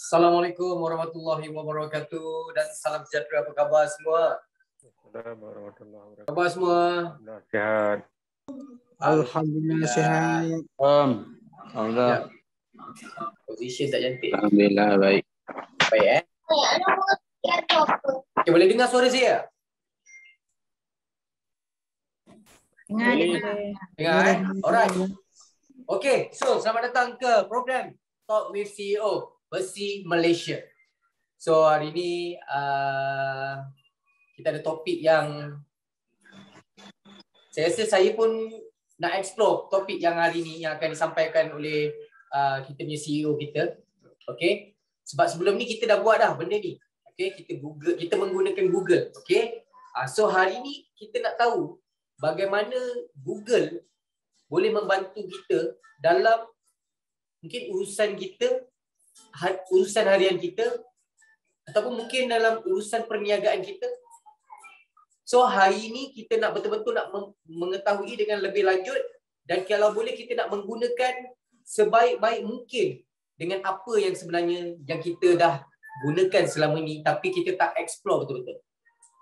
Assalamualaikum warahmatullahi wabarakatuh dan salam sejahtera apa khabar semua? Assalamualaikum warahmatullahi wabarakatuh. Khabar semua? Sihat. Alhamdulillah ya. sihat. Um, Alhamdulillah. Position tak cantik. Alhamdulillah baik. Baik eh. Okay, boleh dengar suara saya? Dengar. Dengar. Eh? Alright. Okay, so selamat datang ke program Talk with CEO versi Malaysia. So hari ini uh, kita ada topik yang saya rasa saya pun nak explore topik yang hari ini yang akan disampaikan oleh uh, kita punya CEO kita. Okay. Sebab sebelum ni kita dah buat dah benda ni. Okay. Kita Google, kita menggunakan Google. Okay. Uh, so hari ini kita nak tahu bagaimana Google boleh membantu kita dalam mungkin urusan kita urusan harian kita ataupun mungkin dalam urusan perniagaan kita. So hari ini kita nak betul-betul nak mengetahui dengan lebih lanjut dan kalau boleh kita nak menggunakan sebaik-baik mungkin dengan apa yang sebenarnya yang kita dah gunakan selama ini tapi kita tak explore betul-betul.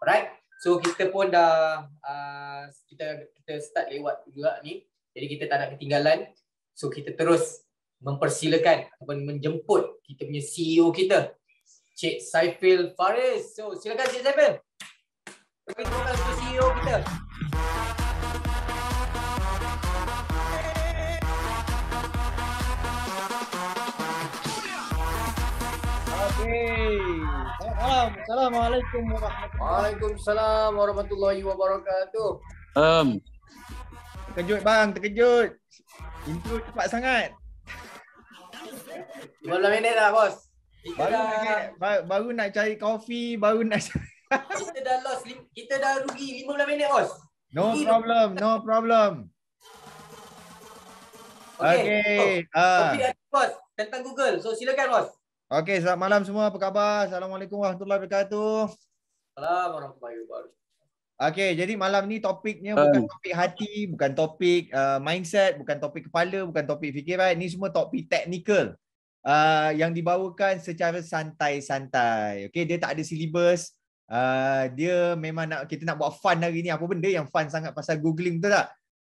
Alright? So kita pun dah uh, kita kita start lewat juga ni. Jadi kita tak nak ketinggalan. So kita terus mempersilakan ataupun menjemput kita punya CEO kita Cik Saifil Faris. So silakan Cik Saifil. Kami untuk CEO kita. Assalamualaikum warahmatullahi wabarakatuh. Waalaikumsalam warahmatullahi wabarakatuh. Um. Terkejut bang, terkejut. Intro cepat sangat. Belum ini dah bos. Kita baru, dah... nak, baru nak cari kopi, baru nak cari... Kita dah lost, kita dah rugi 15 minit bos. No rugi problem, no problem. Okay. okay. Oh. Ah. Uh. Kopi ada bos, tentang Google. So silakan bos. Okay, selamat malam semua. Apa khabar? Assalamualaikum warahmatullahi wabarakatuh. Assalamualaikum warahmatullahi wabarakatuh. Okay, jadi malam ni topiknya uh. bukan topik hati, bukan topik uh, mindset, bukan topik kepala, bukan topik fikiran. Ni semua topik teknikal uh, yang dibawakan secara santai-santai. Okay, dia tak ada syllabus. Uh, dia memang nak kita nak buat fun hari ni. Apa benda yang fun sangat pasal googling betul tak?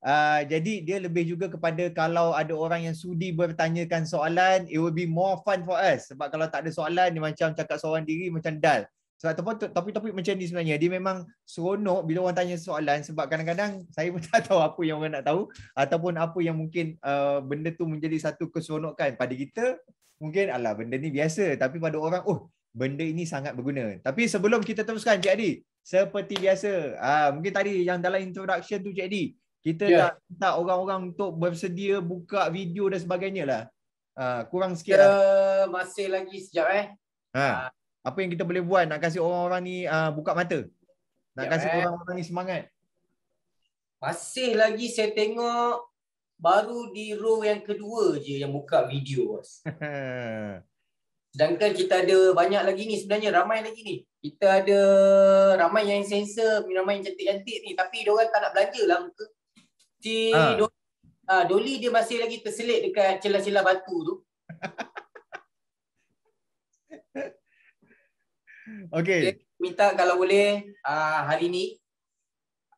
Uh, jadi dia lebih juga kepada kalau ada orang yang sudi bertanyakan soalan, it will be more fun for us. Sebab kalau tak ada soalan, dia macam cakap seorang diri macam dull. Sebab topik, topik, topik macam ni sebenarnya Dia memang seronok bila orang tanya soalan Sebab kadang-kadang saya pun tak tahu apa yang orang nak tahu Ataupun apa yang mungkin uh, benda tu menjadi satu keseronokan Pada kita mungkin alah benda ni biasa Tapi pada orang oh benda ini sangat berguna Tapi sebelum kita teruskan Cik Adi Seperti biasa uh, Mungkin tadi yang dalam introduction tu Cik Adi Kita yeah. dah minta orang-orang untuk bersedia buka video dan sebagainya lah uh, Kurang sikit lah Masih lagi sekejap eh Ha. Uh apa yang kita boleh buat nak kasih orang-orang ni uh, buka mata nak ya, kasih eh. orang-orang ni semangat masih lagi saya tengok baru di row yang kedua je yang buka video sedangkan kita ada banyak lagi ni sebenarnya ramai lagi ni kita ada ramai yang sensor ramai yang cantik-cantik ni tapi dia orang tak nak belanja lah muka si ha. Ah. Ah, Doli, ha, Doli dia masih lagi terselit dekat celah-celah batu tu Okay. okay. Minta kalau boleh uh, hari ini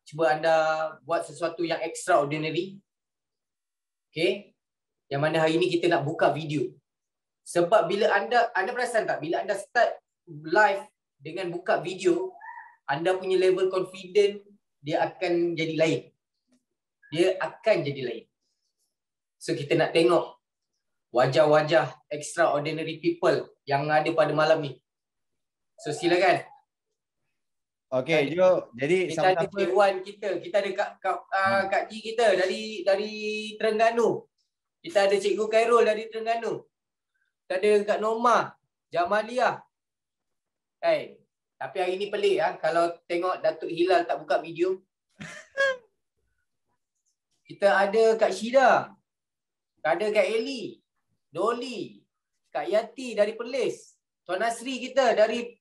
cuba anda buat sesuatu yang extraordinary. Okay. Yang mana hari ini kita nak buka video. Sebab bila anda, anda perasan tak? Bila anda start live dengan buka video, anda punya level confident, dia akan jadi lain. Dia akan jadi lain. So kita nak tengok wajah-wajah extraordinary people yang ada pada malam ni. So silakan. Okey, jo. Jadi kita ada Wan kita, kita ada kak kak ah, hmm. uh, kak G kita dari dari Terengganu. Kita ada Cikgu Kairul dari Terengganu. Kita ada Kak Norma, Jamalia. Hey, tapi hari ni pelik ah kalau tengok Datuk Hilal tak buka video. kita ada Kak Syida. Ada Kak Eli, Doli, Kak Yati dari Perlis. Tuan Nasri kita dari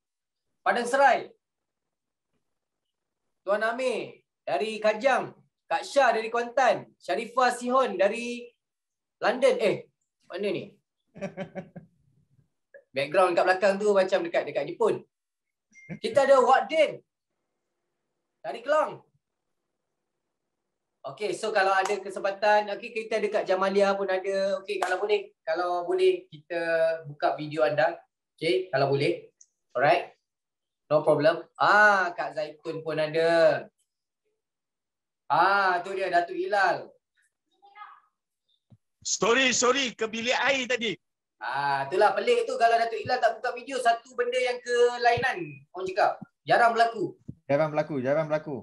Padang Serai. Tuan Amir dari Kajang. Kak Syah dari Kuantan. Sharifah Sihon dari London. Eh, mana ni? Background kat belakang tu macam dekat dekat Jepun. Kita ada Wadin dari Kelang. Okay, so kalau ada kesempatan, okey kita dekat Jamalia pun ada. Okey, kalau boleh, kalau boleh kita buka video anda. Okey, kalau boleh. Alright. No problem. Ah, Kak Zaitun pun ada. Ah, tu dia Datuk Hilal. Sorry, sorry ke bilik air tadi. Ah, itulah pelik tu kalau Datuk Hilal tak buka video satu benda yang kelainan. Orang cakap, jarang berlaku. Jarang berlaku, jarang berlaku.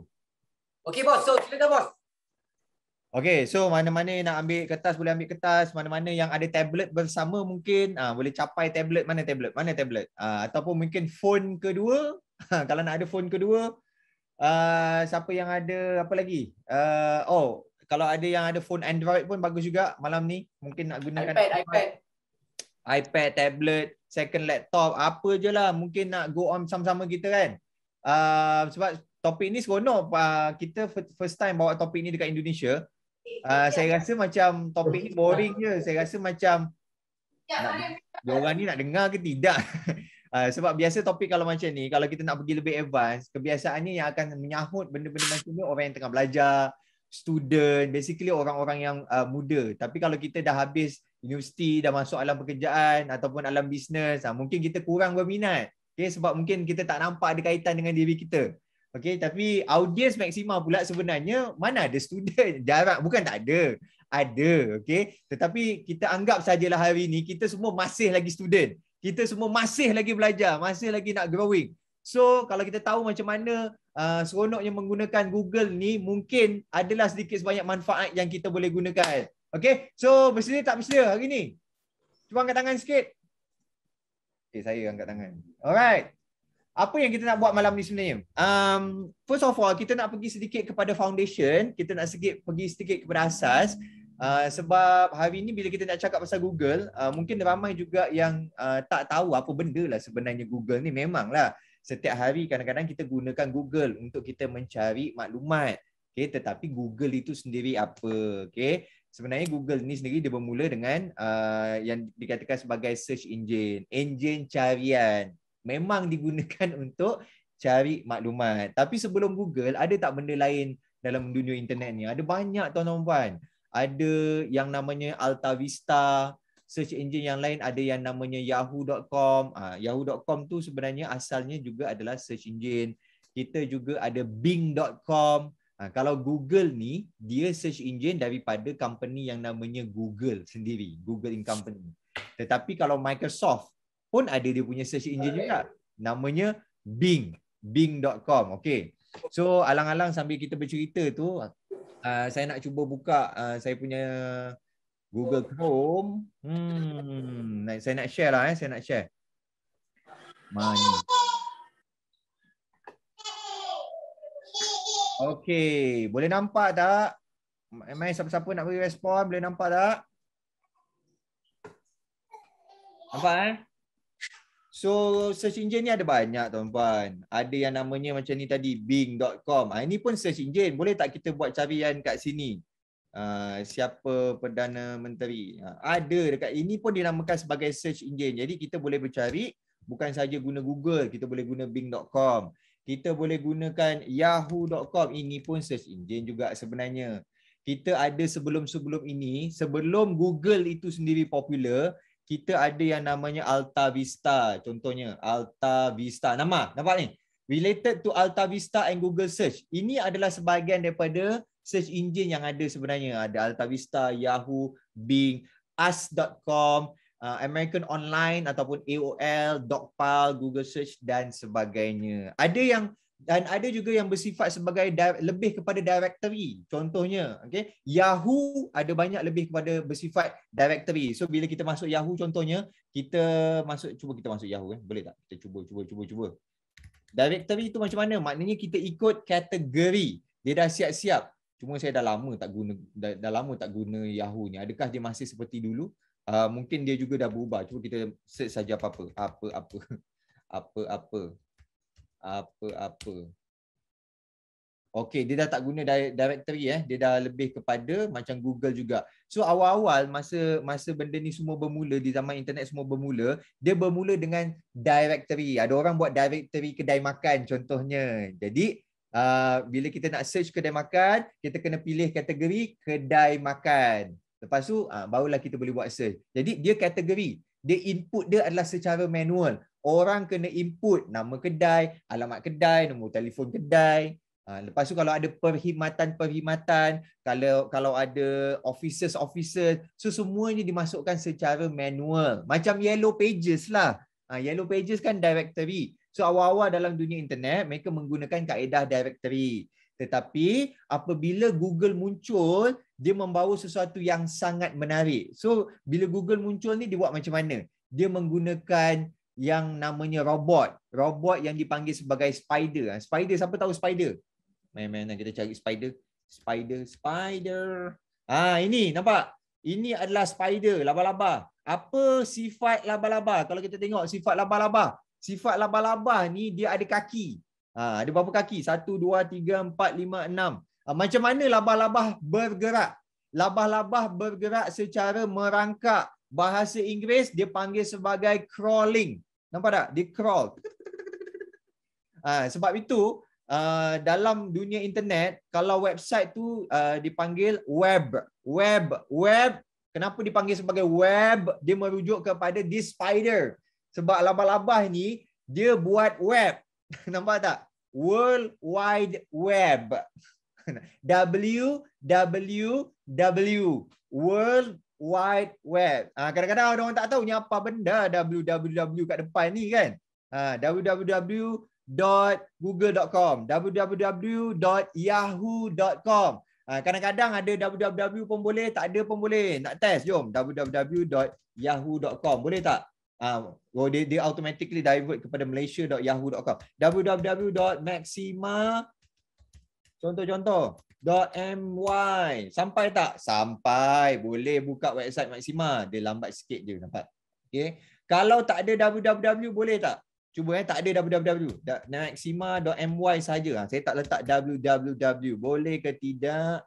Okey bos, so silakan bos. Okay, so mana-mana nak ambil kertas boleh ambil kertas. Mana-mana yang ada tablet bersama mungkin ha, boleh capai tablet. Mana tablet? Mana tablet? Ha, ataupun mungkin phone kedua. Ha, kalau nak ada phone kedua. Uh, siapa yang ada apa lagi? Uh, oh, kalau ada yang ada phone Android pun bagus juga malam ni. Mungkin nak gunakan iPad. iPad, iPad tablet, second laptop, apa je lah. Mungkin nak go on sama-sama kita kan. Uh, sebab topik ni seronok. Uh, kita first time bawa topik ni dekat Indonesia. Uh, saya rasa macam topik ni boring je. Saya rasa macam yeah. nak, orang ni nak dengar ke tidak. Uh, sebab biasa topik kalau macam ni, kalau kita nak pergi lebih advance, kebiasaannya yang akan menyahut benda-benda macam ni orang yang tengah belajar, student, basically orang-orang yang uh, muda. Tapi kalau kita dah habis universiti, dah masuk alam pekerjaan ataupun alam bisnes, uh, mungkin kita kurang berminat. Okay, sebab mungkin kita tak nampak ada kaitan dengan diri kita. Okay, tapi audience maksima pula sebenarnya mana ada student jarak bukan tak ada ada okay. tetapi kita anggap sajalah hari ini kita semua masih lagi student kita semua masih lagi belajar masih lagi nak growing so kalau kita tahu macam mana uh, seronoknya menggunakan Google ni mungkin adalah sedikit sebanyak manfaat yang kita boleh gunakan Okay, so bersedia tak bersedia hari ni cuba angkat tangan sikit Okay, saya angkat tangan alright apa yang kita nak buat malam ni sebenarnya? Um, first of all, kita nak pergi sedikit kepada foundation. Kita nak sedikit pergi sedikit kepada asas. Uh, sebab hari ni bila kita nak cakap pasal Google, uh, mungkin ramai juga yang uh, tak tahu apa benda lah sebenarnya Google ni. memang lah setiap hari kadang-kadang kita gunakan Google untuk kita mencari maklumat. Okay, tetapi Google itu sendiri apa? Okay. Sebenarnya Google ni sendiri dia bermula dengan uh, yang dikatakan sebagai search engine. Engine carian memang digunakan untuk cari maklumat. Tapi sebelum Google, ada tak benda lain dalam dunia internet ni? Ada banyak tuan tuan puan. Ada yang namanya Alta Vista, search engine yang lain ada yang namanya yahoo.com. Ah, yahoo.com tu sebenarnya asalnya juga adalah search engine. Kita juga ada bing.com. Ha, ah, kalau Google ni, dia search engine daripada company yang namanya Google sendiri. Google in company. Tetapi kalau Microsoft, pun ada dia punya search engine juga. Namanya Bing. Bing.com. Okay. So alang-alang sambil kita bercerita tu, uh, saya nak cuba buka uh, saya punya Google Chrome. Hmm, saya nak share lah eh. Saya nak share. mana Okay. Boleh nampak tak? Mai siapa-siapa nak beri respon. Boleh nampak tak? Nampak eh? So search engine ni ada banyak tuan-tuan. Ada yang namanya macam ni tadi bing.com. Ah ini pun search engine. Boleh tak kita buat carian kat sini? Uh, siapa perdana menteri? Uh, ada dekat ini pun dinamakan sebagai search engine. Jadi kita boleh bercari bukan saja guna Google, kita boleh guna bing.com. Kita boleh gunakan yahoo.com. Ini pun search engine juga sebenarnya. Kita ada sebelum-sebelum ini, sebelum Google itu sendiri popular, kita ada yang namanya Alta Vista contohnya Alta Vista nama nampak ni related to Alta Vista and Google search ini adalah sebahagian daripada search engine yang ada sebenarnya ada Alta Vista Yahoo Bing us.com uh, American Online ataupun AOL, Dogpal, Google Search dan sebagainya. Ada yang dan ada juga yang bersifat sebagai lebih kepada directory contohnya okey yahoo ada banyak lebih kepada bersifat directory so bila kita masuk yahoo contohnya kita masuk cuba kita masuk yahoo eh? boleh tak kita cuba cuba cuba cuba directory itu macam mana maknanya kita ikut kategori dia dah siap-siap cuma saya dah lama tak guna dah, dah lama tak guna yahoo ni adakah dia masih seperti dulu Uh, mungkin dia juga dah berubah. Cuba kita search saja apa-apa. Apa-apa. Apa-apa. apa-apa. Okay, dia dah tak guna directory eh. Dia dah lebih kepada macam Google juga. So awal-awal masa masa benda ni semua bermula di zaman internet semua bermula, dia bermula dengan directory. Ada orang buat directory kedai makan contohnya. Jadi uh, bila kita nak search kedai makan, kita kena pilih kategori kedai makan. Lepas tu uh, barulah kita boleh buat search. Jadi dia kategori. Dia input dia adalah secara manual orang kena input nama kedai, alamat kedai, nombor telefon kedai. Ha, lepas tu kalau ada perkhidmatan-perkhidmatan, kalau kalau ada officers-officers, so semuanya dimasukkan secara manual. Macam yellow pages lah. Ha, yellow pages kan directory. So awal-awal dalam dunia internet, mereka menggunakan kaedah directory. Tetapi apabila Google muncul, dia membawa sesuatu yang sangat menarik. So bila Google muncul ni, dia buat macam mana? Dia menggunakan yang namanya robot. Robot yang dipanggil sebagai spider. Ah, spider, siapa tahu spider? Main-mainan kita cari spider. Spider, spider. Ah Ini, nampak? Ini adalah spider, laba-laba. Apa sifat laba-laba? Kalau kita tengok sifat laba-laba. Sifat laba-laba ni dia ada kaki. Ha, ada berapa kaki? Satu, dua, tiga, empat, lima, enam. Ha, macam mana laba-laba bergerak? Laba-laba bergerak secara merangkak bahasa Inggeris dia panggil sebagai crawling. Nampak tak? Dia crawl. Ah, sebab itu ah, dalam dunia internet kalau website tu ah, dipanggil web, web, web. Kenapa dipanggil sebagai web? Dia merujuk kepada this spider. Sebab labah-labah ni dia buat web. Nampak tak? World Wide Web. W W W World Wide Web. Kadang-kadang ha, orang tak tahu ni apa benda www kat depan ni kan. Ha, www.google.com www.yahoo.com Kadang-kadang ha, ada www pun boleh, tak ada pun boleh. Nak test, jom. www.yahoo.com Boleh tak? Ha, dia, dia automatically divert kepada malaysia.yahoo.com www.maxima Contoh-contoh. .my sampai tak sampai boleh buka website maksima dia lambat sikit je nampak okey kalau tak ada www boleh tak cuba eh tak ada www maksima.my saja ha, saya tak letak www boleh ke tidak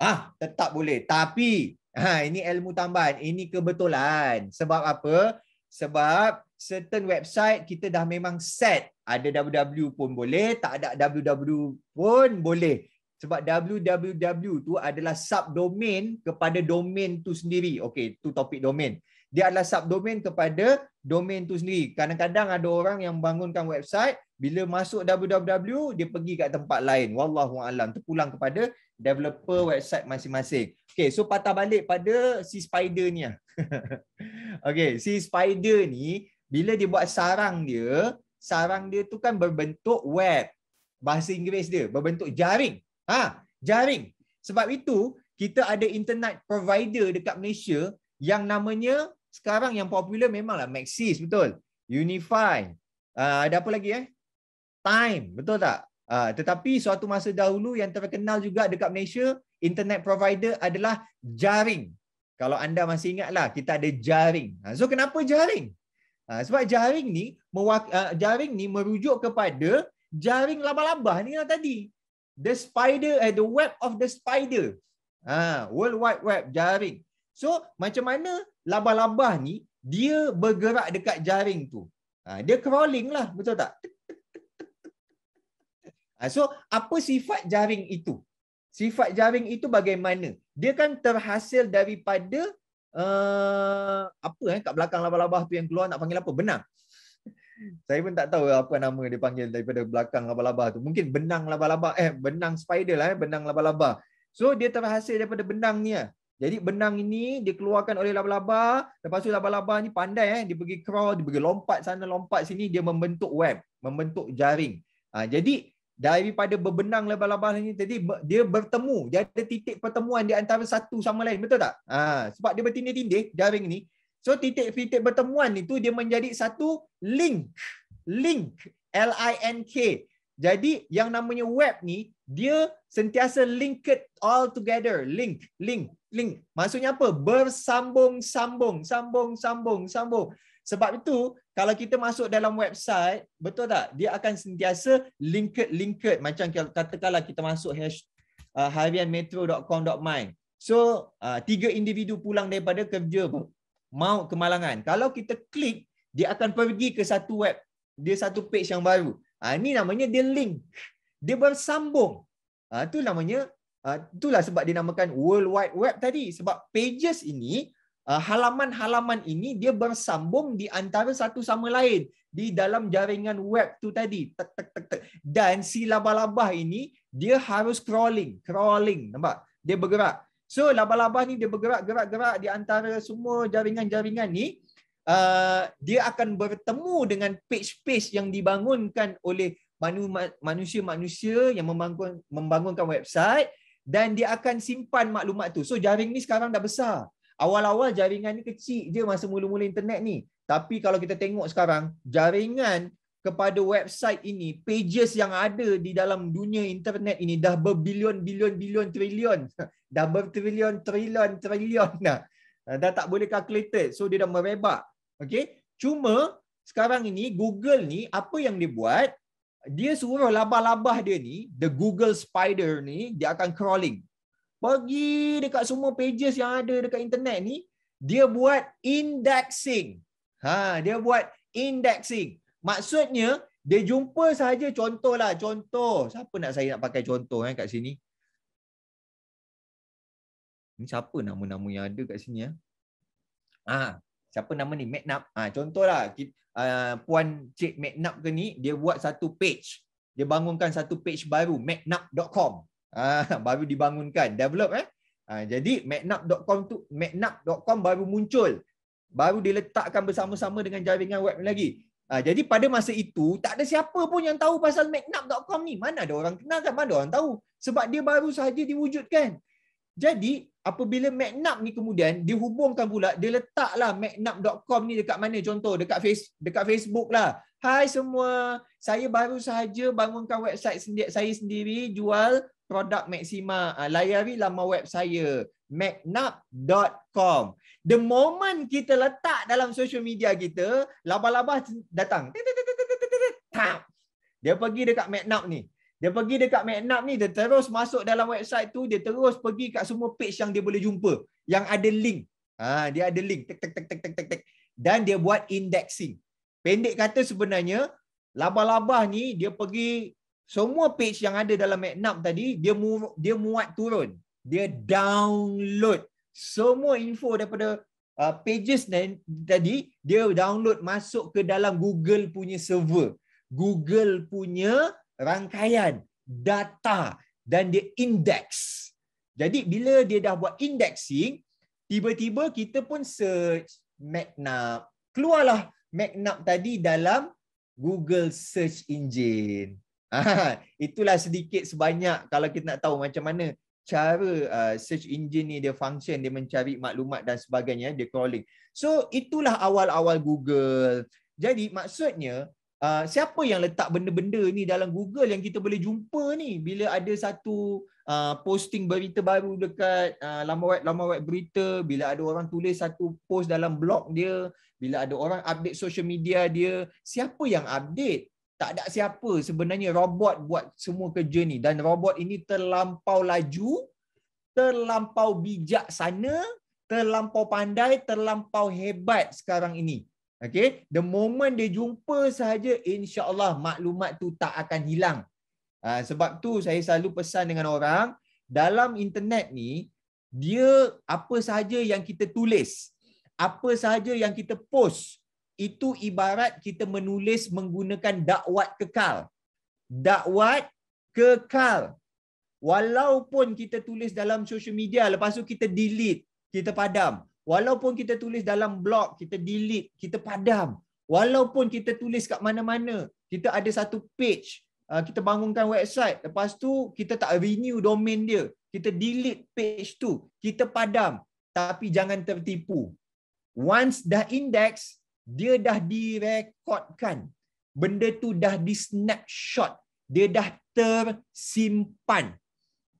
ah tetap boleh tapi ha ini ilmu tambahan ini kebetulan sebab apa sebab certain website kita dah memang set ada www pun boleh tak ada www pun boleh sebab www tu adalah subdomain kepada domain tu sendiri okey tu topik domain dia adalah subdomain kepada domain tu sendiri kadang-kadang ada orang yang bangunkan website bila masuk www dia pergi kat tempat lain wallahu alam pulang kepada developer website masing-masing okey so patah balik pada si spider ni ah okey si spider ni bila dia buat sarang dia, sarang dia tu kan berbentuk web. Bahasa Inggeris dia berbentuk jaring. Ha, jaring. Sebab itu kita ada internet provider dekat Malaysia yang namanya sekarang yang popular memanglah Maxis betul. Unify. Uh, ada apa lagi eh? Time, betul tak? Uh, tetapi suatu masa dahulu yang terkenal juga dekat Malaysia internet provider adalah jaring. Kalau anda masih ingatlah kita ada jaring. Ah, so kenapa jaring? Ha, sebab jaring ni mewak, uh, jaring ni merujuk kepada jaring laba-laba ni lah tadi. The spider eh, the web of the spider. Ha, World Wide Web jaring. So macam mana laba-laba ni dia bergerak dekat jaring tu. Ha, dia crawling lah betul tak? Ha, so apa sifat jaring itu? Sifat jaring itu bagaimana? Dia kan terhasil daripada Eh, apa eh kat belakang laba-laba tu yang keluar nak panggil apa? Benang. Saya pun tak tahu apa nama dia panggil daripada belakang laba-laba tu. Mungkin benang laba-laba, eh benang spider lah eh benang laba-laba. So dia terhasil daripada benang ni eh. Jadi benang ini dikeluarkan oleh laba-laba, lepas tu laba-laba ni pandai eh, dia pergi crawl, dia pergi lompat sana lompat sini, dia membentuk web, membentuk jaring. Ha, jadi daripada berbenang lebah-lebah ni tadi dia bertemu dia ada titik pertemuan di antara satu sama lain betul tak ha, sebab dia bertindih-tindih jaring ni so titik-titik pertemuan itu dia menjadi satu link link L I N K jadi yang namanya web ni dia sentiasa linked all together link link link maksudnya apa bersambung-sambung sambung-sambung sambung, sambung, sambung. Sebab itu, kalau kita masuk dalam website, betul tak? Dia akan sentiasa linked-linked. Macam katakanlah kita masuk hash, uh, harianmetro.com.my. So, uh, tiga individu pulang daripada kerja mau kemalangan. Kalau kita klik, dia akan pergi ke satu web. Dia satu page yang baru. Ha, ah, ini namanya dia link. Dia bersambung. Ha, ah, itu namanya, uh, itulah sebab dinamakan World Wide Web tadi. Sebab pages ini, Ah, halaman-halaman ini dia bersambung di antara satu sama lain di dalam jaringan web tu tadi tek tek tek tek dan si laba-laba ini dia harus crawling crawling nampak dia bergerak so laba-laba ni dia bergerak gerak gerak di antara semua jaringan-jaringan ni uh, dia akan bertemu dengan page-page yang dibangunkan oleh manusia-manusia yang membangun membangunkan website dan dia akan simpan maklumat tu so jaring ni sekarang dah besar Awal-awal jaringan ni kecil je masa mula-mula internet ni. Tapi kalau kita tengok sekarang, jaringan kepada website ini, pages yang ada di dalam dunia internet ini dah berbilion-bilion-bilion trilion. dah bertrilion-trilion-trilion dah. Dah tak boleh calculated. So dia dah merebak. Okay? Cuma sekarang ini Google ni apa yang dia buat? Dia suruh labah-labah dia ni, the Google spider ni, dia akan crawling. Bagi dekat semua pages yang ada dekat internet ni, dia buat indexing. Ha, dia buat indexing. Maksudnya, dia jumpa sahaja contohlah, contoh. Siapa nak saya nak pakai contoh eh, kat sini? Ni siapa nama-nama yang ada kat sini? Eh? Ha, siapa nama ni? Magnap. Ha, contohlah, kita, uh, Puan Cik Magnap ke ni, dia buat satu page. Dia bangunkan satu page baru, magnap.com. Ah, baru dibangunkan develop eh ah, jadi macnap.com tu macnap.com baru muncul baru diletakkan bersama-sama dengan jaringan web lagi ah, jadi pada masa itu tak ada siapa pun yang tahu pasal macnap.com ni mana ada orang kenal kan mana orang tahu sebab dia baru sahaja diwujudkan jadi apabila macnap ni kemudian dihubungkan pula dia letaklah macnap.com ni dekat mana contoh dekat face dekat Facebook lah Hai semua, saya baru sahaja bangunkan website sendiri, saya sendiri jual produk Maxima. Ah, layari lama web saya magnap.com. The moment kita letak dalam social media kita, laba labah datang. Tap. Dia pergi dekat Magnap ni. Dia pergi dekat Magnap ni, dia terus masuk dalam website tu, dia terus pergi kat semua page yang dia boleh jumpa yang ada link. Ha, dia ada link. Tek tek tek tek tek tek. Dan dia buat indexing. Pendek kata sebenarnya, laba labah ni dia pergi semua page yang ada dalam MATLAB tadi dia mu dia muat turun dia download semua info daripada uh, pages tadi dia download masuk ke dalam Google punya server Google punya rangkaian data dan dia index jadi bila dia dah buat indexing tiba-tiba kita pun search MATLAB keluarlah MATLAB tadi dalam Google search engine Ah, itulah sedikit sebanyak kalau kita nak tahu macam mana cara ah, search engine ni dia function dia mencari maklumat dan sebagainya dia crawling. So itulah awal-awal Google. Jadi maksudnya ah, siapa yang letak benda-benda ni dalam Google yang kita boleh jumpa ni bila ada satu posting berita baru dekat lama laman web laman web berita, bila ada orang tulis satu post dalam blog dia, bila ada orang update social media dia, siapa yang update? Tak ada siapa sebenarnya robot buat semua kerja ni dan robot ini terlampau laju, terlampau bijak sana, terlampau pandai, terlampau hebat sekarang ini. Okey, the moment dia jumpa sahaja insyaallah maklumat tu tak akan hilang. Uh, sebab tu saya selalu pesan dengan orang dalam internet ni dia apa sahaja yang kita tulis, apa sahaja yang kita post, itu ibarat kita menulis menggunakan dakwat kekal. Dakwat kekal. Walaupun kita tulis dalam social media, lepas tu kita delete, kita padam. Walaupun kita tulis dalam blog, kita delete, kita padam. Walaupun kita tulis kat mana-mana, kita ada satu page, uh, kita bangunkan website, lepas tu kita tak renew domain dia. Kita delete page tu, kita padam. Tapi jangan tertipu. Once dah index, dia dah direkodkan. Benda tu dah di snapshot. Dia dah tersimpan.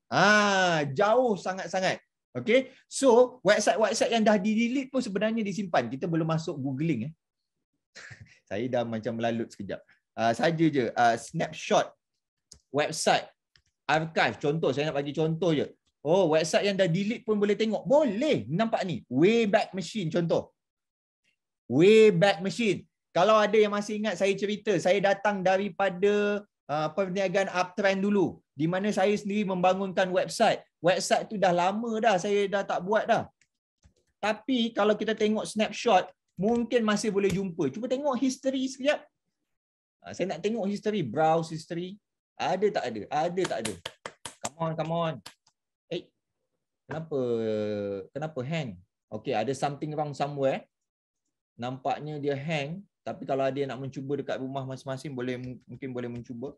Ah, jauh sangat-sangat. Okay. So, website-website yang dah di-delete pun sebenarnya disimpan. Kita belum masuk googling. Eh. Saya dah macam melalut sekejap. Uh, saja je. Uh, snapshot website archive. Contoh, saya nak bagi contoh je. Oh, website yang dah delete pun boleh tengok. Boleh. Nampak ni. Wayback Machine contoh way back machine. Kalau ada yang masih ingat saya cerita, saya datang daripada uh, perniagaan uptrend dulu di mana saya sendiri membangunkan website. Website tu dah lama dah saya dah tak buat dah. Tapi kalau kita tengok snapshot, mungkin masih boleh jumpa. Cuba tengok history sekejap. Uh, saya nak tengok history, browse history. Ada tak ada? Ada tak ada? Come on, come on. Eh, kenapa? Kenapa hang? Okay, ada something wrong somewhere nampaknya dia hang tapi kalau ada yang nak mencuba dekat rumah masing-masing boleh mungkin boleh mencuba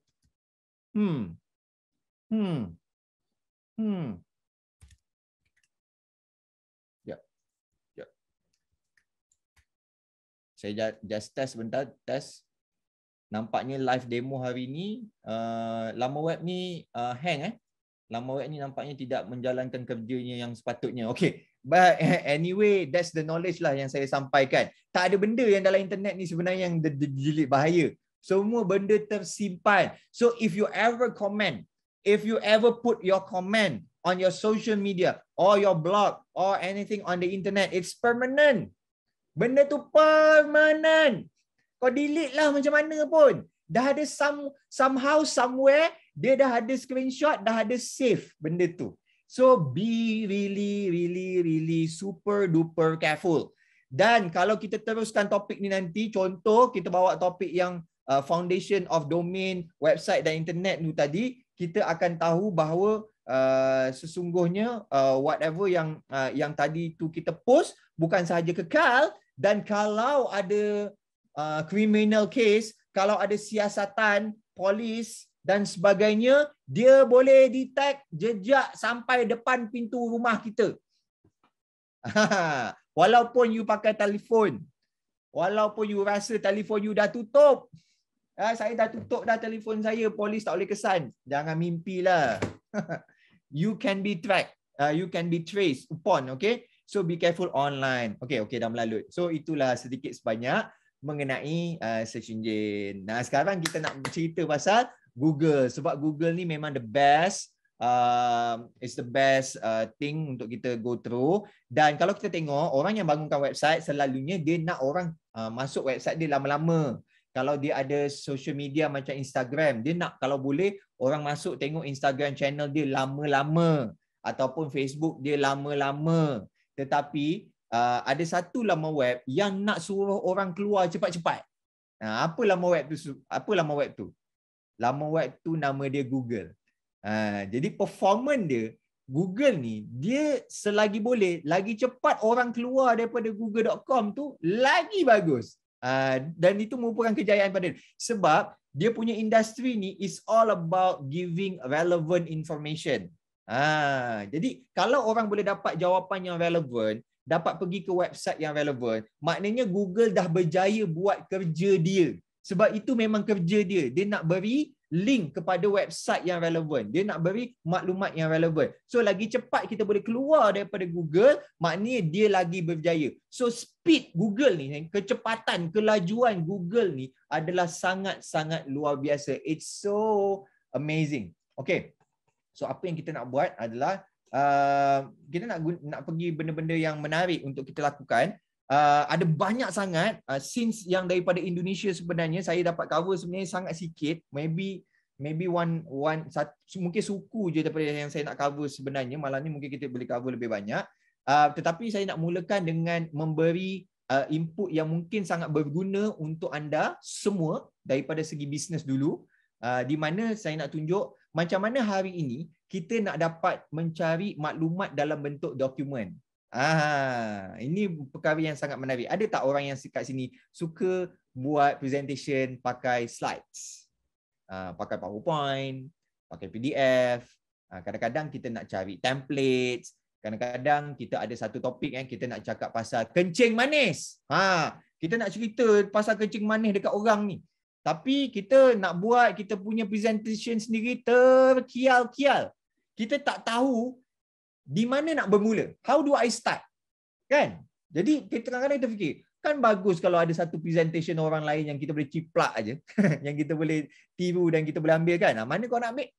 hmm hmm hmm ya ya saya just test sebentar test nampaknya live demo hari ni uh, lama web ni uh, hang eh lama awet ni nampaknya tidak menjalankan kerjanya yang sepatutnya. Okay. But anyway, that's the knowledge lah yang saya sampaikan. Tak ada benda yang dalam internet ni sebenarnya yang jelit bahaya. Semua benda tersimpan. So if you ever comment, if you ever put your comment on your social media or your blog or anything on the internet, it's permanent. Benda tu permanent. Kau delete lah macam mana pun. Dah ada some somehow somewhere dia dah ada screenshot, dah ada save benda tu. So be really, really, really super duper careful. Dan kalau kita teruskan topik ni nanti, contoh kita bawa topik yang uh, foundation of domain, website dan internet tu tadi, kita akan tahu bahawa uh, sesungguhnya uh, whatever yang uh, yang tadi tu kita post bukan sahaja kekal dan kalau ada uh, criminal case, kalau ada siasatan polis, dan sebagainya dia boleh detect jejak sampai depan pintu rumah kita walaupun you pakai telefon walaupun you rasa telefon you dah tutup ha, saya dah tutup dah telefon saya polis tak boleh kesan jangan mimpilah you can be tracked uh, you can be traced upon okay so be careful online okay okay dah melalut so itulah sedikit sebanyak mengenai uh, ah, search engine. Nah, sekarang kita nak cerita pasal Google sebab Google ni memang the best uh, it's the best uh, thing untuk kita go through dan kalau kita tengok orang yang bangunkan website selalunya dia nak orang uh, masuk website dia lama-lama kalau dia ada social media macam Instagram dia nak kalau boleh orang masuk tengok Instagram channel dia lama-lama ataupun Facebook dia lama-lama tetapi uh, ada satu lama web yang nak suruh orang keluar cepat-cepat uh, apa lama web tu apa lama web tu lama waktu nama dia Google. Ha, jadi performance dia, Google ni, dia selagi boleh, lagi cepat orang keluar daripada google.com tu, lagi bagus. Ha, dan itu merupakan kejayaan pada dia. Sebab dia punya industri ni is all about giving relevant information. Ha, jadi kalau orang boleh dapat jawapan yang relevant, dapat pergi ke website yang relevant, maknanya Google dah berjaya buat kerja dia. Sebab itu memang kerja dia. Dia nak beri link kepada website yang relevan. Dia nak beri maklumat yang relevan. So lagi cepat kita boleh keluar daripada Google, maknanya dia lagi berjaya. So speed Google ni, eh, kecepatan, kelajuan Google ni adalah sangat-sangat luar biasa. It's so amazing. Okay. So apa yang kita nak buat adalah uh, kita nak nak pergi benda-benda yang menarik untuk kita lakukan. Uh, ada banyak sangat uh, since yang daripada Indonesia sebenarnya saya dapat cover sebenarnya sangat sikit maybe maybe one one satu, mungkin suku je daripada yang saya nak cover sebenarnya malam ni mungkin kita boleh cover lebih banyak uh, tetapi saya nak mulakan dengan memberi uh, input yang mungkin sangat berguna untuk anda semua daripada segi bisnes dulu uh, di mana saya nak tunjuk macam mana hari ini kita nak dapat mencari maklumat dalam bentuk dokumen Ah, ini perkara yang sangat menarik. Ada tak orang yang kat sini suka buat presentation pakai slides? Ah, pakai PowerPoint, pakai PDF. Ah, kadang-kadang kita nak cari templates. Kadang-kadang kita ada satu topik yang kita nak cakap pasal kencing manis. Ha, kita nak cerita pasal kencing manis dekat orang ni. Tapi kita nak buat kita punya presentation sendiri terkial-kial. Kita tak tahu di mana nak bermula? How do I start? Kan? Jadi kita kadang-kadang kita fikir, kan bagus kalau ada satu presentation orang lain yang kita boleh ciplak aja, yang kita boleh tiru dan kita boleh ambil kan? Nah, mana kau nak ambil?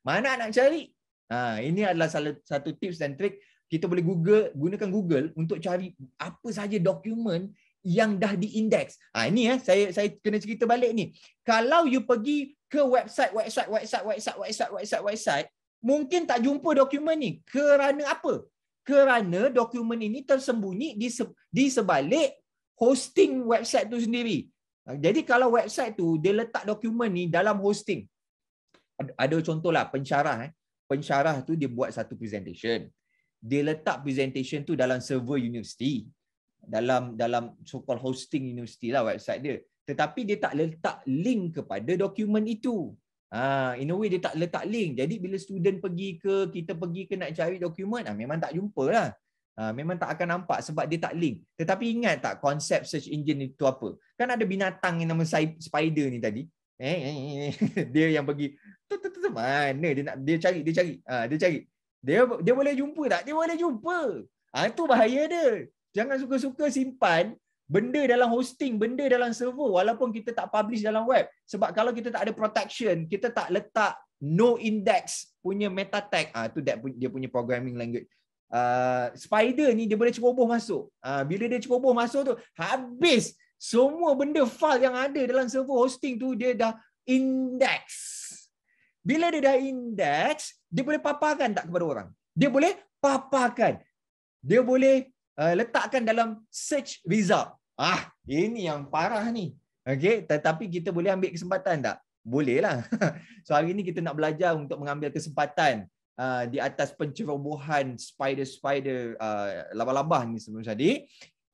Mana nak cari? Ha, ini adalah salah satu tips dan trik kita boleh Google, gunakan Google untuk cari apa saja dokumen yang dah diindeks. Ha, ini ya, saya saya kena cerita balik ni. Kalau you pergi ke website website website website website website website mungkin tak jumpa dokumen ni kerana apa? Kerana dokumen ini tersembunyi di di sebalik hosting website tu sendiri. Ha, jadi kalau website tu dia letak dokumen ni dalam hosting. Ada contohlah pensyarah eh. pencarah tu dia buat satu presentation. Dia letak presentation tu dalam server universiti. Dalam dalam so-called hosting universiti lah website dia. Tetapi dia tak letak link kepada dokumen itu. Uh, in a way dia tak letak link. Jadi bila student pergi ke, kita pergi ke nak cari dokumen, uh, ah, memang tak jumpa lah. Uh, ah, memang tak akan nampak sebab dia tak link. Tetapi ingat tak konsep search engine itu apa? Kan ada binatang yang nama spider ni tadi. Eh, eh, eh, eh. dia yang pergi tu tu tu mana dia nak dia cari dia cari ah dia cari dia dia boleh jumpa tak dia boleh jumpa ah uh, itu bahaya dia jangan suka-suka simpan benda dalam hosting, benda dalam server walaupun kita tak publish dalam web. Sebab kalau kita tak ada protection, kita tak letak no index punya meta tag, ah tu dia punya programming language. Uh, spider ni dia boleh ceroboh masuk. Uh, bila dia ceroboh masuk tu habis semua benda file yang ada dalam server hosting tu dia dah index. Bila dia dah index, dia boleh paparkan tak kepada orang. Dia boleh paparkan. Dia boleh uh, letakkan dalam search result. Ah, ini yang parah ni. Okey, tetapi kita boleh ambil kesempatan tak? Boleh lah. So hari ini kita nak belajar untuk mengambil kesempatan uh, di atas pencerobohan spider-spider uh, ah, labah-labah ni sebenarnya. tadi.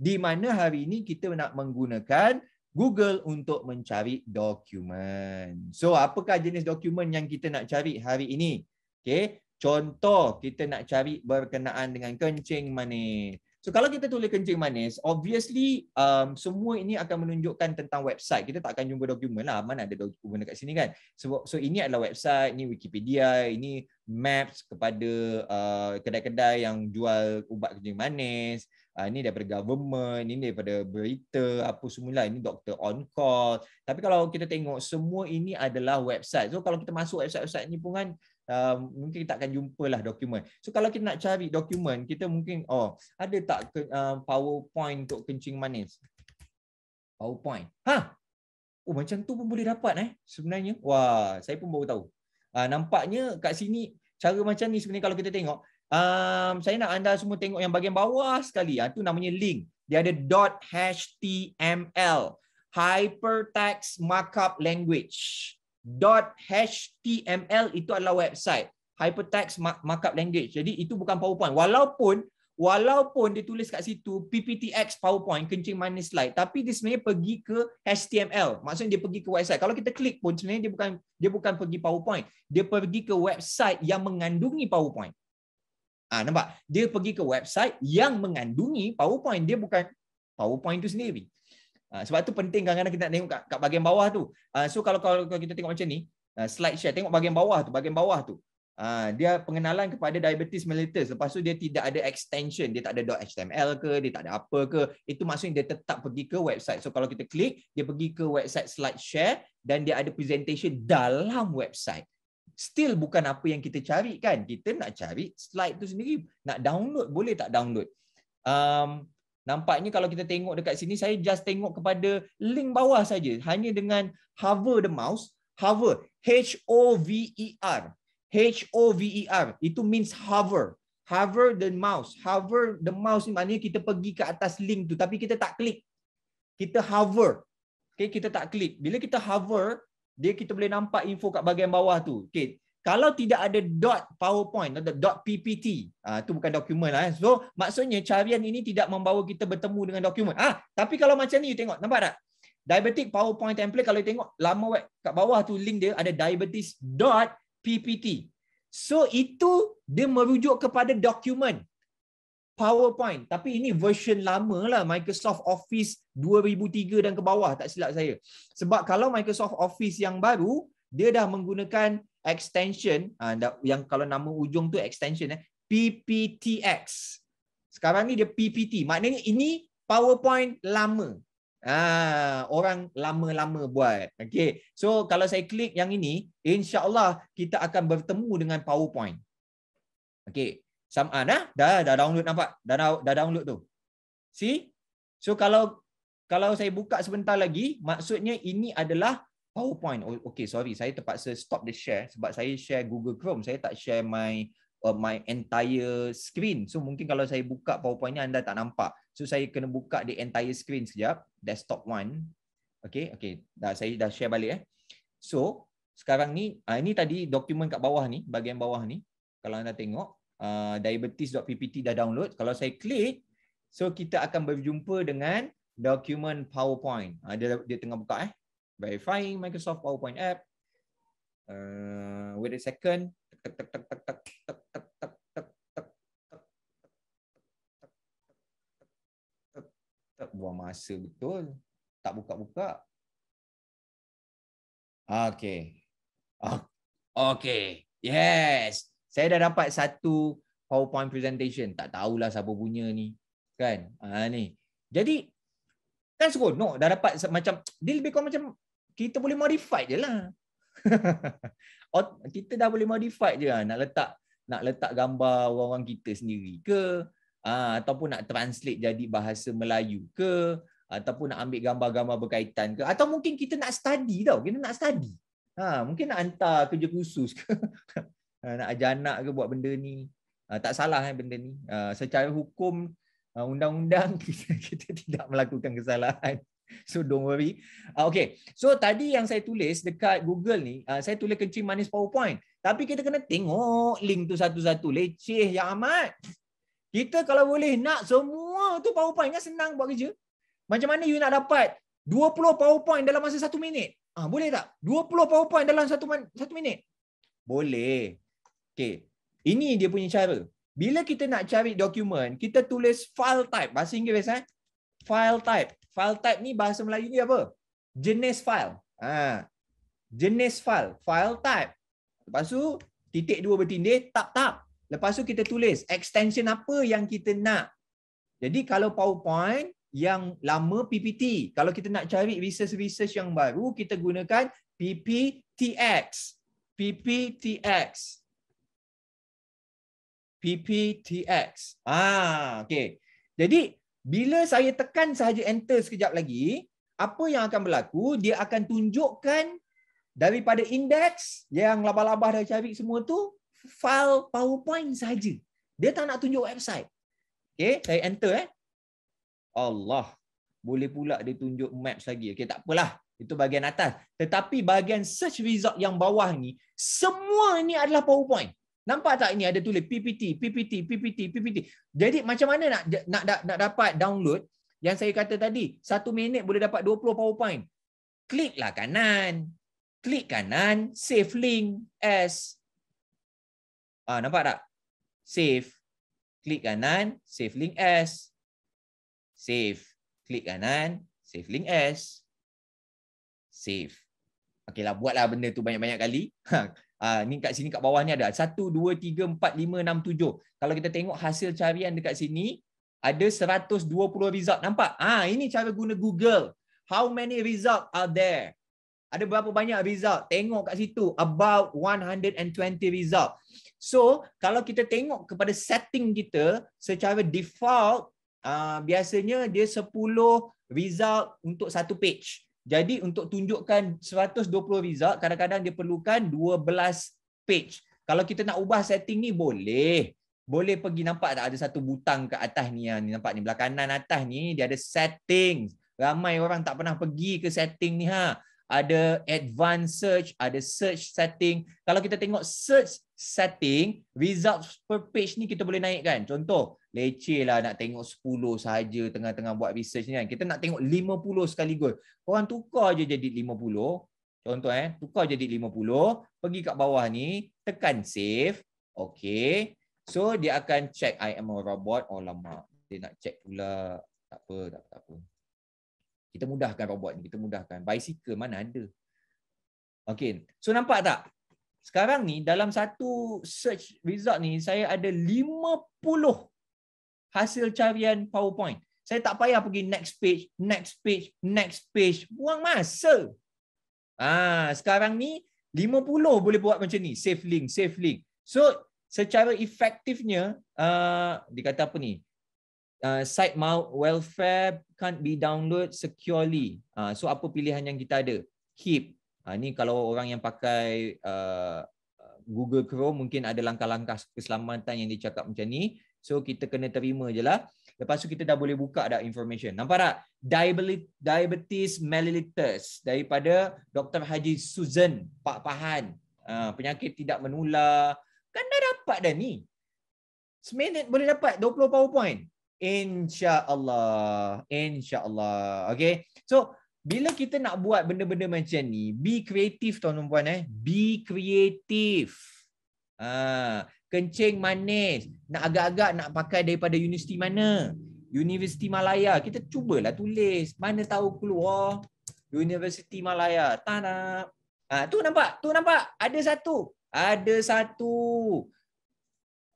Di mana hari ini kita nak menggunakan Google untuk mencari dokumen. So apakah jenis dokumen yang kita nak cari hari ini? Okey, contoh kita nak cari berkenaan dengan kencing manis. So kalau kita tulis kencing manis, obviously um, semua ini akan menunjukkan tentang website. Kita tak akan jumpa dokumen lah. Mana ada dokumen dekat sini kan? So, so ini adalah website, ini Wikipedia, ini maps kepada uh, kedai-kedai yang jual ubat kencing manis. Uh, ini daripada government, ini daripada berita, apa semula. Ini doktor on call. Tapi kalau kita tengok, semua ini adalah website. So kalau kita masuk website-website ini pun kan, Ehm, mungkin kita akan lah dokumen. So kalau kita nak cari dokumen, kita mungkin oh, ada tak ke, uh, PowerPoint untuk kencing manis? PowerPoint. Ha. Oh macam tu pun boleh dapat eh sebenarnya. Wah, saya pun baru tahu. Uh, nampaknya kat sini cara macam ni sebenarnya kalau kita tengok um, saya nak anda semua tengok yang bahagian bawah sekali ah tu namanya link. Dia ada .html hypertext markup language. .html itu adalah website hypertext markup language. Jadi itu bukan PowerPoint. Walaupun walaupun dia tulis kat situ PPTX PowerPoint kencing manis slide, tapi dia sebenarnya pergi ke HTML. Maksudnya dia pergi ke website. Kalau kita klik pun sebenarnya dia bukan dia bukan pergi PowerPoint. Dia pergi ke website yang mengandungi PowerPoint. Ah nampak? Dia pergi ke website yang mengandungi PowerPoint. Dia bukan PowerPoint itu sendiri. Ah, sebab tu penting kadang-kadang kita nak tengok kat, kat bahagian bawah tu. Uh, so kalau, kalau kalau kita tengok macam ni, uh, slide share tengok bahagian bawah tu, bahagian bawah tu. Uh, dia pengenalan kepada diabetes mellitus. Lepas tu dia tidak ada extension, dia tak ada .html ke, dia tak ada apa ke. Itu maksudnya dia tetap pergi ke website. So kalau kita klik, dia pergi ke website slide share dan dia ada presentation dalam website. Still bukan apa yang kita cari kan. Kita nak cari slide tu sendiri. Nak download boleh tak download? Um, Nampaknya kalau kita tengok dekat sini, saya just tengok kepada link bawah saja. Hanya dengan hover the mouse. Hover. H-O-V-E-R. H-O-V-E-R. Itu means hover. Hover the mouse. Hover the mouse ni maknanya kita pergi ke atas link tu. Tapi kita tak klik. Kita hover. Okay, kita tak klik. Bila kita hover, dia kita boleh nampak info kat bahagian bawah tu. Okay kalau tidak ada dot powerpoint atau dot ppt ah uh, tu bukan dokumen lah eh. so maksudnya carian ini tidak membawa kita bertemu dengan dokumen ah tapi kalau macam ni you tengok nampak tak diabetic powerpoint template kalau you tengok lama web kat bawah tu link dia ada diabetes dot ppt so itu dia merujuk kepada dokumen powerpoint tapi ini version lama lah microsoft office 2003 dan ke bawah tak silap saya sebab kalau microsoft office yang baru dia dah menggunakan extension ah, yang kalau nama ujung tu extension eh PPTX. Sekarang ni dia PPT. Maknanya ini PowerPoint lama. Ah, orang lama-lama buat. Okey. So kalau saya klik yang ini, insya-Allah kita akan bertemu dengan PowerPoint. Okey. Sama ah, dah dah download nampak. Dah dah download tu. See? So kalau kalau saya buka sebentar lagi, maksudnya ini adalah PowerPoint. Oh, okay, sorry. Saya terpaksa stop the share sebab saya share Google Chrome. Saya tak share my uh, my entire screen. So, mungkin kalau saya buka PowerPoint ni, anda tak nampak. So, saya kena buka the entire screen sekejap. Desktop one. Okay, okay. Dah, saya dah share balik. Eh. So, sekarang ni, uh, ini tadi dokumen kat bawah ni, bahagian bawah ni. Kalau anda tengok, uh, ah, diabetes.ppt dah download. Kalau saya klik, so kita akan berjumpa dengan dokumen PowerPoint. Uh, dia, dia tengah buka eh verifying Microsoft PowerPoint app. Uh, wait a second. Buang masa betul. Tak buka-buka. Okay. Okay. Yes. Saya dah dapat satu PowerPoint presentation. Tak tahulah siapa punya ni. Kan? Ha, ni. Jadi, kan No. dah dapat macam, dia lebih kurang macam kita boleh modify je lah. kita dah boleh modify je lah. nak letak nak letak gambar orang-orang kita sendiri ke ah, ataupun nak translate jadi bahasa Melayu ke ataupun nak ambil gambar-gambar berkaitan ke atau mungkin kita nak study tau kita nak study ha mungkin nak hantar kerja khusus ke ah, nak ajar anak ke buat benda ni ah, tak salah kan benda ni secara hukum undang-undang kita, kita tidak melakukan kesalahan So don't worry. Uh, okay. So tadi yang saya tulis dekat Google ni, uh, saya tulis kencing manis PowerPoint. Tapi kita kena tengok link tu satu-satu. Leceh yang amat. Kita kalau boleh nak semua tu PowerPoint. Kan senang buat kerja. Macam mana you nak dapat 20 PowerPoint dalam masa satu minit? Ah uh, Boleh tak? 20 PowerPoint dalam satu, satu minit? Boleh. Okay. Ini dia punya cara. Bila kita nak cari dokumen, kita tulis file type. Bahasa Inggeris. Eh? File type file type ni bahasa Melayu ni apa? Jenis file. Ha. Jenis file. File type. Lepas tu, titik dua bertindih, tap tap. Lepas tu kita tulis extension apa yang kita nak. Jadi kalau PowerPoint yang lama PPT. Kalau kita nak cari research-research yang baru, kita gunakan PPTX. PPTX. PPTX. Ah, okay. Jadi, bila saya tekan sahaja enter sekejap lagi, apa yang akan berlaku, dia akan tunjukkan daripada indeks yang labah-labah dah cari semua tu, file PowerPoint sahaja. Dia tak nak tunjuk website. Okay, saya enter. eh. Allah, boleh pula dia tunjuk maps lagi. Okay, tak apalah. Itu bahagian atas. Tetapi bahagian search result yang bawah ni, semua ini adalah PowerPoint. Nampak tak ini ada tulis PPT, PPT, PPT, PPT. Jadi macam mana nak nak nak dapat download yang saya kata tadi, satu minit boleh dapat 20 PowerPoint. Kliklah kanan. Klik kanan, save link as. Ah, nampak tak? Save. Klik kanan, save link as. Save. Klik kanan, save link as. Save. Okeylah, buatlah benda tu banyak-banyak kali. Ah, ni kat sini kat bawah ni ada 1 2 3 4 5 6 7. Kalau kita tengok hasil carian dekat sini ada 120 result nampak. Ah ini cara guna Google. How many result are there? Ada berapa banyak result? Tengok kat situ about 120 result. So, kalau kita tengok kepada setting kita secara default uh, biasanya dia 10 result untuk satu page. Jadi untuk tunjukkan 120 result, kadang-kadang dia perlukan 12 page. Kalau kita nak ubah setting ni, boleh. Boleh pergi nampak tak ada satu butang ke atas ni yang nampak ni. Belakangan atas ni, dia ada setting. Ramai orang tak pernah pergi ke setting ni. ha. Ada advanced search, ada search setting. Kalau kita tengok search setting, results per page ni kita boleh naikkan. Contoh, leceh lah nak tengok 10 saja tengah-tengah buat research ni kan. Kita nak tengok 50 sekaligus. Korang tukar je jadi 50. Contoh eh, tukar jadi 50. Pergi kat bawah ni, tekan save. Okay. So dia akan check I am a robot. Oh lama. Dia nak check pula. Tak apa, tak apa. Tak apa. Kita mudahkan robot ni. Kita mudahkan. Bicycle mana ada. Okay. So nampak tak? Sekarang ni dalam satu search result ni saya ada 50 hasil carian PowerPoint. Saya tak payah pergi next page, next page, next page. Buang masa. Ah, sekarang ni 50 boleh buat macam ni, save link, save link. So, secara efektifnya uh, ah, dikata apa ni? Uh, site mount welfare can't be download securely. Uh, so apa pilihan yang kita ada? Keep. Uh, ni kalau orang yang pakai uh, Google Chrome mungkin ada langkah-langkah keselamatan yang dicakap macam ni. So kita kena terima je lah. Lepas tu kita dah boleh buka dah information. Nampak tak? Diabetes mellitus daripada Dr. Haji Susan, Pak Pahan. Uh, penyakit tidak menular. Kan dah dapat dah ni. Seminit boleh dapat 20 powerpoint. InsyaAllah. InsyaAllah. Okay. So, bila kita nak buat benda-benda macam ni, be creative tuan-tuan puan eh. Be creative. Uh, kencing manis, nak agak-agak nak pakai daripada universiti mana? Universiti Malaya. Kita cubalah tulis. Mana tahu keluar Universiti Malaya. tanah nak. Ha, tu nampak? Tu nampak? Ada satu. Ada satu.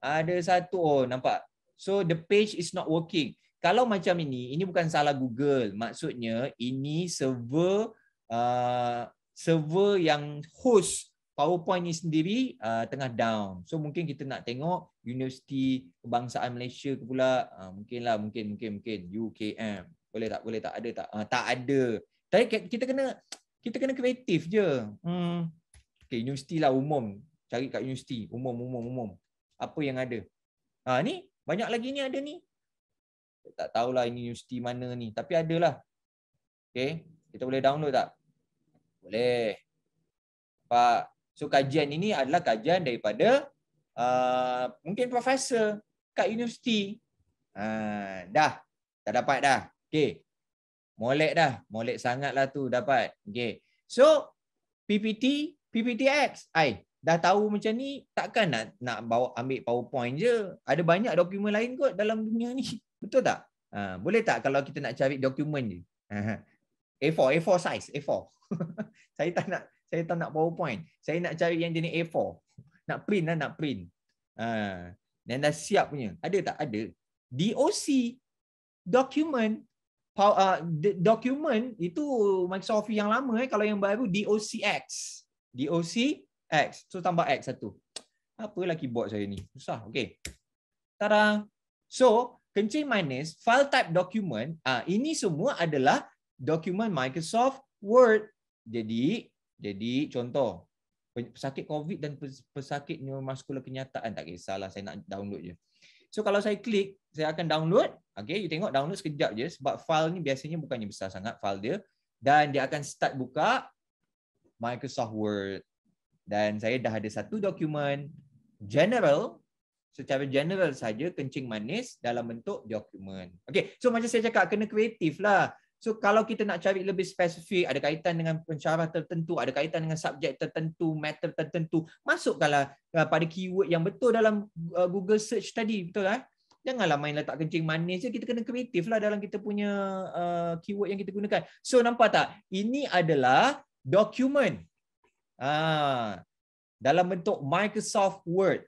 Ada satu. Oh, nampak? So, the page is not working. Kalau macam ini, ini bukan salah Google. Maksudnya, ini server uh, server yang host PowerPoint ni sendiri uh, tengah down. So mungkin kita nak tengok Universiti Kebangsaan Malaysia ke pula. Uh, mungkinlah, mungkin, mungkin, mungkin. UKM. Boleh tak? Boleh tak? Ada tak? Uh, tak ada. Tapi kita kena kita kena kreatif je. Hmm. Okay, universiti lah umum. Cari kat universiti. Umum, umum, umum. Apa yang ada? uh, ni, banyak lagi ni ada ni. Tak tahulah ini universiti mana ni. Tapi ada lah Okay. Kita boleh download tak? Boleh. Pak, So kajian ini adalah kajian daripada uh, mungkin profesor kat universiti. Uh, dah. Tak dapat dah. okay, Molek dah. Molek sangatlah tu dapat. okay. So PPT, PPTX. Ai, dah tahu macam ni takkan nak nak bawa ambil PowerPoint je. Ada banyak dokumen lain kot dalam dunia ni. Betul tak? Uh, boleh tak kalau kita nak cari dokumen je? A4, ha, A4 size, A4. Saya tak nak saya tak nak powerpoint saya nak cari yang jenis A4 nak print lah nak print ha. dan dah siap punya ada tak? ada DOC document power, uh, document itu Microsoft yang lama eh. kalau yang baru DOCX DOCX so tambah X satu apa apalah keyboard saya ni susah okay. tada so kencing minus file type document uh, ini semua adalah dokumen Microsoft Word jadi jadi contoh pesakit COVID dan pesakit neuromuscular kenyataan tak kisahlah saya nak download je. So kalau saya klik, saya akan download. Okay, you tengok download sekejap je sebab file ni biasanya bukannya besar sangat file dia. Dan dia akan start buka Microsoft Word. Dan saya dah ada satu dokumen general secara general saja kencing manis dalam bentuk dokumen. Okay, so macam saya cakap kena kreatif lah. So kalau kita nak cari lebih spesifik, ada kaitan dengan pencarah tertentu, ada kaitan dengan subjek tertentu, matter tertentu, masukkanlah uh, pada keyword yang betul dalam uh, Google search tadi. Betul kan? Janganlah main letak kencing manis je. Kita kena kreatif lah dalam kita punya uh, keyword yang kita gunakan. So nampak tak? Ini adalah dokumen. Ha. Ah, dalam bentuk Microsoft Word.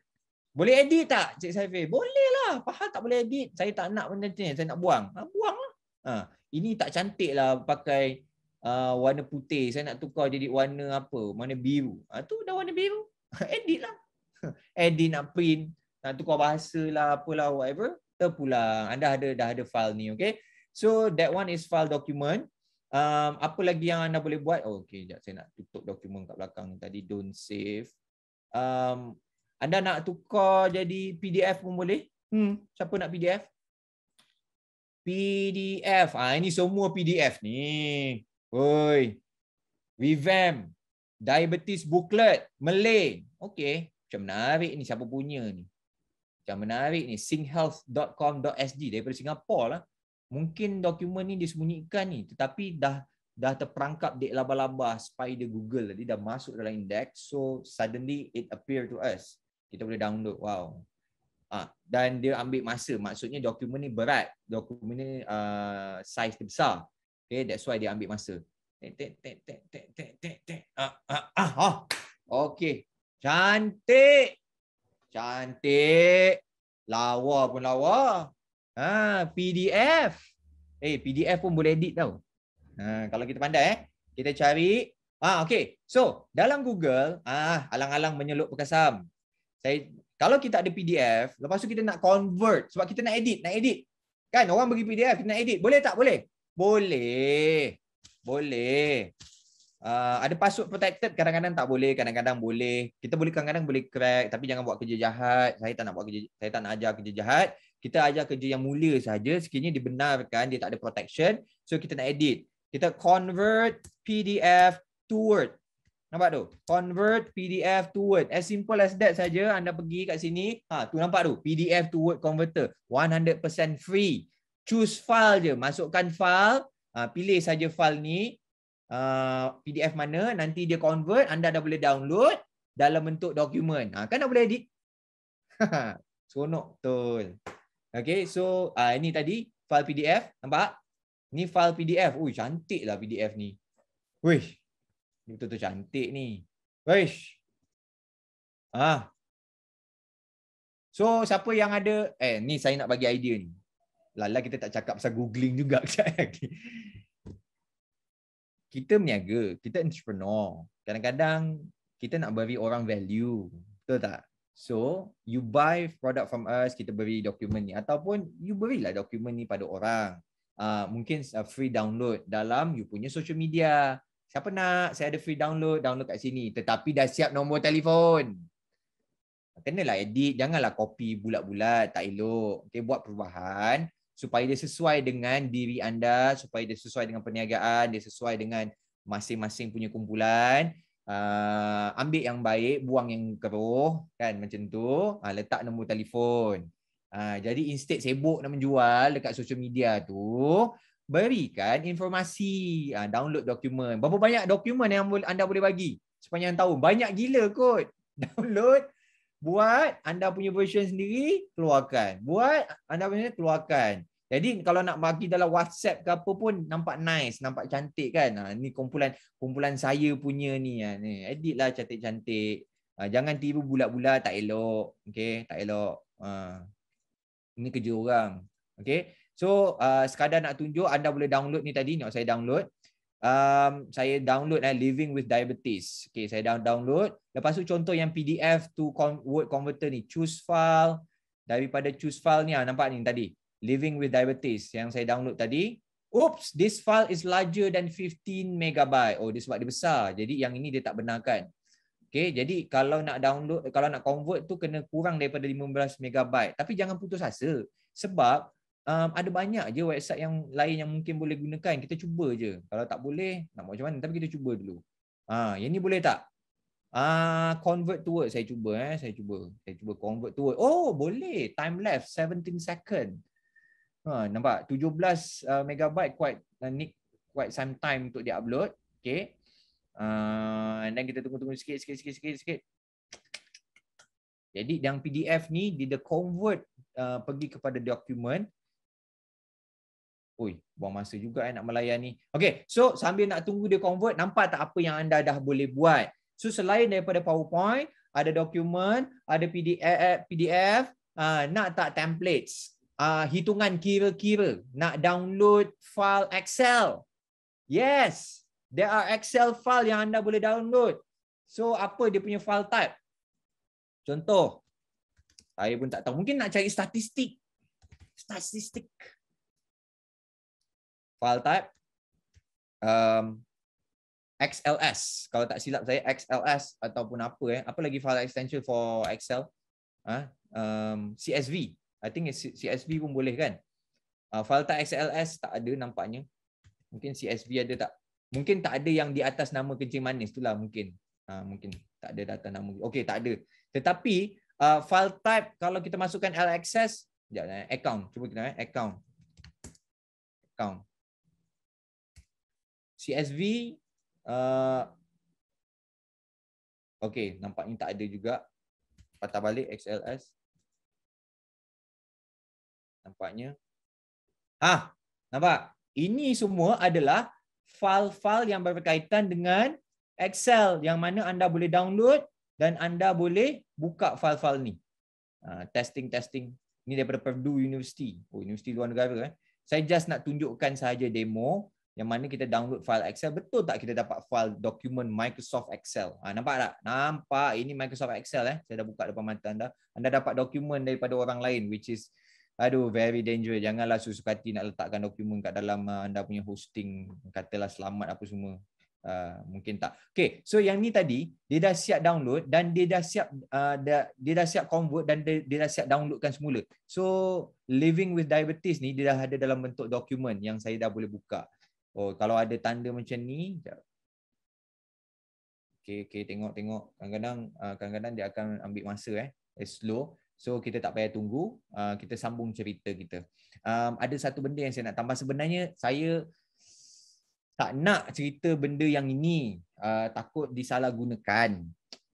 Boleh edit tak Cik Saifi? Boleh lah. Pahal tak boleh edit. Saya tak nak benda ni. Saya nak buang. Ha, buang lah. Ha ini tak cantik lah pakai uh, warna putih. Saya nak tukar jadi warna apa? Warna biru. Ah, tu dah warna biru. Edit lah. Edit nak print. Nak tukar bahasa lah. Apalah whatever. Terpulang. Anda ada dah ada file ni. Okay. So that one is file document. Um, apa lagi yang anda boleh buat? Oh, okay. Sekejap saya nak tutup dokumen kat belakang tadi. Don't save. Um, anda nak tukar jadi PDF pun boleh? Hmm. Siapa nak PDF? PDF. Ah ini semua PDF ni. Oi. Revamp Diabetes Booklet Malay. Okey, macam menarik ni siapa punya ni. Macam menarik ni singhealth.com.sg daripada Singapura lah. Mungkin dokumen ni disembunyikan ni tetapi dah dah terperangkap di laba-laba spider Google tadi dah masuk dalam index so suddenly it appear to us. Kita boleh download. Wow. Ah ha, dan dia ambil masa maksudnya dokumen ni berat dokumen ni a uh, saiz besar okey that's why dia ambil masa tek tek tek tek tek tek tek tek ah ah oh. Ah, ah. okey cantik cantik lawa pun lawa ha pdf eh pdf pun boleh edit tau ha kalau kita pandai eh kita cari ah okay. so dalam google ah alang-alang menyeluk pekasam saya kalau kita ada PDF, lepas tu kita nak convert sebab kita nak edit, nak edit. Kan orang bagi PDF kita nak edit. Boleh tak boleh? Boleh. Boleh. Uh, ada password protected kadang-kadang tak boleh, kadang-kadang boleh. Kita boleh kadang-kadang boleh crack tapi jangan buat kerja jahat. Saya tak nak buat kerja saya tak nak ajar kerja jahat. Kita ajar kerja yang mulia saja sekiranya dibenarkan dia tak ada protection. So kita nak edit. Kita convert PDF to Word. Nampak tu? Convert PDF to Word. As simple as that saja anda pergi kat sini. Ha, tu nampak tu? PDF to Word converter. 100% free. Choose file je. Masukkan file. Ha, pilih saja file ni. Uh, ha, PDF mana. Nanti dia convert. Anda dah boleh download dalam bentuk dokumen. Ha, kan dah boleh edit? Sonok betul. Okay. So uh, ini tadi file PDF. Nampak? Ni file PDF. Ui cantik lah PDF ni. Wih. Ni betul-betul cantik ni. Wish. Ha. Ah. So siapa yang ada eh ni saya nak bagi idea ni. Lala kita tak cakap pasal googling juga Kita berniaga, kita entrepreneur. Kadang-kadang kita nak beri orang value. Betul tak? So, you buy product from us, kita beri dokumen ni. Ataupun, you berilah dokumen ni pada orang. Uh, mungkin ah, free download dalam you punya social media siapa nak saya ada free download download kat sini tetapi dah siap nombor telefon kenalah edit janganlah copy bulat-bulat tak elok okey buat perubahan supaya dia sesuai dengan diri anda supaya dia sesuai dengan perniagaan dia sesuai dengan masing-masing punya kumpulan uh, ambil yang baik buang yang keruh kan macam tu uh, letak nombor telefon uh, jadi instead sibuk nak menjual dekat social media tu berikan informasi ah, download dokumen. Berapa banyak dokumen yang anda boleh bagi sepanjang tahun? Banyak gila kot. Download buat anda punya version sendiri keluarkan. Buat anda punya keluarkan. Jadi kalau nak bagi dalam WhatsApp ke apa pun nampak nice, nampak cantik kan. Ha, ni kumpulan kumpulan saya punya ni. Ha, ni editlah cantik-cantik. Ha, jangan tiba bulat-bulat tak elok. okey tak elok. Ha, ini kerja orang. Okay. So uh, sekadar nak tunjuk anda boleh download ni tadi ni. saya download. Um, saya download eh, Living with Diabetes. Okay, saya dah download. Lepas tu contoh yang PDF to con- Word Converter ni. Choose file. Daripada choose file ni, ah, nampak ni tadi. Living with Diabetes yang saya download tadi. Oops, this file is larger than 15 megabyte. Oh, dia sebab dia besar. Jadi yang ini dia tak benarkan. Okay, jadi kalau nak download, kalau nak convert tu kena kurang daripada 15 megabyte. Tapi jangan putus asa. Sebab um, ada banyak je website yang lain yang mungkin boleh gunakan. Kita cuba je. Kalau tak boleh, nak buat macam mana? Tapi kita cuba dulu. Ha, yang ni boleh tak? Ah, convert to word. Saya cuba. Eh. Saya cuba. Saya cuba convert to word. Oh, boleh. Time left. 17 second. Ha, nampak? 17 uh, eh, megabyte quite uh, need quite some time untuk dia upload. Okay. Uh, and then kita tunggu-tunggu sikit, sikit, sikit, sikit, sikit. Jadi yang PDF ni, dia convert uh, pergi kepada dokumen. Oi, buang masa juga eh, nak melayan ni. Okay, so sambil nak tunggu dia convert, nampak tak apa yang anda dah boleh buat? So selain daripada PowerPoint, ada dokumen, ada PDF, eh, eh, PDF uh, ah, nak tak templates? Uh, hitungan kira-kira. Nak download file Excel. Yes, there are Excel file yang anda boleh download. So apa dia punya file type? Contoh, saya pun tak tahu. Mungkin nak cari Statistik. Statistik file type um, XLS. Kalau tak silap saya XLS ataupun apa eh? Apa lagi file extension for Excel? Ah, ha? huh? um, CSV. I think CSV pun boleh kan? Uh, file type XLS tak ada nampaknya. Mungkin CSV ada tak? Mungkin tak ada yang di atas nama kencing manis itulah mungkin. Uh, mungkin tak ada data nama. Okey, tak ada. Tetapi uh, file type kalau kita masukkan LXS, jap, eh, account. Cuba kita eh account. Account. CSV uh, Okay, nampaknya tak ada juga Patah balik XLS Nampaknya Ha, nampak? Ini semua adalah File-file yang berkaitan dengan Excel yang mana anda boleh download Dan anda boleh buka file-file ni ha, Testing-testing uh, Ini daripada Purdue University Oh, Universiti Luar Negara eh. Saya just nak tunjukkan saja demo yang mana kita download file Excel, betul tak kita dapat file dokumen Microsoft Excel? Ha, nampak tak? Nampak. Ini Microsoft Excel. Eh. Saya dah buka depan mata anda. Anda dapat dokumen daripada orang lain which is aduh very dangerous. Janganlah susukati nak letakkan dokumen kat dalam uh, anda punya hosting. Katalah selamat apa semua. Uh, mungkin tak. Okay. So yang ni tadi, dia dah siap download dan dia dah siap uh, dia, dia dah siap convert dan dia, dia dah siap downloadkan semula. So living with diabetes ni, dia dah ada dalam bentuk dokumen yang saya dah boleh buka. Oh, kalau ada tanda macam ni, sekejap. Okay, okay, tengok, tengok. Kadang-kadang ah, kadang-kadang dia akan ambil masa, eh. It's slow. So, kita tak payah tunggu. Ah, kita sambung cerita kita. Um, ada satu benda yang saya nak tambah. Sebenarnya, saya tak nak cerita benda yang ini. Uh, takut disalahgunakan.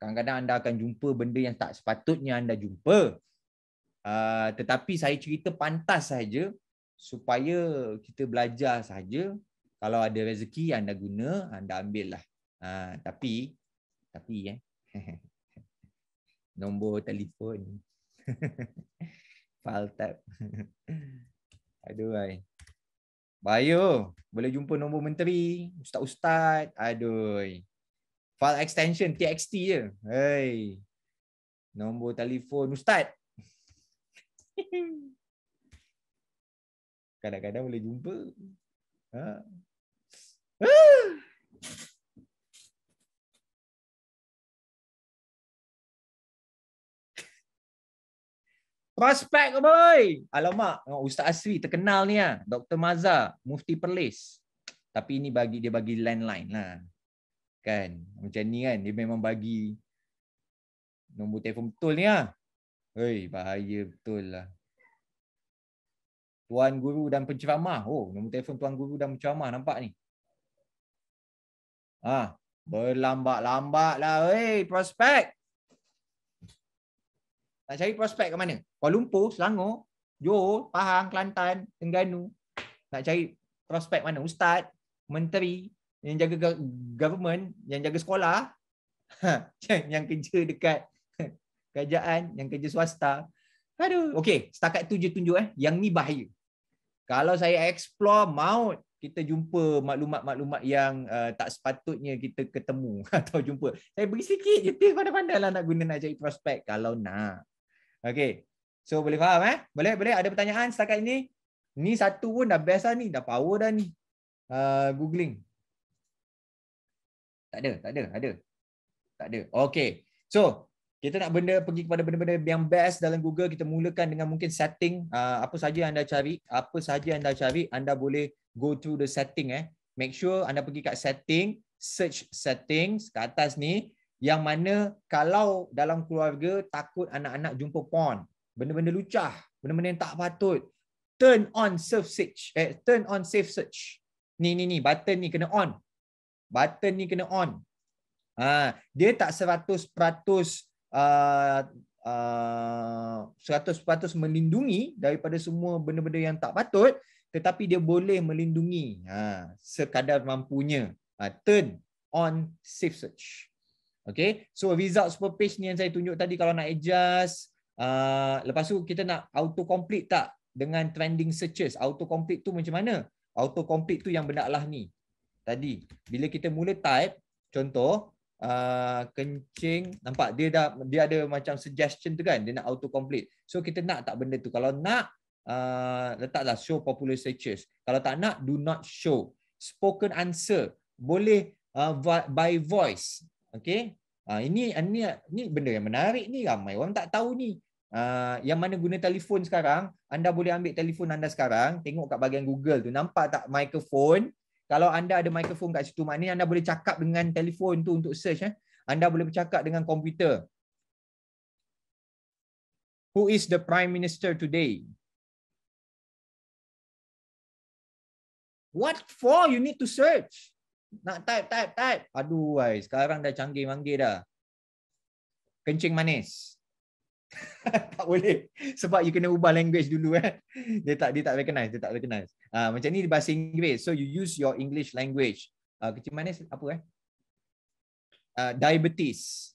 Kadang-kadang anda akan jumpa benda yang tak sepatutnya anda jumpa. Uh, tetapi saya cerita pantas saja supaya kita belajar saja kalau ada rezeki anda guna anda ambillah ha, tapi tapi eh nombor telefon file tab aduh bio boleh jumpa nombor menteri ustaz-ustaz aduh file extension txt je hey nombor telefon ustaz kadang-kadang boleh jumpa ha. Prospek boy. Alamak, Ustaz Asri terkenal ni ah, Dr. Maza, Mufti Perlis. Tapi ini bagi dia bagi landline lah. Kan? Macam ni kan, dia memang bagi nombor telefon betul ni ah. Hei, bahaya betul lah. Tuan Guru dan Penceramah. Oh, nombor telefon Tuan Guru dan Penceramah nampak ni. Ah, ha, berlambat lah. Hey, prospek. Nak cari prospek ke mana? Kuala Lumpur, Selangor, Johor, Pahang, Kelantan, Tengganu. Nak cari prospek mana? Ustaz, menteri yang jaga government, yang jaga sekolah, ha, yang kerja dekat kerajaan, yang kerja swasta. Aduh, okey, setakat tu je tunjuk eh. Yang ni bahaya. Kalau saya explore maut, kita jumpa maklumat-maklumat yang uh, tak sepatutnya kita ketemu atau jumpa. Saya beri sikit je tip pandai-pandai lah nak guna nak cari prospek kalau nak. Okay. So boleh faham eh? Boleh? Boleh? Ada pertanyaan setakat ini? Ni satu pun dah best lah ni. Dah power dah ni. Uh, Googling. Tak ada. Tak ada. Ada. Tak ada. Okay. So kita nak benda pergi kepada benda-benda yang best dalam Google. Kita mulakan dengan mungkin setting uh, apa saja anda cari. Apa saja anda cari. Anda boleh go to the setting eh. Make sure anda pergi kat setting, search settings kat atas ni yang mana kalau dalam keluarga takut anak-anak jumpa porn, benda-benda lucah, benda-benda yang tak patut, turn on safe search. Eh turn on safe search. Ni ni ni button ni kena on. Button ni kena on. Ha, dia tak 100% a uh, uh, 100% melindungi daripada semua benda-benda yang tak patut tetapi dia boleh melindungi ha, sekadar mampunya. Ha, turn on safe search. Okay, so result super page ni yang saya tunjuk tadi kalau nak adjust. Uh, lepas tu kita nak auto-complete tak dengan trending searches. Auto-complete tu macam mana? Auto-complete tu yang benar lah ni. Tadi, bila kita mula type, contoh, uh, kencing, nampak dia dah dia ada macam suggestion tu kan? Dia nak auto-complete. So kita nak tak benda tu? Kalau nak, uh, letaklah show popular searches. Kalau tak nak, do not show. Spoken answer boleh uh, by voice. Okay, uh, ini ini ini benda yang menarik ni ramai orang tak tahu ni. Uh, yang mana guna telefon sekarang, anda boleh ambil telefon anda sekarang, tengok kat bahagian Google tu, nampak tak mikrofon? Kalau anda ada mikrofon kat situ, maknanya anda boleh cakap dengan telefon tu untuk search. Eh? Anda boleh bercakap dengan komputer. Who is the Prime Minister today? What for you need to search? Nak type, type, type. Aduh, ay, sekarang dah canggih dah. Kencing manis. tak boleh sebab you kena ubah language dulu eh dia tak dia tak recognize dia tak recognize uh, macam ni bahasa Inggeris so you use your English language uh, kencing manis apa eh uh, diabetes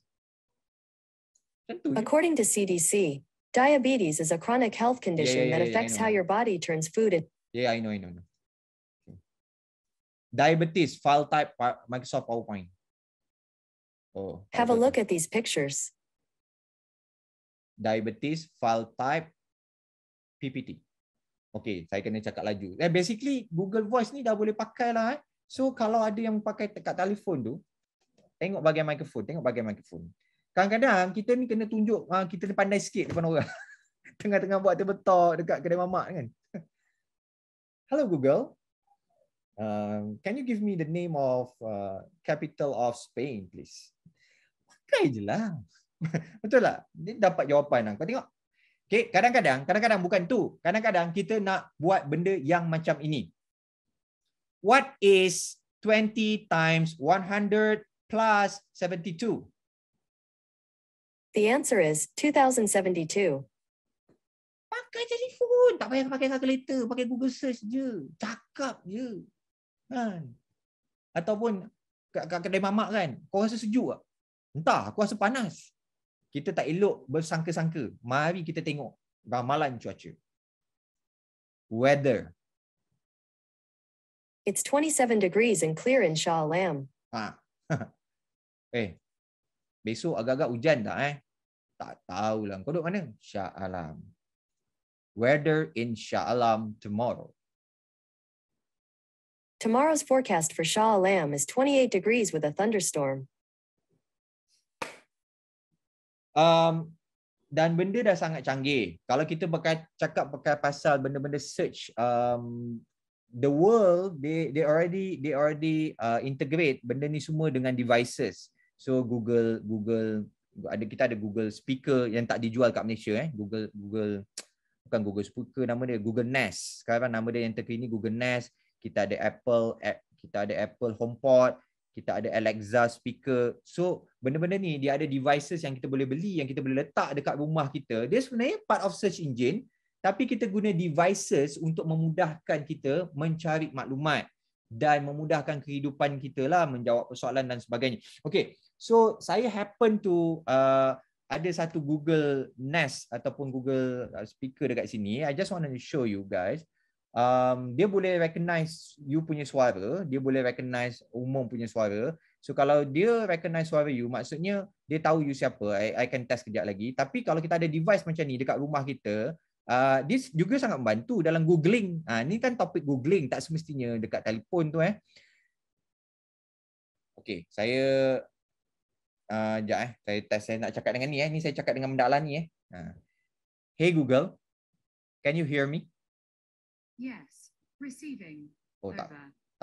Tentu, according to CDC diabetes is a chronic health condition yeah, yeah, yeah, that affects how your body turns food yeah I know, I know. diabetes file type Microsoft PowerPoint. Oh, have a look at these pictures. Diabetes file type PPT. Okay, saya kena cakap laju. Eh, basically, Google Voice ni dah boleh pakai lah. Eh. So, kalau ada yang pakai dekat telefon tu, tengok bagian microphone, tengok bagian microphone. Kadang-kadang, kita ni kena tunjuk, ha, kita ni pandai sikit depan orang. Tengah-tengah buat tebetok dekat kedai mamak kan. Hello, Google. Um, can you give me the name of uh, capital of Spain, please? Pakai je lah. Betul tak? Dia dapat jawapan lah. Kau tengok. Okay, kadang-kadang, kadang-kadang bukan tu. Kadang-kadang kita nak buat benda yang macam ini. What is 20 times 100 plus 72? The answer is 2072. Pakai telefon. Tak payah pakai calculator. Pakai Google search je. Cakap je. Kan? Ataupun kat, kat kedai mamak kan, kau rasa sejuk tak? Entah, aku rasa panas. Kita tak elok bersangka-sangka. Mari kita tengok ramalan cuaca. Weather. It's 27 degrees and clear in Shah Alam. Ha. eh, besok agak-agak hujan tak eh? Tak tahulah. Kau duduk mana? Shah Alam. Weather in Shah Alam tomorrow. Tomorrow's forecast for Shah Alam is 28 degrees with a thunderstorm. Um, dan benda dah sangat canggih. Kalau kita pakai cakap pakai pasal benda-benda search um, the world they they already they already uh, integrate benda ni semua dengan devices. So Google Google ada kita ada Google speaker yang tak dijual kat Malaysia eh. Google Google bukan Google speaker nama dia Google Nest. Sekarang nama dia yang terkini Google Nest kita ada Apple app, eh, kita ada Apple HomePod, kita ada Alexa speaker. So benda-benda ni dia ada devices yang kita boleh beli, yang kita boleh letak dekat rumah kita. Dia sebenarnya part of search engine, tapi kita guna devices untuk memudahkan kita mencari maklumat dan memudahkan kehidupan kita lah menjawab persoalan dan sebagainya. Okay, so saya happen to uh, ada satu Google Nest ataupun Google uh, speaker dekat sini. I just want to show you guys um, dia boleh recognize you punya suara, dia boleh recognize umum punya suara. So kalau dia recognize suara you, maksudnya dia tahu you siapa. I, I can test kejap lagi. Tapi kalau kita ada device macam ni dekat rumah kita, uh, this juga sangat membantu dalam googling. Uh, ni kan topik googling, tak semestinya dekat telefon tu eh. Okay, saya... Uh, sekejap eh, saya test saya nak cakap dengan ni eh. Ni saya cakap dengan mendalan ni eh. Ah. Hey Google, can you hear me? Yes. Receiving. Oh, Over. tak,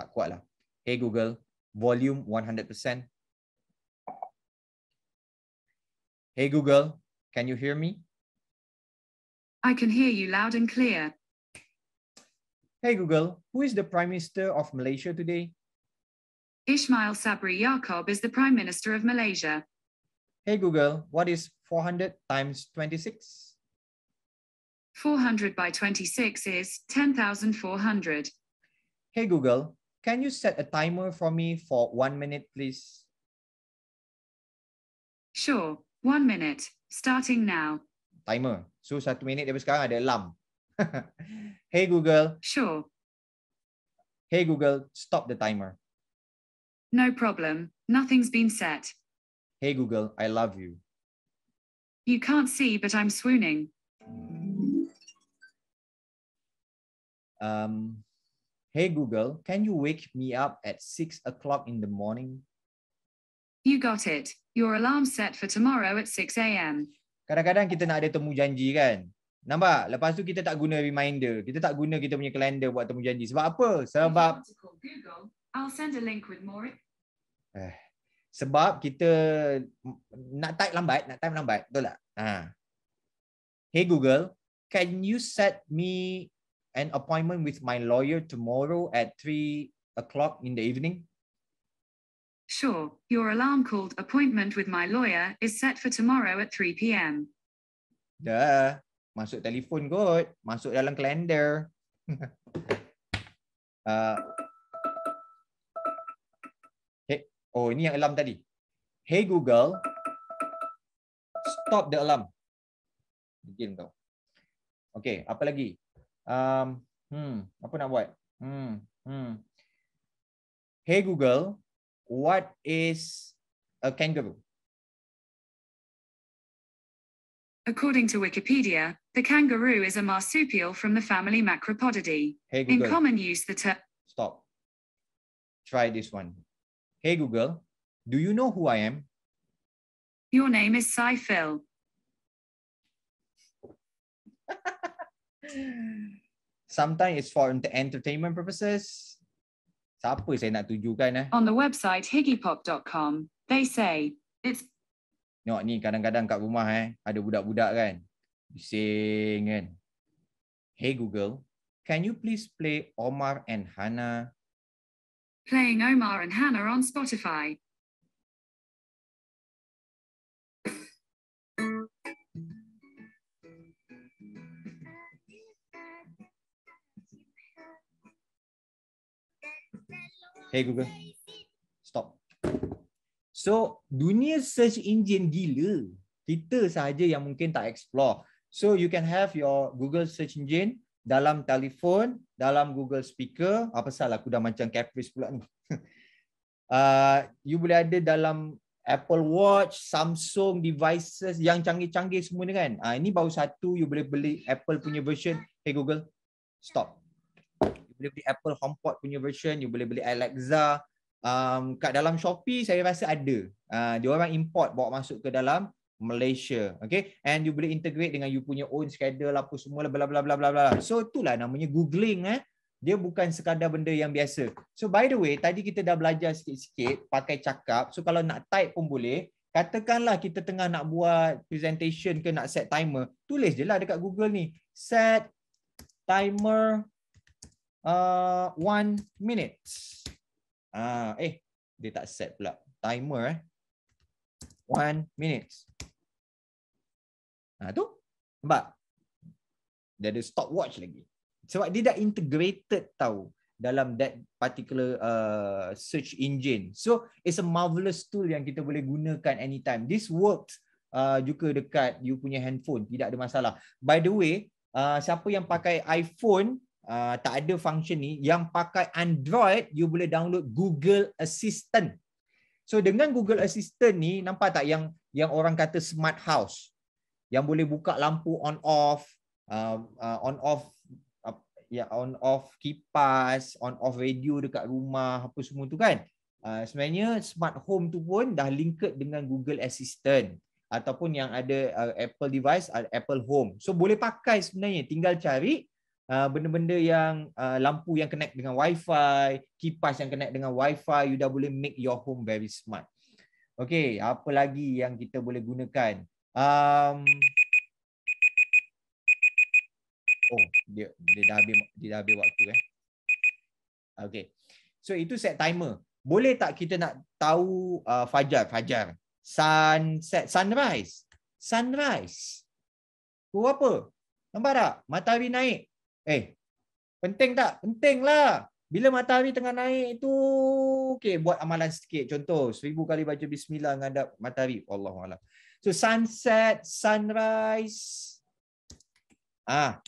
tak kuat lah. Hey Google, volume 100%. Hey Google, can you hear me? I can hear you loud and clear. Hey Google, who is the Prime Minister of Malaysia today? Ismail Sabri Yaakob is the Prime Minister of Malaysia. Hey Google, what is 400 times 26? 400 by 26 is 10,400. Hey Google, can you set a timer for me for one minute, please? Sure, one minute, starting now. Timer. So satu minit daripada sekarang ada alarm. hey Google. Sure. Hey Google, stop the timer. No problem, nothing's been set. Hey Google, I love you. You can't see, but I'm swooning. um, Hey Google, can you wake me up at six o'clock in the morning? You got it. Your alarm set for tomorrow at 6 a.m. Kadang-kadang kita nak ada temu janji kan? Nampak? Lepas tu kita tak guna reminder. Kita tak guna kita punya kalender buat temu janji. Sebab apa? Sebab... Google, I'll send a link with more... Eh, sebab kita nak type lambat, nak time lambat. Betul tak? Ha. Hey Google, can you set me an appointment with my lawyer tomorrow at 3 o'clock in the evening? Sure, your alarm called appointment with my lawyer is set for tomorrow at 3 p.m. Dah, masuk telefon kot. Masuk dalam kalender. uh, hey, oh, ini yang alarm tadi. Hey Google, stop the alarm. Mungkin tau. Okay, apa lagi? Um, hmm, apa nak buat? Hmm, hmm. Hey Google, what is a kangaroo? According to Wikipedia, the kangaroo is a marsupial from the family Macropodidae. Hey Google. In common use, the term. Stop. Try this one. Hey Google, do you know who I am? Your name is Cy Phil. Sometimes it's for entertainment purposes. Siapa saya nak tujukan eh? On the website higgypop.com, they say it's Tengok ni kadang-kadang kat rumah eh, ada budak-budak kan. Bising kan. Hey Google, can you please play Omar and Hannah? Playing Omar and Hannah on Spotify. Hey Google. Stop. So, dunia search engine gila. Kita sahaja yang mungkin tak explore. So, you can have your Google search engine dalam telefon, dalam Google speaker. Apa salah aku dah macam caprice pula ni. Uh, you boleh ada dalam Apple Watch, Samsung devices yang canggih-canggih semua ni kan. Ah uh, ini baru satu you boleh beli Apple punya version. Hey Google, stop boleh beli Apple HomePod punya version, you boleh beli Alexa. Um, kat dalam Shopee saya rasa ada. Uh, dia orang import bawa masuk ke dalam Malaysia. Okay. And you boleh integrate dengan you punya own schedule apa semua lah, bla bla bla bla bla. So itulah namanya googling eh. Dia bukan sekadar benda yang biasa. So by the way, tadi kita dah belajar sikit-sikit pakai cakap. So kalau nak type pun boleh. Katakanlah kita tengah nak buat presentation ke nak set timer. Tulis je lah dekat Google ni. Set timer uh, one minute. Ah, uh, eh, dia tak set pula. Timer eh. One minute. Ah, tu. Nampak? Dia ada stopwatch lagi. Sebab dia dah integrated tau dalam that particular uh, search engine. So, it's a marvelous tool yang kita boleh gunakan anytime. This works Uh, juga dekat you punya handphone tidak ada masalah by the way uh, siapa yang pakai iPhone uh, tak ada function ni yang pakai Android you boleh download Google Assistant. So dengan Google Assistant ni nampak tak yang yang orang kata smart house yang boleh buka lampu on off uh, uh, on off uh, ya yeah, on off kipas, on off radio dekat rumah apa semua tu kan. Uh, sebenarnya smart home tu pun dah linked dengan Google Assistant ataupun yang ada uh, Apple device uh, Apple Home. So boleh pakai sebenarnya tinggal cari Uh, benda-benda yang uh, lampu yang connect dengan wifi, kipas yang connect dengan wifi, you dah boleh make your home very smart. Okay, apa lagi yang kita boleh gunakan? Um, oh, dia, dia dah habis, dia dah habis waktu eh. Okay, so itu set timer. Boleh tak kita nak tahu uh, fajar, fajar, sunset, sunrise, sunrise. Kau apa? Nampak tak? Matahari naik. Eh, penting tak? penting lah Bila matahari tengah naik itu okay, buat amalan sikit. Contoh, seribu kali baca bismillah menghadap matahari. Allah Allahuakbar. So, sunset, sunrise. Ah,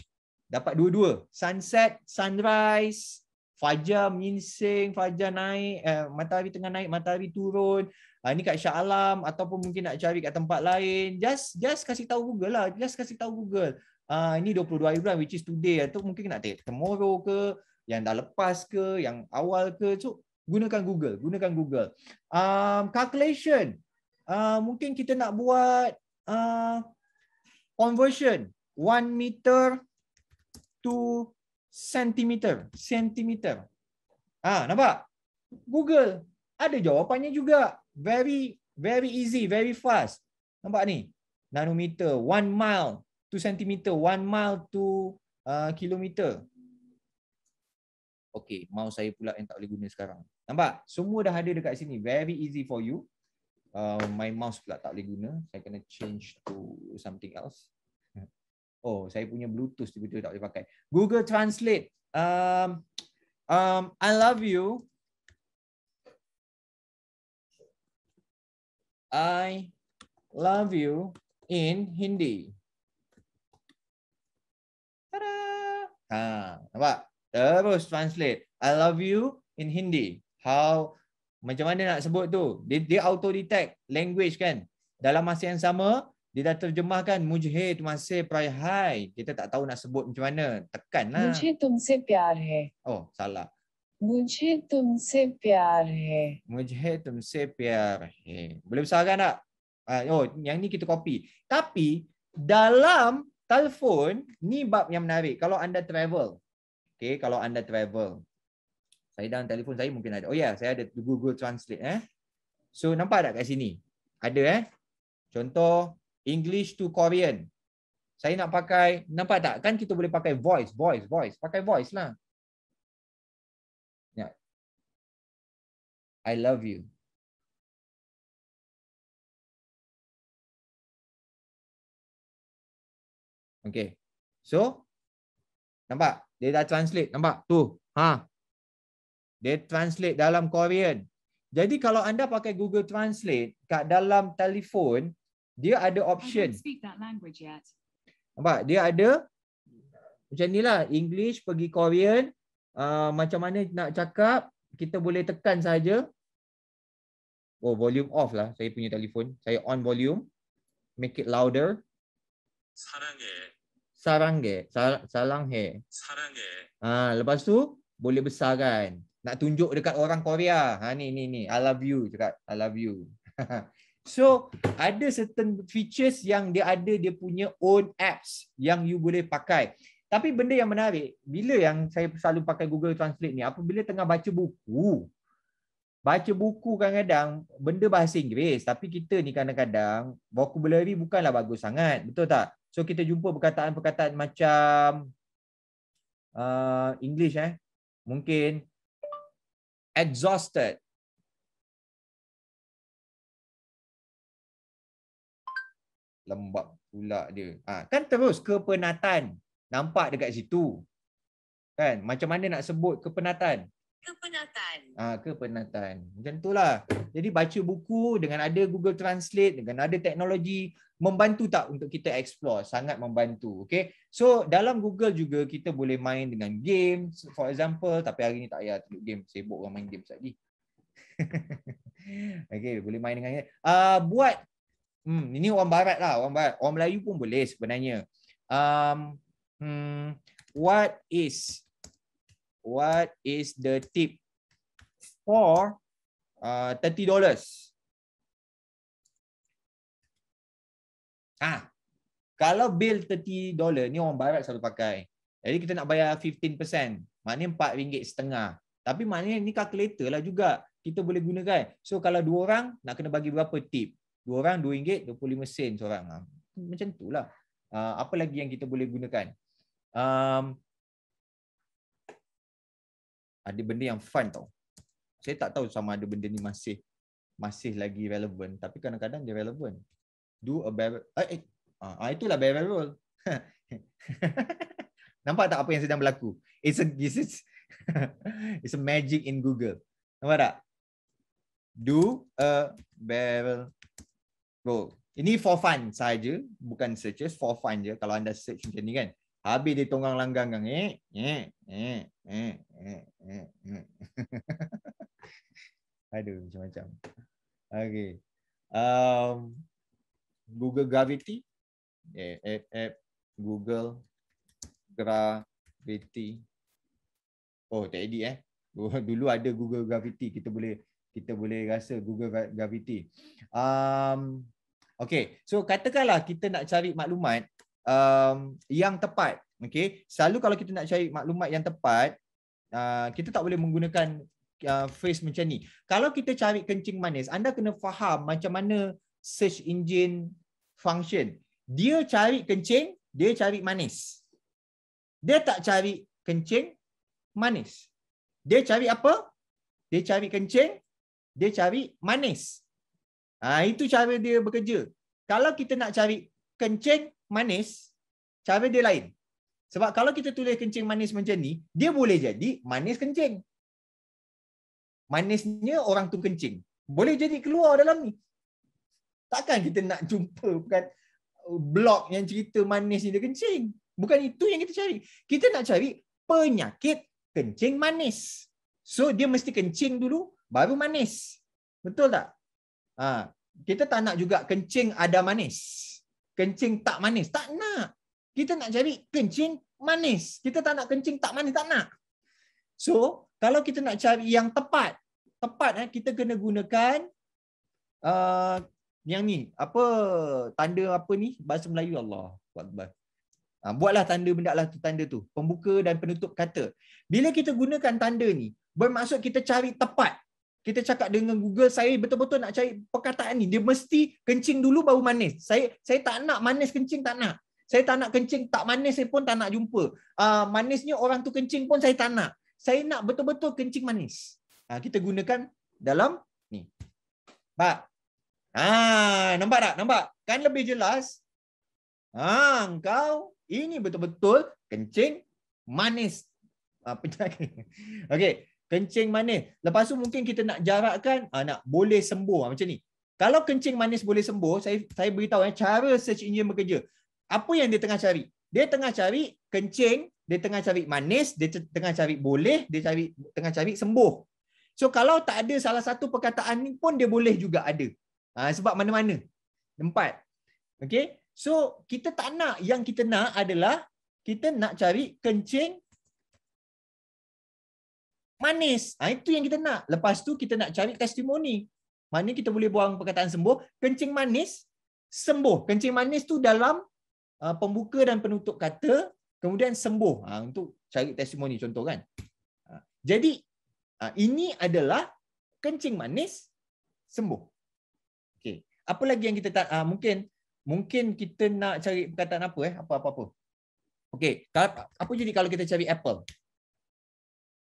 dapat dua-dua. Sunset, sunrise. Fajar menyingsing, fajar naik, eh, matahari tengah naik, matahari turun. Ah, ini kat Shah Alam ataupun mungkin nak cari kat tempat lain. Just just kasih tahu Google lah. Just kasih tahu Google. Ah ini 22 hari bulan which is today atau mungkin nak tengok tomorrow ke yang dah lepas ke yang awal ke so gunakan Google gunakan Google um calculation uh, mungkin kita nak buat uh, conversion 1 meter to centimeter centimeter ah nampak Google ada jawapannya juga very very easy very fast nampak ni nanometer 1 mile 2 cm 1 mile to uh, km okey mouse saya pula yang tak boleh guna sekarang nampak semua dah ada dekat sini very easy for you uh, my mouse pula tak boleh guna saya kena change to something else oh saya punya bluetooth tiba-tiba tak boleh pakai google translate um um i love you i love you in hindi Tada. Ha, nampak? Terus translate. I love you in Hindi. How macam mana nak sebut tu? Dia, dia auto detect language kan. Dalam masa yang sama, dia dah terjemahkan mujhe tumse pyar hai. Kita tak tahu nak sebut macam mana. Tekanlah. Mujhe tumse pyar hai. Oh, salah. Mujhe tumse pyar hai. Mujhe tumse pyar hai. Boleh besarkan tak? Uh, oh, yang ni kita copy. Tapi dalam telefon ni bab yang menarik kalau anda travel. okay. kalau anda travel. Saya dalam telefon saya mungkin ada. Oh ya, yeah, saya ada Google Translate eh. So nampak tak kat sini? Ada eh. Contoh English to Korean. Saya nak pakai nampak tak? Kan kita boleh pakai voice, voice, voice. Pakai voice lah. Yeah. I love you. Okay. So, nampak? Dia dah translate. Nampak? Tu. ha, Dia translate dalam Korean. Jadi kalau anda pakai Google Translate kat dalam telefon, dia ada option. Speak that language yet. Nampak? Dia ada macam ni lah. English pergi Korean. Uh, macam mana nak cakap. Kita boleh tekan saja. Oh, volume off lah saya punya telefon. Saya on volume. Make it louder. 사랑해. 사랑해. 사랑해. 사랑해. 아, lepas tu boleh besar kan. Nak tunjuk dekat orang Korea. Ha ni ni ni. I love you cakap. I love you. so, ada certain features yang dia ada dia punya own apps yang you boleh pakai. Tapi benda yang menarik, bila yang saya selalu pakai Google Translate ni, apabila tengah baca buku, baca buku kadang-kadang benda bahasa Inggeris tapi kita ni kadang-kadang vocabulary bukanlah bagus sangat betul tak So kita jumpa perkataan-perkataan macam uh, English eh. Mungkin exhausted. Lembab pula dia. Ha, kan terus kepenatan. Nampak dekat situ. Kan? Macam mana nak sebut kepenatan? Kepenatan. Ha, kepenatan. Macam itulah. Jadi baca buku dengan ada Google Translate, dengan ada teknologi, membantu tak untuk kita explore sangat membantu okey so dalam google juga kita boleh main dengan game for example tapi hari ni tak payah tunjuk game sibuk orang main game sat lagi okey boleh main dengan game. Uh, buat hmm ini orang barat lah orang barat orang melayu pun boleh sebenarnya um hmm what is what is the tip for uh, 30 dollars Ah. Kalau bill 30 ni orang barat satu pakai. Jadi kita nak bayar 15%. Maknanya RM4 setengah. Tapi maknanya ni calculator lah juga. Kita boleh gunakan. So kalau dua orang nak kena bagi berapa tip? Dua orang RM2.25 seorang. Ha, macam tu lah. Ha, apa lagi yang kita boleh gunakan? Um, ada benda yang fun tau. Saya tak tahu sama ada benda ni masih masih lagi relevan. Tapi kadang-kadang dia relevan do a barrel eh, eh ah, ah itulah barrel roll nampak tak apa yang sedang berlaku it's a this is it's a magic in google nampak tak do a barrel roll ini for fun saja bukan searches for fun je kalau anda search macam ni kan habis dia tonggang langgang kan eh eh eh eh, eh, eh, eh. aduh macam-macam okey um Google Gravity. Yeah, app, app, Google Gravity. Oh, tak ada. eh. Dulu ada Google Gravity. Kita boleh kita boleh rasa Google Gravity. Um, okay, so katakanlah kita nak cari maklumat um, yang tepat. Okay, selalu kalau kita nak cari maklumat yang tepat, uh, kita tak boleh menggunakan uh, phrase macam ni. Kalau kita cari kencing manis, anda kena faham macam mana search engine function. Dia cari kencing, dia cari manis. Dia tak cari kencing manis. Dia cari apa? Dia cari kencing, dia cari manis. Ha, itu cara dia bekerja. Kalau kita nak cari kencing manis, cara dia lain. Sebab kalau kita tulis kencing manis macam ni, dia boleh jadi manis kencing. Manisnya orang tu kencing. Boleh jadi keluar dalam ni. Takkan kita nak jumpa bukan uh, blog yang cerita manis ni dia kencing. Bukan itu yang kita cari. Kita nak cari penyakit kencing manis. So dia mesti kencing dulu baru manis. Betul tak? Ha. Kita tak nak juga kencing ada manis. Kencing tak manis. Tak nak. Kita nak cari kencing manis. Kita tak nak kencing tak manis. Tak nak. So, kalau kita nak cari yang tepat, tepat eh, kita kena gunakan uh, yang ni apa tanda apa ni bahasa Melayu Allah Akbar. Ha, buatlah tanda benda lah tu tanda tu. Pembuka dan penutup kata. Bila kita gunakan tanda ni, bermaksud kita cari tepat. Kita cakap dengan Google, saya betul-betul nak cari perkataan ni. Dia mesti kencing dulu baru manis. Saya saya tak nak manis kencing, tak nak. Saya tak nak kencing, tak manis saya pun tak nak jumpa. Uh, manisnya orang tu kencing pun saya tak nak. Saya nak betul-betul kencing manis. Ha, kita gunakan dalam ni. Pak, Ha, nampak tak? Nampak? Kan lebih jelas. Ha, engkau ini betul-betul kencing manis. apa ha, Okey. Kencing manis. Lepas tu mungkin kita nak jarakkan ha, nak boleh sembuh ha, macam ni. Kalau kencing manis boleh sembuh, saya saya beritahu ya, cara search engine bekerja. Apa yang dia tengah cari? Dia tengah cari kencing, dia tengah cari manis, dia tengah cari boleh, dia cari tengah cari sembuh. So kalau tak ada salah satu perkataan ni pun dia boleh juga ada. Ha, sebab mana-mana. tempat, Okay. So, kita tak nak. Yang kita nak adalah kita nak cari kencing manis. Ha, itu yang kita nak. Lepas tu kita nak cari testimoni. Mana kita boleh buang perkataan sembuh. Kencing manis, sembuh. Kencing manis tu dalam uh, pembuka dan penutup kata. Kemudian sembuh. Ha, untuk cari testimoni contoh kan. Ha, jadi, ha, ini adalah kencing manis, sembuh. Okey. Apa lagi yang kita tak uh, mungkin mungkin kita nak cari perkataan apa eh? Apa apa apa. Okey. Apa jadi kalau kita cari apple?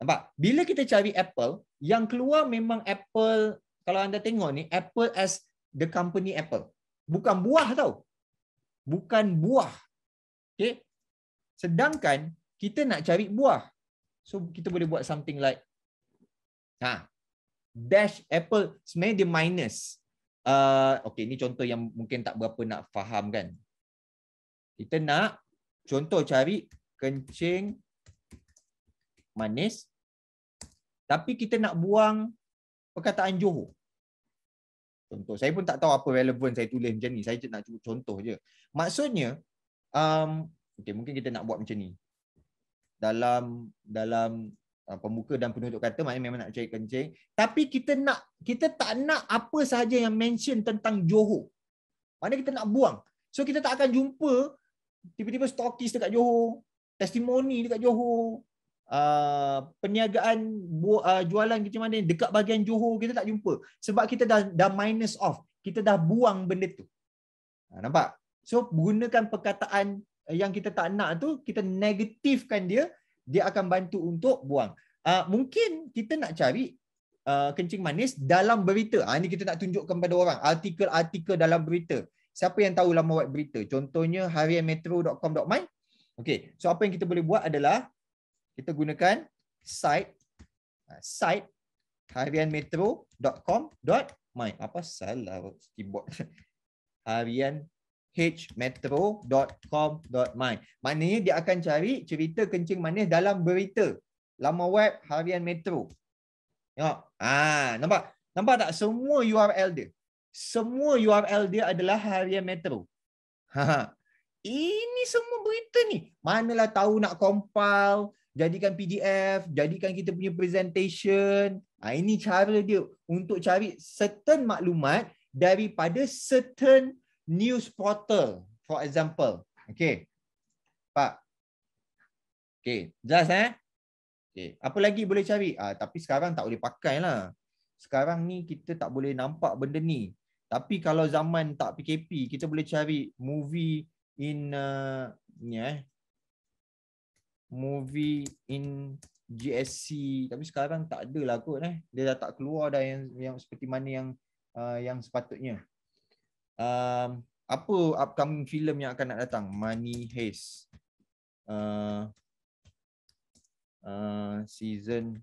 Nampak? Bila kita cari apple, yang keluar memang apple kalau anda tengok ni apple as the company apple. Bukan buah tau. Bukan buah. Okey. Sedangkan kita nak cari buah. So kita boleh buat something like ha. Dash apple sebenarnya dia minus uh, okey ni contoh yang mungkin tak berapa nak faham kan kita nak contoh cari kencing manis tapi kita nak buang perkataan johor contoh saya pun tak tahu apa relevan saya tulis macam ni saya nak cuba contoh je maksudnya um, okey mungkin kita nak buat macam ni dalam dalam Ah, pembuka dan penutup kata maknanya memang nak cari kencing tapi kita nak kita tak nak apa sahaja yang mention tentang Johor maknanya kita nak buang so kita tak akan jumpa tiba-tiba stokis dekat Johor testimoni dekat Johor Uh, perniagaan uh, jualan kita mana dekat bahagian Johor kita tak jumpa sebab kita dah dah minus off kita dah buang benda tu ha, nampak so gunakan perkataan yang kita tak nak tu kita negatifkan dia dia akan bantu untuk buang. Uh, mungkin kita nak cari uh, kencing manis dalam berita. Ha, ini kita nak tunjukkan kepada orang. Artikel-artikel dalam berita. Siapa yang tahu lama web berita? Contohnya harianmetro.com.my. Okay. So apa yang kita boleh buat adalah kita gunakan site site harianmetro.com.my. Apa salah keyboard? harian hmetro.com.my. Maknanya dia akan cari cerita kencing manis dalam berita lama web harian metro. Tengok. Ha, nampak? Nampak tak semua URL dia? Semua URL dia adalah harian metro. Ha, ha, ini semua berita ni. Manalah tahu nak compile, jadikan PDF, jadikan kita punya presentation. Ha, ini cara dia untuk cari certain maklumat daripada certain news portal for example okey pak okey jelas eh okey apa lagi boleh cari ah tapi sekarang tak boleh pakai lah sekarang ni kita tak boleh nampak benda ni tapi kalau zaman tak PKP kita boleh cari movie in uh, ni eh movie in GSC tapi sekarang tak ada lah kot eh dia dah tak keluar dah yang yang seperti mana yang uh, yang sepatutnya um, apa upcoming filem yang akan nak datang? Money Heist. Uh, uh, season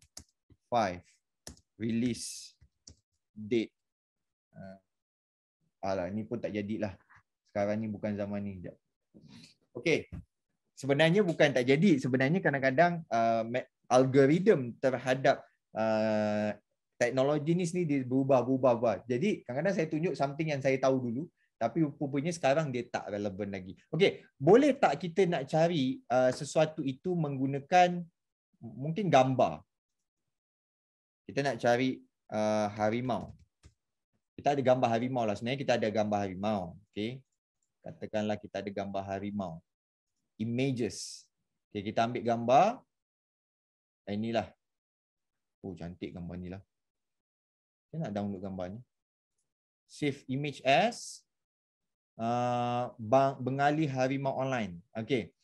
5. Release date. Uh, alah, ni pun tak jadilah. Sekarang ni bukan zaman ni. Sekejap. Okay. Sebenarnya bukan tak jadi. Sebenarnya kadang-kadang uh, algoritma terhadap uh, teknologi ni sendiri dia berubah, berubah, berubah. Jadi kadang-kadang saya tunjuk something yang saya tahu dulu tapi rupanya sekarang dia tak relevan lagi. Okey, boleh tak kita nak cari uh, sesuatu itu menggunakan mungkin gambar. Kita nak cari uh, harimau. Kita ada gambar harimau lah sebenarnya kita ada gambar harimau. Okey. Katakanlah kita ada gambar harimau. Images. Okey, kita ambil gambar. Eh, inilah. Oh, cantik gambar ni lah. Saya nak download gambar ni. Save image as uh, Bengali Harimau Online. Okey.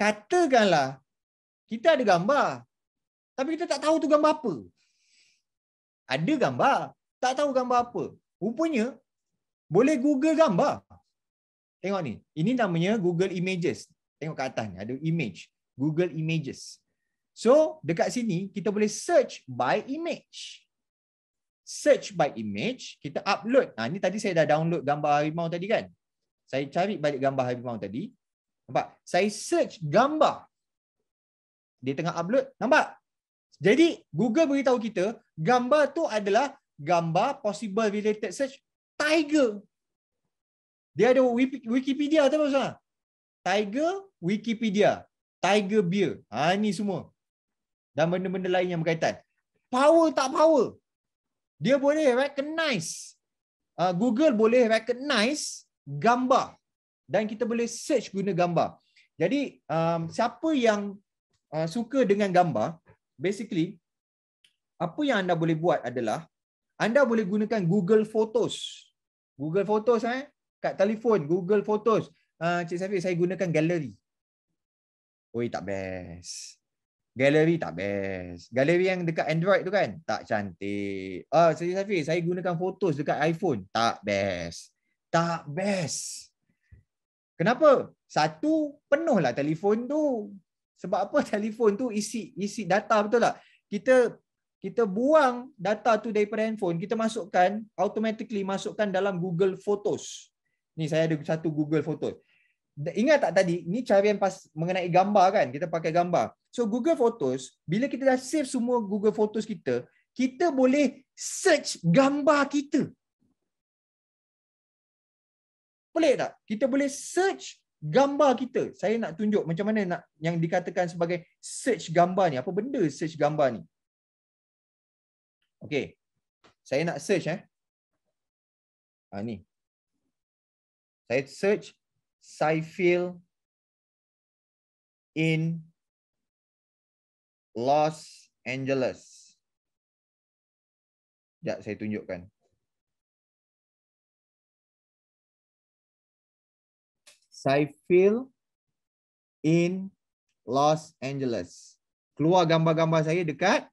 Katakanlah kita ada gambar tapi kita tak tahu tu gambar apa. Ada gambar, tak tahu gambar apa. Rupanya boleh Google gambar. Tengok ni. Ini namanya Google Images. Tengok kat atas ni. Ada image. Google Images. So, dekat sini kita boleh search by image search by image, kita upload. Ha, ini tadi saya dah download gambar harimau tadi kan? Saya cari balik gambar harimau tadi. Nampak? Saya search gambar. Dia tengah upload. Nampak? Jadi Google beritahu kita, gambar tu adalah gambar possible related search tiger. Dia ada Wikipedia tu pasal. Tiger, Wikipedia. Tiger beer. Ha, ini semua. Dan benda-benda lain yang berkaitan. Power tak power? dia boleh recognize uh, Google boleh recognize gambar dan kita boleh search guna gambar. Jadi um, siapa yang uh, suka dengan gambar, basically apa yang anda boleh buat adalah anda boleh gunakan Google Photos. Google Photos eh kat telefon Google Photos. Ah uh, Cik Safi saya gunakan gallery. Oi tak best. Gallery tak best. Gallery yang dekat Android tu kan tak cantik. Ah, uh, saya Safi, saya gunakan fotos dekat iPhone tak best. Tak best. Kenapa? Satu penuhlah telefon tu. Sebab apa telefon tu isi isi data betul tak? Kita kita buang data tu daripada handphone, kita masukkan automatically masukkan dalam Google Photos. Ni saya ada satu Google Photos ingat tak tadi ni carian pas mengenai gambar kan kita pakai gambar so Google Photos bila kita dah save semua Google Photos kita kita boleh search gambar kita boleh tak kita boleh search gambar kita saya nak tunjuk macam mana nak yang dikatakan sebagai search gambar ni apa benda search gambar ni okey saya nak search eh ha ni saya search Syfil in Los Angeles. Sekejap saya tunjukkan. Syfil in Los Angeles. Keluar gambar-gambar saya dekat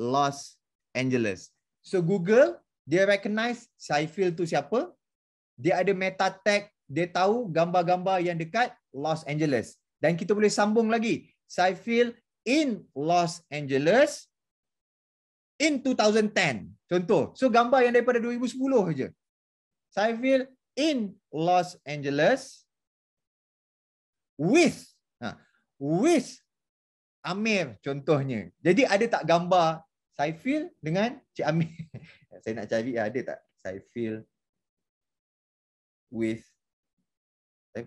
Los Angeles. So Google, dia recognize Syfil tu siapa. Dia ada meta tag dia tahu gambar-gambar yang dekat Los Angeles. Dan kita boleh sambung lagi. Saya feel in Los Angeles in 2010. Contoh. So gambar yang daripada 2010 aja. feel in Los Angeles with ha, with Amir contohnya. Jadi ada tak gambar saya feel dengan Cik Amir? Saya nak cari ada tak Saya feel with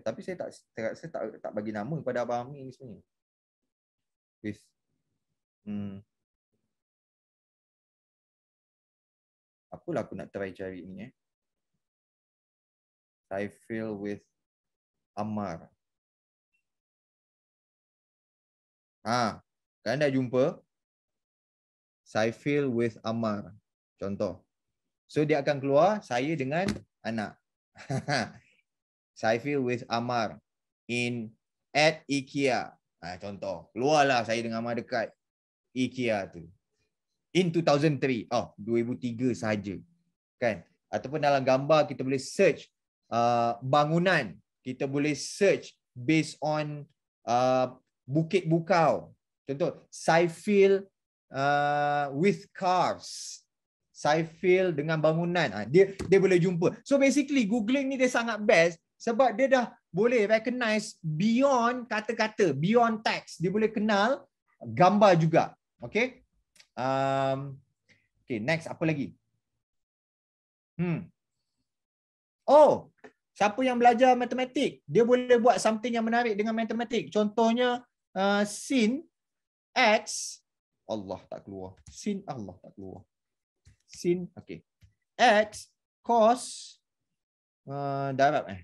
tapi, tapi saya tak saya, saya tak tak bagi nama kepada Abang Amir ni sebenarnya. Please. Hmm. Apalah aku nak try cari ni eh. I feel with Amar. Ha, kan dah jumpa? I feel with Amar. Contoh. So dia akan keluar saya dengan anak. So feel with Amar in at IKEA. Ah contoh, keluarlah saya dengan Amar dekat IKEA tu. In 2003. Oh, 2003 saja. Kan? Ataupun dalam gambar kita boleh search uh, bangunan, kita boleh search based on uh, bukit bukau. Contoh, I feel uh, with cars. Saya feel dengan bangunan. Ha, dia dia boleh jumpa. So basically Googling ni dia sangat best sebab dia dah boleh recognize beyond kata-kata, beyond text. Dia boleh kenal gambar juga. Okay. Um, okay, next. Apa lagi? Hmm. Oh, siapa yang belajar matematik, dia boleh buat something yang menarik dengan matematik. Contohnya, uh, sin X. Allah tak keluar. Sin Allah tak keluar. Sin, okay. X, cos, uh, darab eh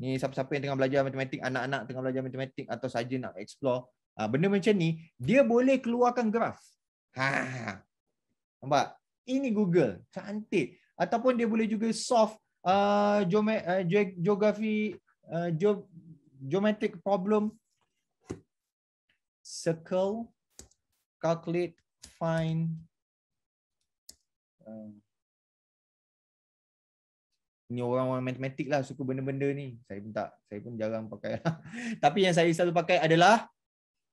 ni siapa-siapa yang tengah belajar matematik, anak-anak tengah belajar matematik atau saja nak explore ha, benda macam ni, dia boleh keluarkan graf. Ha. Nampak? Ini Google. Cantik. Ataupun dia boleh juga solve uh, geome uh, geografi uh, ge geometric problem circle calculate find uh, ni orang orang matematik lah suka benda-benda ni. Saya pun tak, saya pun jarang pakai. lah Tapi yang saya selalu pakai adalah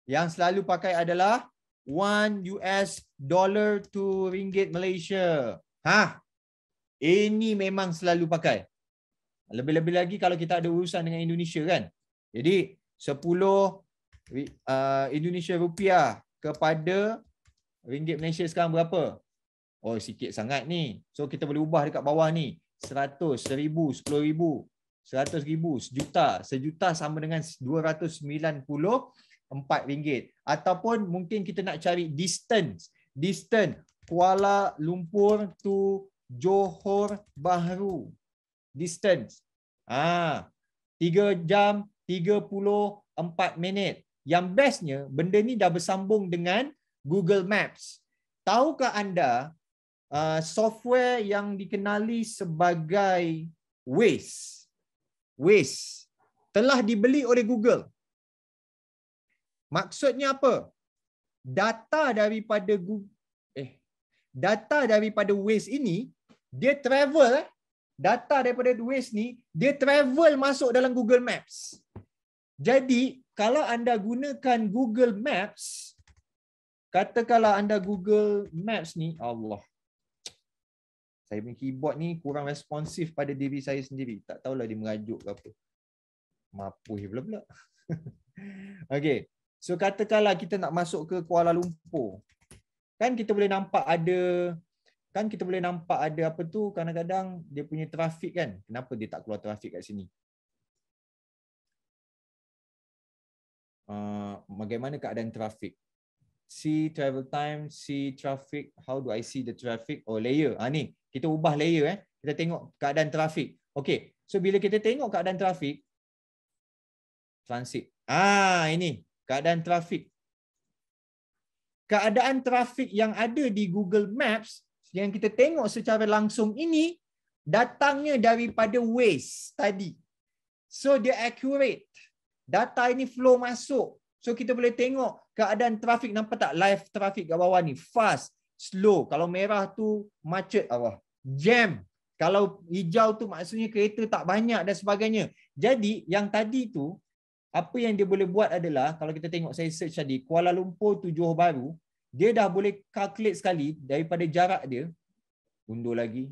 yang selalu pakai adalah 1 US dollar to ringgit Malaysia. Ha. Ini memang selalu pakai. Lebih-lebih lagi kalau kita ada urusan dengan Indonesia kan. Jadi 10 uh, Indonesia rupiah kepada ringgit Malaysia sekarang berapa? Oh sikit sangat ni. So kita boleh ubah dekat bawah ni seratus, seribu, sepuluh ribu, seratus ribu, sejuta, sejuta sama dengan dua ratus sembilan puluh empat ringgit. Ataupun mungkin kita nak cari distance. Distance Kuala Lumpur to Johor Bahru. Distance. Ah, tiga jam, tiga puluh empat minit. Yang bestnya, benda ni dah bersambung dengan Google Maps. Tahukah anda Uh, software yang dikenali sebagai Waze. Waze telah dibeli oleh Google. Maksudnya apa? Data daripada Google, eh data daripada Waze ini dia travel eh data daripada Waze ni dia travel masuk dalam Google Maps. Jadi kalau anda gunakan Google Maps katakanlah anda Google Maps ni Allah saya punya keyboard ni kurang responsif pada diri saya sendiri. Tak tahulah dia merajuk ke apa. Mapuh pula pula. okay. So katakanlah kita nak masuk ke Kuala Lumpur. Kan kita boleh nampak ada kan kita boleh nampak ada apa tu kadang-kadang dia punya trafik kan. Kenapa dia tak keluar trafik kat sini? Uh, bagaimana keadaan trafik? See travel time, see traffic, how do I see the traffic? Oh layer. Ah ni kita ubah layer eh kita tengok keadaan trafik okey so bila kita tengok keadaan trafik transit ah ini keadaan trafik keadaan trafik yang ada di Google Maps yang kita tengok secara langsung ini datangnya daripada Waze tadi so dia accurate data ini flow masuk so kita boleh tengok keadaan trafik nampak tak live trafik kat bawah ni fast slow. Kalau merah tu macet Allah. Jam. Kalau hijau tu maksudnya kereta tak banyak dan sebagainya. Jadi yang tadi tu apa yang dia boleh buat adalah kalau kita tengok saya search tadi Kuala Lumpur tu Johor Bahru dia dah boleh calculate sekali daripada jarak dia undur lagi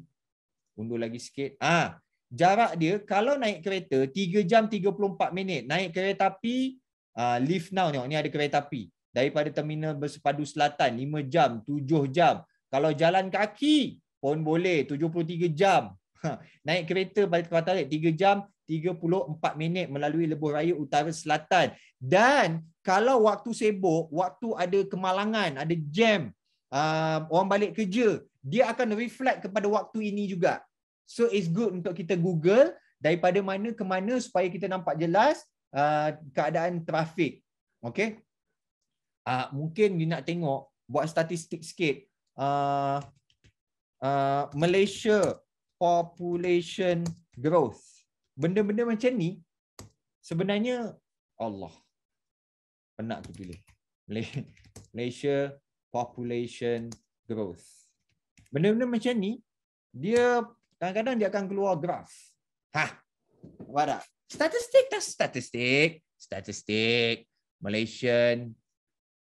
undur lagi sikit ah ha, jarak dia kalau naik kereta 3 jam 34 minit naik kereta api ah uh, lift now tengok ni ada kereta api daripada terminal bersepadu selatan 5 jam 7 jam kalau jalan kaki pun boleh 73 jam ha, naik kereta balik ke Batalik 3 jam 34 minit melalui lebuh raya utara selatan dan kalau waktu sibuk waktu ada kemalangan ada jam uh, orang balik kerja dia akan reflect kepada waktu ini juga so it's good untuk kita google daripada mana ke mana supaya kita nampak jelas uh, keadaan trafik Okay uh, mungkin you nak tengok buat statistik sikit uh, uh, Malaysia population growth benda-benda macam ni sebenarnya Allah penat tu pilih Malaysia population growth benda-benda macam ni dia kadang-kadang dia akan keluar graf ha apa dah statistik tak statistik statistik Malaysian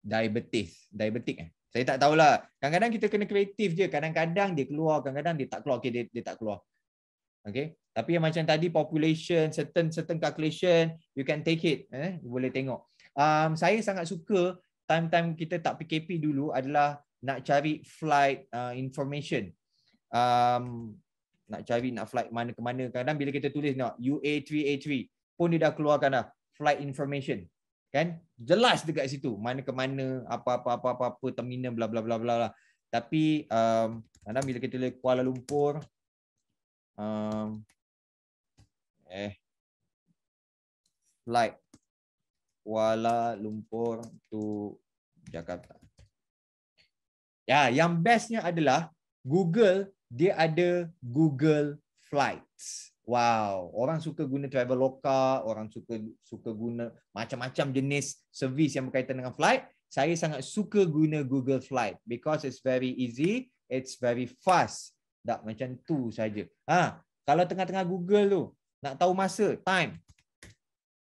diabetes. Diabetik eh? Saya tak tahulah. Kadang-kadang kita kena kreatif je. Kadang-kadang dia keluar, kadang-kadang dia tak keluar. Okay, dia, dia tak keluar. Okay? Tapi yang macam tadi, population, certain certain calculation, you can take it. Eh? You boleh tengok. Um, saya sangat suka time-time kita tak PKP dulu adalah nak cari flight uh, information. Um, nak cari nak flight mana ke mana. Kadang-kadang bila kita tulis nak UA3A3 pun dia dah keluarkan dah flight information kan jelas dekat situ mana ke mana apa apa apa apa, apa terminal bla bla bla bla lah tapi um, anda bila kita lihat Kuala Lumpur um, eh flight Kuala Lumpur to Jakarta ya yang bestnya adalah Google dia ada Google Flights wow, orang suka guna travel Traveloka, orang suka suka guna macam-macam jenis servis yang berkaitan dengan flight. Saya sangat suka guna Google Flight because it's very easy, it's very fast. Tak macam tu saja. Ha, kalau tengah-tengah Google tu nak tahu masa, time.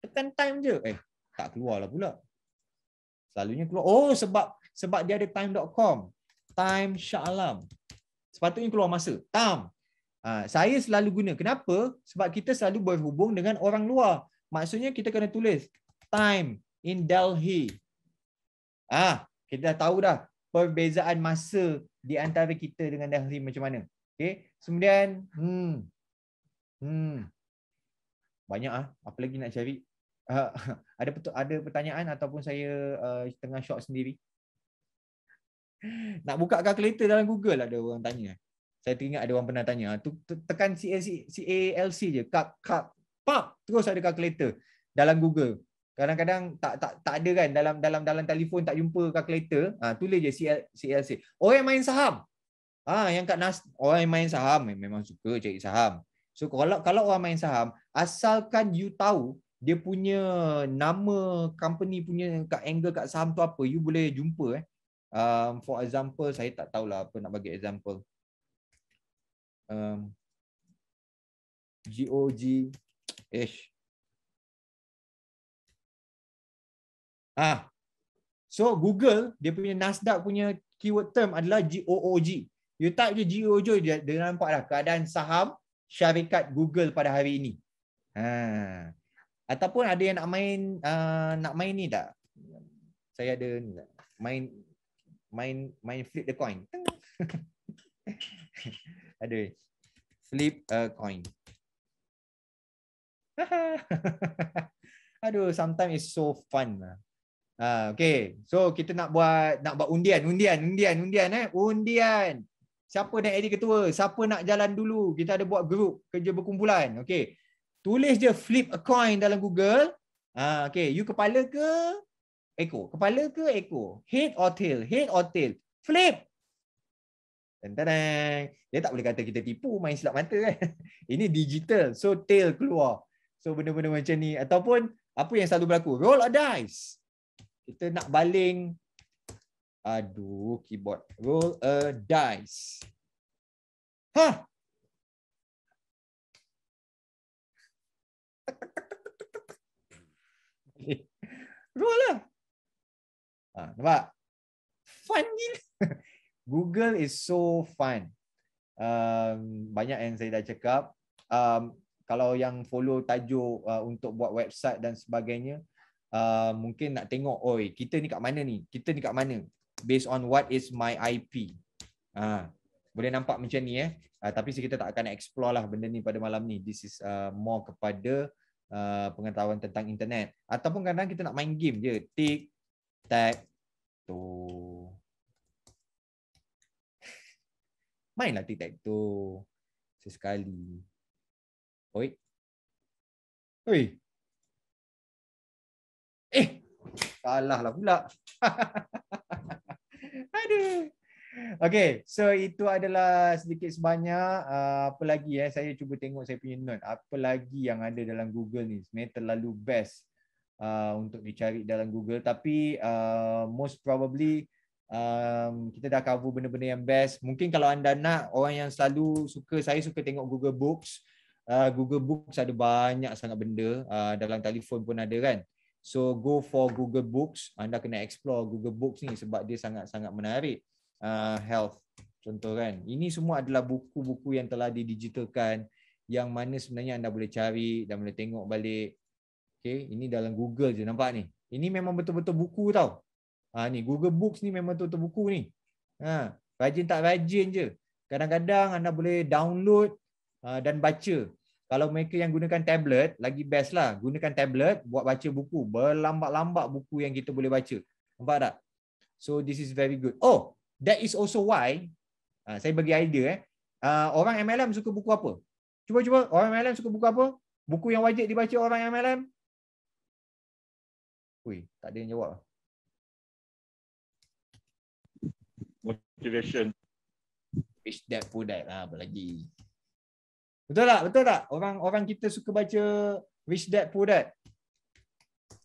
Tekan time je. Eh, tak keluarlah pula. Selalunya keluar. Oh, sebab sebab dia ada time.com. Time Sya'alam. Sepatutnya keluar masa. Time. Ha, saya selalu guna. Kenapa? Sebab kita selalu berhubung dengan orang luar. Maksudnya kita kena tulis time in Delhi. Ah, kita dah tahu dah perbezaan masa di antara kita dengan Delhi macam mana. Okey. Kemudian hmm. Hmm. Banyak ah, apa lagi nak cari? Ha, ada ada ada pertanyaan ataupun saya uh, tengah shock sendiri. Nak buka calculator dalam Google ada orang tanya saya teringat ada orang pernah tanya tu tekan C A L C je cup cup pop terus ada calculator dalam Google kadang-kadang tak tak tak ada kan dalam dalam dalam telefon tak jumpa calculator ha, tulis je C L C oh yang main saham ah ha, yang kat Nas orang yang main saham memang suka cari saham so kalau kalau orang main saham asalkan you tahu dia punya nama company punya kat angle kat saham tu apa you boleh jumpa eh um, for example saya tak tahulah apa nak bagi example um, G-O-G-H. Ah. So Google dia punya Nasdaq punya keyword term adalah GOOG. You type je GOOG dia, dia nampak dah keadaan saham syarikat Google pada hari ini. Ha. Ataupun ada yang nak main uh, nak main ni tak? Saya ada ni tak? main main main flip the coin. ada flip a coin. Aduh, sometimes it's so fun lah. Uh, okay, so kita nak buat nak buat undian, undian, undian, undian eh. Undian. Siapa nak jadi ketua? Siapa nak jalan dulu? Kita ada buat group kerja berkumpulan. Okay. Tulis je flip a coin dalam Google. uh, okay. You kepala ke? Eko. Kepala ke Eko? Head or tail? Head or tail? Flip. Tentang. Dia tak boleh kata kita tipu main silap mata kan. Ini digital. So tail keluar. So benda-benda macam ni. Ataupun apa yang selalu berlaku. Roll a dice. Kita nak baling. Aduh keyboard. Roll a dice. Ha! Roll lah. Ha, nampak? Fun gila. Google is so fun. Um, banyak yang saya dah cakap. Um, kalau yang follow tajuk uh, untuk buat website dan sebagainya, uh, mungkin nak tengok, oi, kita ni kat mana ni? Kita ni kat mana? Based on what is my IP. Uh, ha, boleh nampak macam ni eh. Uh, tapi kita tak akan explore lah benda ni pada malam ni. This is uh, more kepada uh, pengetahuan tentang internet. Ataupun kadang-kadang kita nak main game je. Tick, tag, tu. mainlah tic tac toe sesekali. Oi. Oi. Eh, salah lah pula. Aduh. Okay, so itu adalah sedikit sebanyak. Uh, apa lagi eh, saya cuba tengok saya punya note. Apa lagi yang ada dalam Google ni sebenarnya terlalu best uh, untuk dicari dalam Google. Tapi uh, most probably um, kita dah cover benda-benda yang best mungkin kalau anda nak orang yang selalu suka saya suka tengok Google Books uh, Google Books ada banyak sangat benda uh, dalam telefon pun ada kan so go for Google Books anda kena explore Google Books ni sebab dia sangat-sangat menarik uh, health contoh kan ini semua adalah buku-buku yang telah didigitalkan yang mana sebenarnya anda boleh cari dan boleh tengok balik okay. ini dalam Google je nampak ni ini memang betul-betul buku tau Ha ni Google Books ni memang tu buku ni. Ha rajin tak rajin je. Kadang-kadang anda boleh download ha, dan baca. Kalau mereka yang gunakan tablet lagi best lah. Gunakan tablet buat baca buku, berlambat-lambat buku yang kita boleh baca. Nampak tak? So this is very good. Oh, that is also why ha, saya bagi idea eh. Ha, orang MLM suka buku apa? Cuba-cuba orang MLM suka buku apa? Buku yang wajib dibaca orang MLM? Ui, tak ada yang jawab. motivation. Rich Dad Poor Dad lah apa lagi. Betul tak? Betul tak? Orang orang kita suka baca Rich Dad Poor Dad.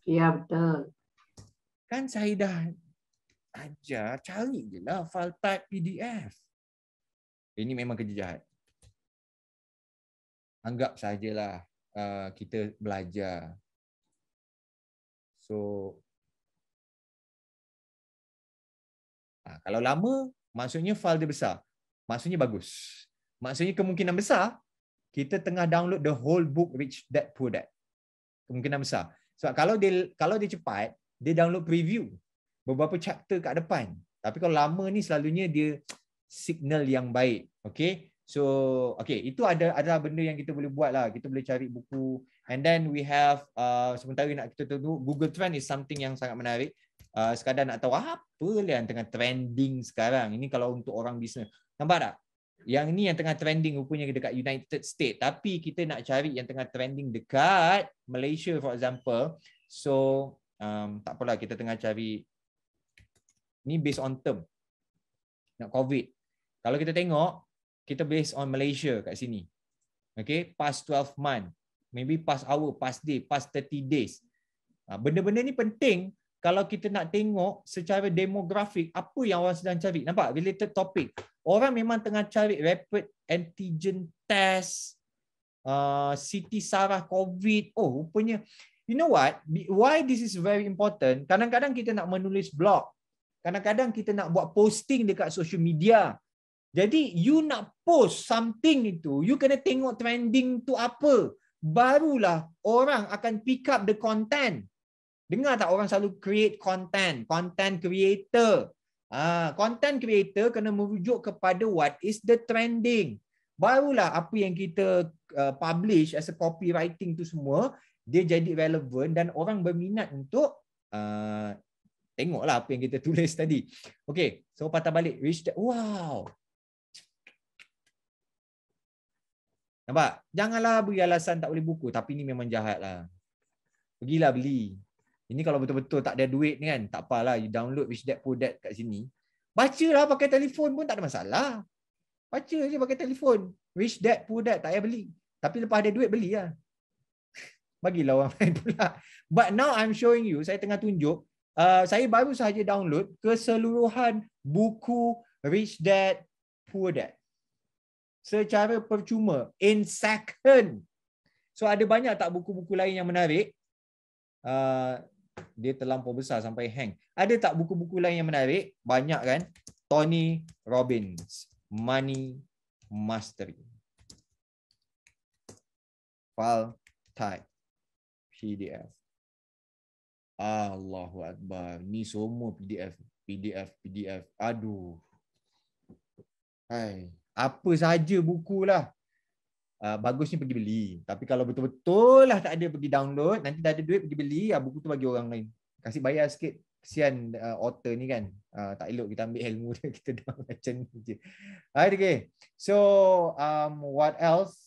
Ya betul. Kan saya dah ajar cari je lah file type PDF. Ini eh, memang kerja jahat. Anggap sajalah uh, kita belajar. So Ha, kalau lama, maksudnya file dia besar. Maksudnya bagus. Maksudnya kemungkinan besar, kita tengah download the whole book Rich Dad Poor Dad. Kemungkinan besar. Sebab kalau dia kalau dia cepat, dia download preview. Beberapa chapter kat depan. Tapi kalau lama ni selalunya dia signal yang baik. Okay. So, okay. Itu ada adalah benda yang kita boleh buat lah. Kita boleh cari buku. And then we have, uh, sementara nak kita tunggu, Google Trend is something yang sangat menarik. Ah, sekadar nak tahu apa lah yang tengah trending sekarang. Ini kalau untuk orang bisnes. Nampak tak? Yang ni yang tengah trending rupanya dekat United State. Tapi kita nak cari yang tengah trending dekat Malaysia for example. So um, tak apalah kita tengah cari. Ni based on term. Nak COVID. Kalau kita tengok, kita based on Malaysia kat sini. Okay, past 12 month. Maybe past hour, past day, past 30 days. Ah, benda-benda ni penting kalau kita nak tengok secara demografik apa yang orang sedang cari nampak related topic orang memang tengah cari rapid antigen test uh, Siti Sarah COVID oh rupanya you know what why this is very important kadang-kadang kita nak menulis blog kadang-kadang kita nak buat posting dekat social media jadi you nak post something itu you kena tengok trending tu apa barulah orang akan pick up the content Dengar tak orang selalu create content, content creator. Ah, content creator kena merujuk kepada what is the trending. Barulah apa yang kita uh, publish as a copywriting tu semua dia jadi relevant dan orang berminat untuk uh, tengoklah apa yang kita tulis tadi. Okay, so patah balik. Reach that. Wow. Nampak? Janganlah beri alasan tak boleh buku. Tapi ni memang jahat lah. Pergilah beli. Ini kalau betul-betul tak ada duit ni kan, tak apalah you download which that put that kat sini. Bacalah pakai telefon pun tak ada masalah. Baca je pakai telefon. Which that put that tak payah beli. Tapi lepas ada duit belilah. Bagilah orang lain pula. But now I'm showing you, saya tengah tunjuk Uh, saya baru sahaja download keseluruhan buku Rich Dad Poor Dad secara percuma in second. So ada banyak tak buku-buku lain yang menarik? Uh, dia terlampau besar sampai hang. Ada tak buku-buku lain yang menarik? Banyak kan? Tony Robbins, Money Mastery. File type PDF. Allahu Akbar. Ni semua PDF. PDF, PDF. Aduh. Hai. Apa sahaja bukulah. Ah, Bagus ni pergi beli. Tapi kalau betul-betul lah tak ada pergi download, nanti dah ada duit pergi beli, uh, buku tu bagi orang lain. Kasih bayar sikit. Kesian uh, author ni kan. Uh, tak elok kita ambil ilmu dia, kita dah macam ni je. Alright, okay. So, um, what else?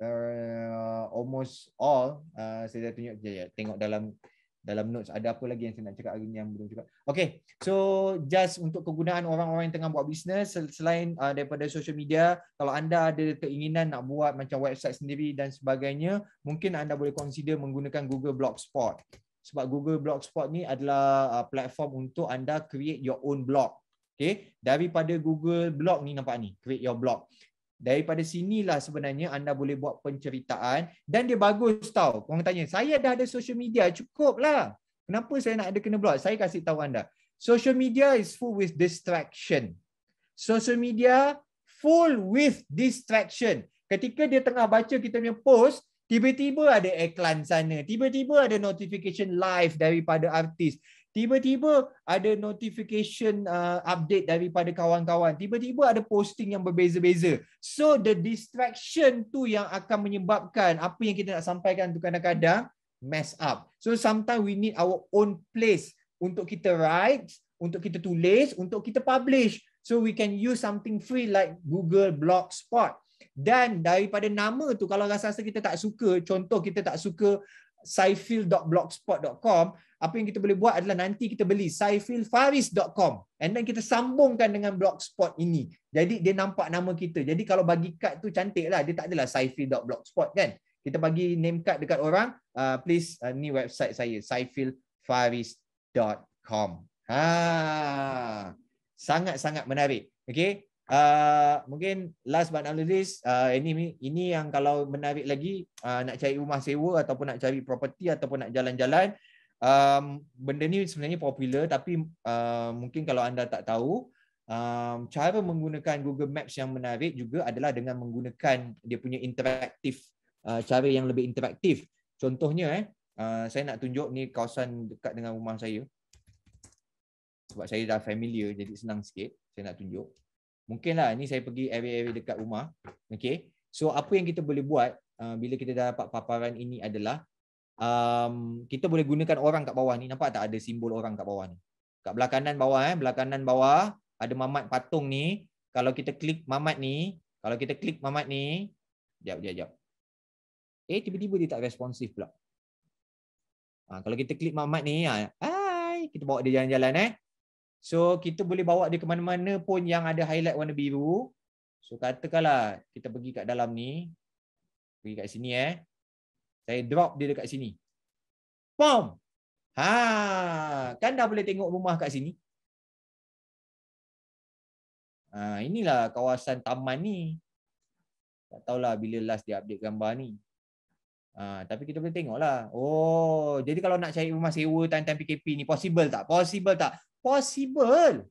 Uh, almost all. Uh, saya dah tunjuk. Ya, ya. Tengok dalam dalam notes ada apa lagi yang saya nak cakap hari ni yang belum cakap. Okay, so just untuk kegunaan orang-orang yang tengah buat bisnes selain uh, daripada social media, kalau anda ada keinginan nak buat macam website sendiri dan sebagainya, mungkin anda boleh consider menggunakan Google Blogspot. Sebab Google Blogspot ni adalah uh, platform untuk anda create your own blog. Okay, daripada Google Blog ni nampak ni, create your blog. Daripada sinilah sebenarnya anda boleh buat penceritaan dan dia bagus tau. Orang tanya, saya dah ada social media, cukup lah. Kenapa saya nak ada kena blog? Saya kasih tahu anda. Social media is full with distraction. Social media full with distraction. Ketika dia tengah baca kita punya post, tiba-tiba ada iklan sana. Tiba-tiba ada notification live daripada artis tiba-tiba ada notification uh, update daripada kawan-kawan tiba-tiba ada posting yang berbeza-beza so the distraction tu yang akan menyebabkan apa yang kita nak sampaikan tu kadang-kadang mess up so sometimes we need our own place untuk kita write untuk kita tulis untuk kita publish so we can use something free like google blogspot dan daripada nama tu kalau rasa-rasa kita tak suka contoh kita tak suka saifil.blogspot.com apa yang kita boleh buat adalah nanti kita beli saifilfaris.com and then kita sambungkan dengan blogspot ini jadi dia nampak nama kita jadi kalau bagi kad tu cantik lah dia tak adalah saifil.blogspot kan kita bagi name card dekat orang uh, please uh, ni website saya saifilfaris.com ha sangat-sangat menarik Okay uh, mungkin last but not least uh, ini ini yang kalau menarik lagi uh, nak cari rumah sewa ataupun nak cari property ataupun nak jalan-jalan um, benda ni sebenarnya popular tapi uh, mungkin kalau anda tak tahu um, cara menggunakan Google Maps yang menarik juga adalah dengan menggunakan dia punya interaktif uh, cara yang lebih interaktif contohnya eh Uh, saya nak tunjuk ni kawasan dekat dengan rumah saya. Sebab saya dah familiar jadi senang sikit. Saya nak tunjuk. Mungkinlah ni saya pergi area-area dekat rumah. Okay. So apa yang kita boleh buat uh, bila kita dah dapat paparan ini adalah um, kita boleh gunakan orang kat bawah ni. Nampak tak ada simbol orang kat bawah ni. Kat belah kanan bawah eh. Belah kanan bawah ada mamat patung ni. Kalau kita klik mamat ni. Kalau kita klik mamat ni. Sekejap, sekejap, sekejap. Eh, tiba-tiba dia tak responsif pula. Ha, kalau kita klik mamat ni. Ha, ah, hai. Kita bawa dia jalan-jalan eh. So kita boleh bawa dia ke mana-mana pun yang ada highlight warna biru. So katakanlah kita pergi kat dalam ni. Pergi kat sini eh. Saya drop dia dekat sini. Pom. Ha, kan dah boleh tengok rumah kat sini. Ha, inilah kawasan taman ni. Tak tahulah bila last dia update gambar ni. Ha, tapi kita boleh tengok lah. Oh, jadi kalau nak cari rumah sewa time-time PKP ni, possible tak? Possible tak? possible.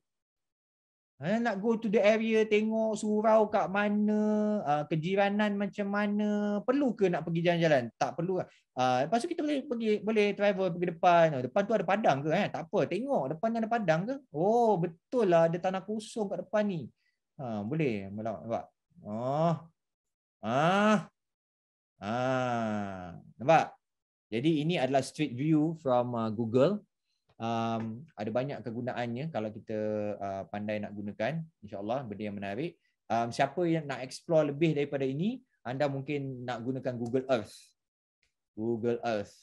Ha, nak go to the area tengok surau kat mana, uh, kejiranan macam mana, perlu ke nak pergi jalan-jalan? Tak perlu. Uh, lepas tu kita boleh pergi boleh travel pergi depan. Oh, depan tu ada padang ke? Eh? Tak apa, tengok depan ada padang ke? Oh, betul lah ada tanah kosong kat depan ni. Ha, boleh. Melak, nampak. Oh. Ah. Ah. Nampak? Jadi ini adalah street view from uh, Google um, ada banyak kegunaannya kalau kita uh, pandai nak gunakan insyaallah benda yang menarik um, siapa yang nak explore lebih daripada ini anda mungkin nak gunakan Google Earth Google Earth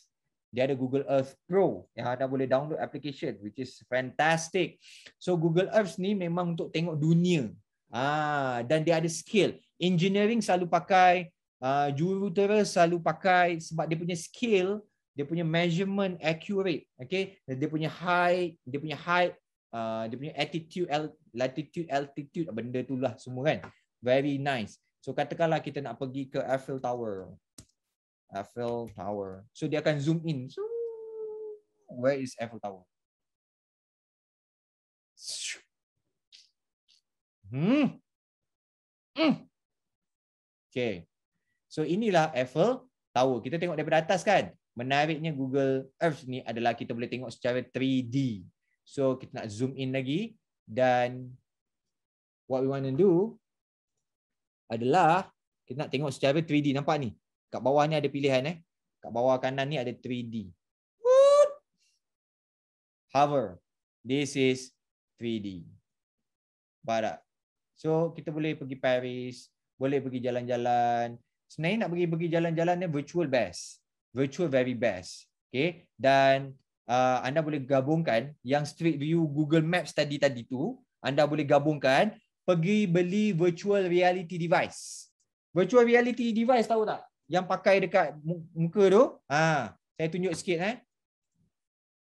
dia ada Google Earth Pro yang anda boleh download application which is fantastic so Google Earth ni memang untuk tengok dunia ah dan dia ada skill engineering selalu pakai uh, jurutera selalu pakai sebab dia punya skill dia punya measurement accurate okey dia punya height dia punya height uh, dia punya attitude latitude altitude benda itulah semua kan very nice so katakanlah kita nak pergi ke Eiffel Tower Eiffel Tower so dia akan zoom in so where is Eiffel Tower hmm hmm okey so inilah Eiffel Tower kita tengok daripada atas kan Menariknya Google Earth ni adalah kita boleh tengok secara 3D. So kita nak zoom in lagi dan what we want to do adalah kita nak tengok secara 3D. Nampak ni? Kat bawah ni ada pilihan eh. Kat bawah kanan ni ada 3D. What? Hover. This is 3D. Barat. So kita boleh pergi Paris. Boleh pergi jalan-jalan. Sebenarnya nak pergi-pergi jalan-jalan ni virtual best virtual very best. Okay. Dan uh, anda boleh gabungkan yang street view Google Maps tadi tadi tu, anda boleh gabungkan pergi beli virtual reality device. Virtual reality device tahu tak? Yang pakai dekat muka tu. Ha, saya tunjuk sikit eh.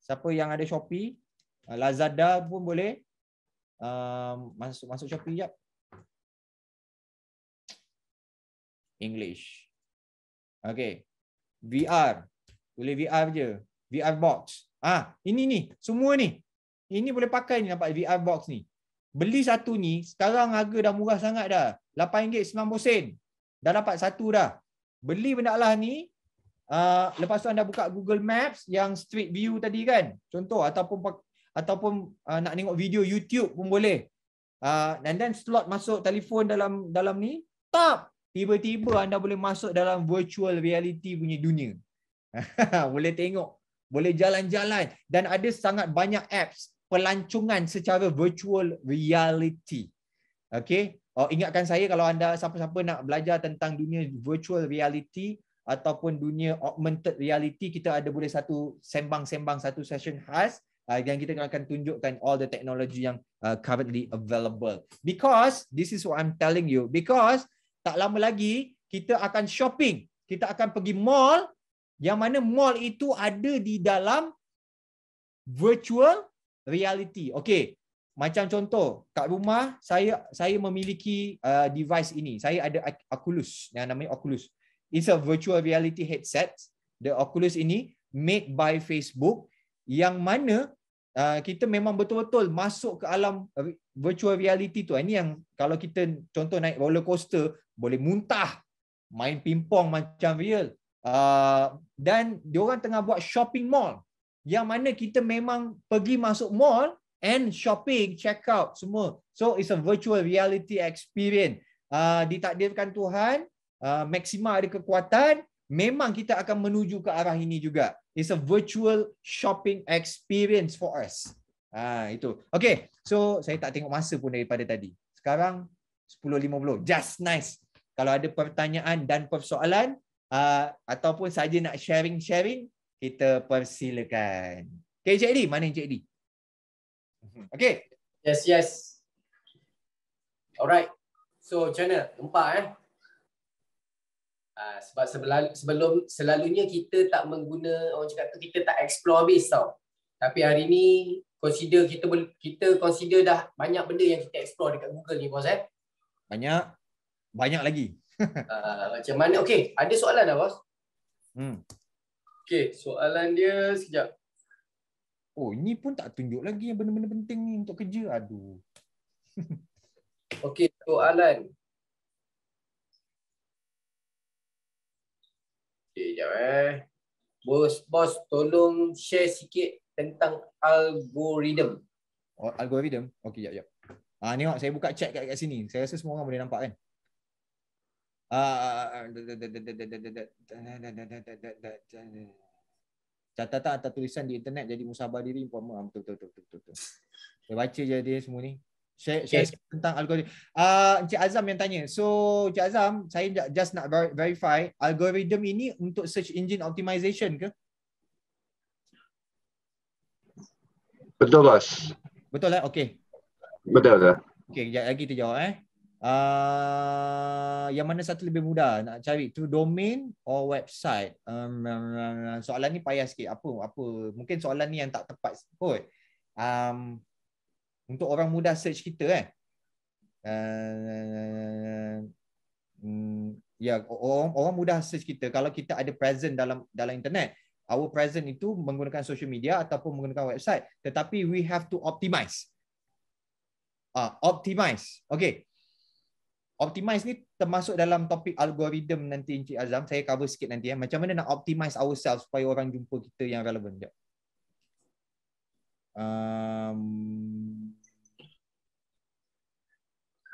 Siapa yang ada Shopee, uh, Lazada pun boleh uh, masuk masuk Shopee jap. English. Okay. VR. Boleh VR je. VR box. Ah, ini ni, semua ni. Ini boleh pakai ni nampak VR box ni. Beli satu ni, sekarang harga dah murah sangat dah. RM8.90. Dah dapat satu dah. Beli benda lah ni, uh, lepas tu anda buka Google Maps yang Street View tadi kan. Contoh, ataupun ataupun uh, nak tengok video YouTube pun boleh. Uh, and then slot masuk telefon dalam dalam ni, tap tiba-tiba anda boleh masuk dalam virtual reality punya dunia. boleh tengok, boleh jalan-jalan dan ada sangat banyak apps pelancongan secara virtual reality. Okay. Oh, ingatkan saya kalau anda siapa-siapa nak belajar tentang dunia virtual reality ataupun dunia augmented reality, kita ada boleh satu sembang-sembang satu session khas uh, yang kita akan tunjukkan all the technology yang uh, currently available. Because, this is what I'm telling you, because tak lama lagi kita akan shopping. Kita akan pergi mall yang mana mall itu ada di dalam virtual reality. Okey. Macam contoh, kat rumah saya saya memiliki uh, device ini. Saya ada Oculus yang namanya Oculus. It's a virtual reality headset. The Oculus ini made by Facebook yang mana uh, kita memang betul-betul masuk ke alam uh, virtual reality tu. Ini yang kalau kita contoh naik roller coaster, boleh muntah main pingpong macam real uh, dan diorang tengah buat shopping mall yang mana kita memang pergi masuk mall and shopping check out semua so it's a virtual reality experience uh, ditakdirkan Tuhan uh, ah, maksima ada kekuatan memang kita akan menuju ke arah ini juga it's a virtual shopping experience for us Ha, itu. Okay, so saya tak tengok masa pun daripada tadi. Sekarang 10.50. Just nice kalau ada pertanyaan dan persoalan uh, ataupun saja nak sharing-sharing, kita persilakan. Okay, Encik Adi. Mana Encik Adi? Mhm. Okay, Yes, yes. Alright. So, macam mana? Nampak eh? Ah, sebab sebelum, sebelum selalunya kita tak mengguna orang cakap tu kita tak explore habis tau. Tapi hari ni consider kita kita consider dah banyak benda yang kita explore dekat Google ni bos eh. Banyak banyak lagi. uh, macam mana? Okey, ada soalan dah, bos. Hmm. Okey, soalan dia sekejap. Oh, ini pun tak tunjuk lagi yang benda-benda penting ni untuk kerja. Aduh. Okey, soalan. Okey, jap eh. Bos, bos tolong share sikit tentang algoritma. Oh, algoritm? Okey, jap, jap. Ah, ni saya buka chat kat, kat sini. Saya rasa semua orang boleh nampak kan? Ah, catatan atau tulisan di internet jadi musabah diri umpama ah, betul, betul betul betul betul. Saya baca je dia semua ni. Share, share okay. tentang algoritma. Ah uh, Encik Azam yang tanya. So Encik Azam, saya just nak verify algoritma ini untuk search engine optimization ke? Betul bos. Betul lah, eh? okey. Betul lah. Okey, jap lagi tu jawab eh. Ah uh, Uh, yang mana satu lebih mudah nak cari tu domain or website um, um, um, soalan ni payah sikit apa apa mungkin soalan ni yang tak tepat kot um, untuk orang muda search kita kan uh, mm, ya yeah, orang, orang mudah search kita kalau kita ada present dalam dalam internet our present itu menggunakan social media ataupun menggunakan website tetapi we have to optimize uh, optimize okay optimize ni termasuk dalam topik algoritma nanti Encik Azam. Saya cover sikit nanti. Ya. Macam mana nak optimize ourselves supaya orang jumpa kita yang relevan. Sekejap. Um,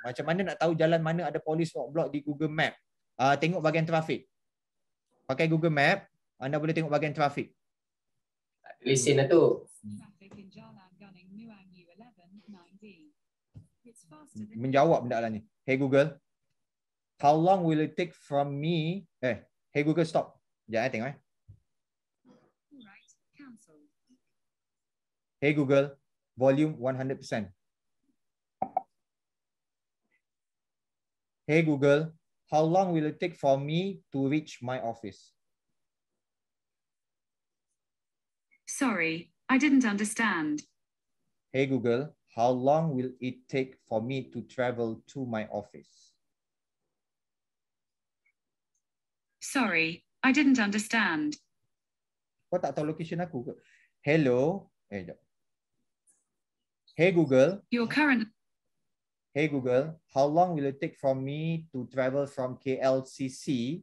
macam mana nak tahu jalan mana ada polis roadblock di Google Map? Uh, tengok bahagian trafik. Pakai Google Map, anda boleh tengok bahagian trafik. Listen lah tu. Menjawab benda lah ni. hey Google, how long will it take from me? Hey, eh, hey Google, stop. Yeah, tengok eh. Right, cancel. Hey Google, volume 100%. Hey Google, how long will it take for me to reach my office? Sorry, I didn't understand. Hey Google, how long will it take for me to travel to my office? Sorry, I didn't understand. Kau tak tahu location aku ke? Hello. Eh, jap. Hey Google. Your current Hey Google, how long will it take for me to travel from KLCC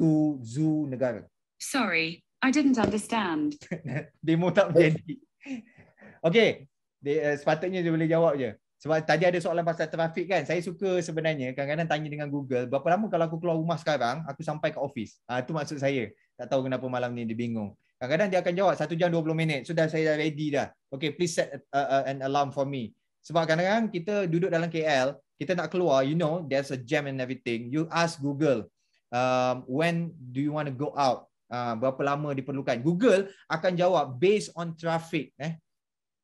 to Zoo Negara? Sorry, I didn't understand. Demo tak jadi. Okay, dia, eh, sepatutnya dia boleh jawab je. Sebab tadi ada soalan pasal trafik kan. Saya suka sebenarnya kadang-kadang tanya dengan Google, berapa lama kalau aku keluar rumah sekarang, aku sampai ke office. Ah ha, tu maksud saya. Tak tahu kenapa malam ni dia bingung. Kadang-kadang dia akan jawab 1 jam 20 minit. Sudah saya dah ready dah. Okay, please set a, uh, a, uh, an alarm for me. Sebab kadang-kadang kita duduk dalam KL, kita nak keluar, you know, there's a jam and everything. You ask Google, um, when do you want to go out? Uh, berapa lama diperlukan? Google akan jawab based on traffic. Eh?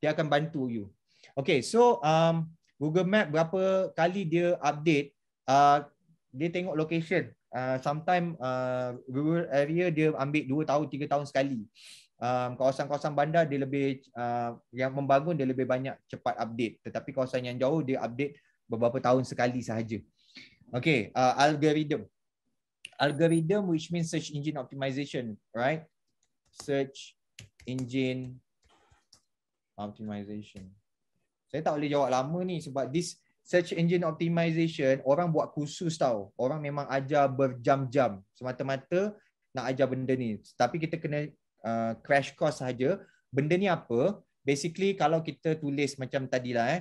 dia akan bantu you. Okay, so um, Google Map berapa kali dia update, uh, dia tengok location. Uh, sometime uh, rural area dia ambil 2 tahun, 3 tahun sekali. Um, kawasan-kawasan bandar dia lebih uh, yang membangun dia lebih banyak cepat update. Tetapi kawasan yang jauh dia update beberapa tahun sekali sahaja. Okay, uh, algorithm. Algorithm which means search engine optimization, right? Search engine optimization. Saya tak boleh jawab lama ni sebab this search engine optimization orang buat khusus tau. Orang memang ajar berjam-jam semata-mata nak ajar benda ni. Tapi kita kena uh, crash course saja. Benda ni apa? Basically kalau kita tulis macam tadilah eh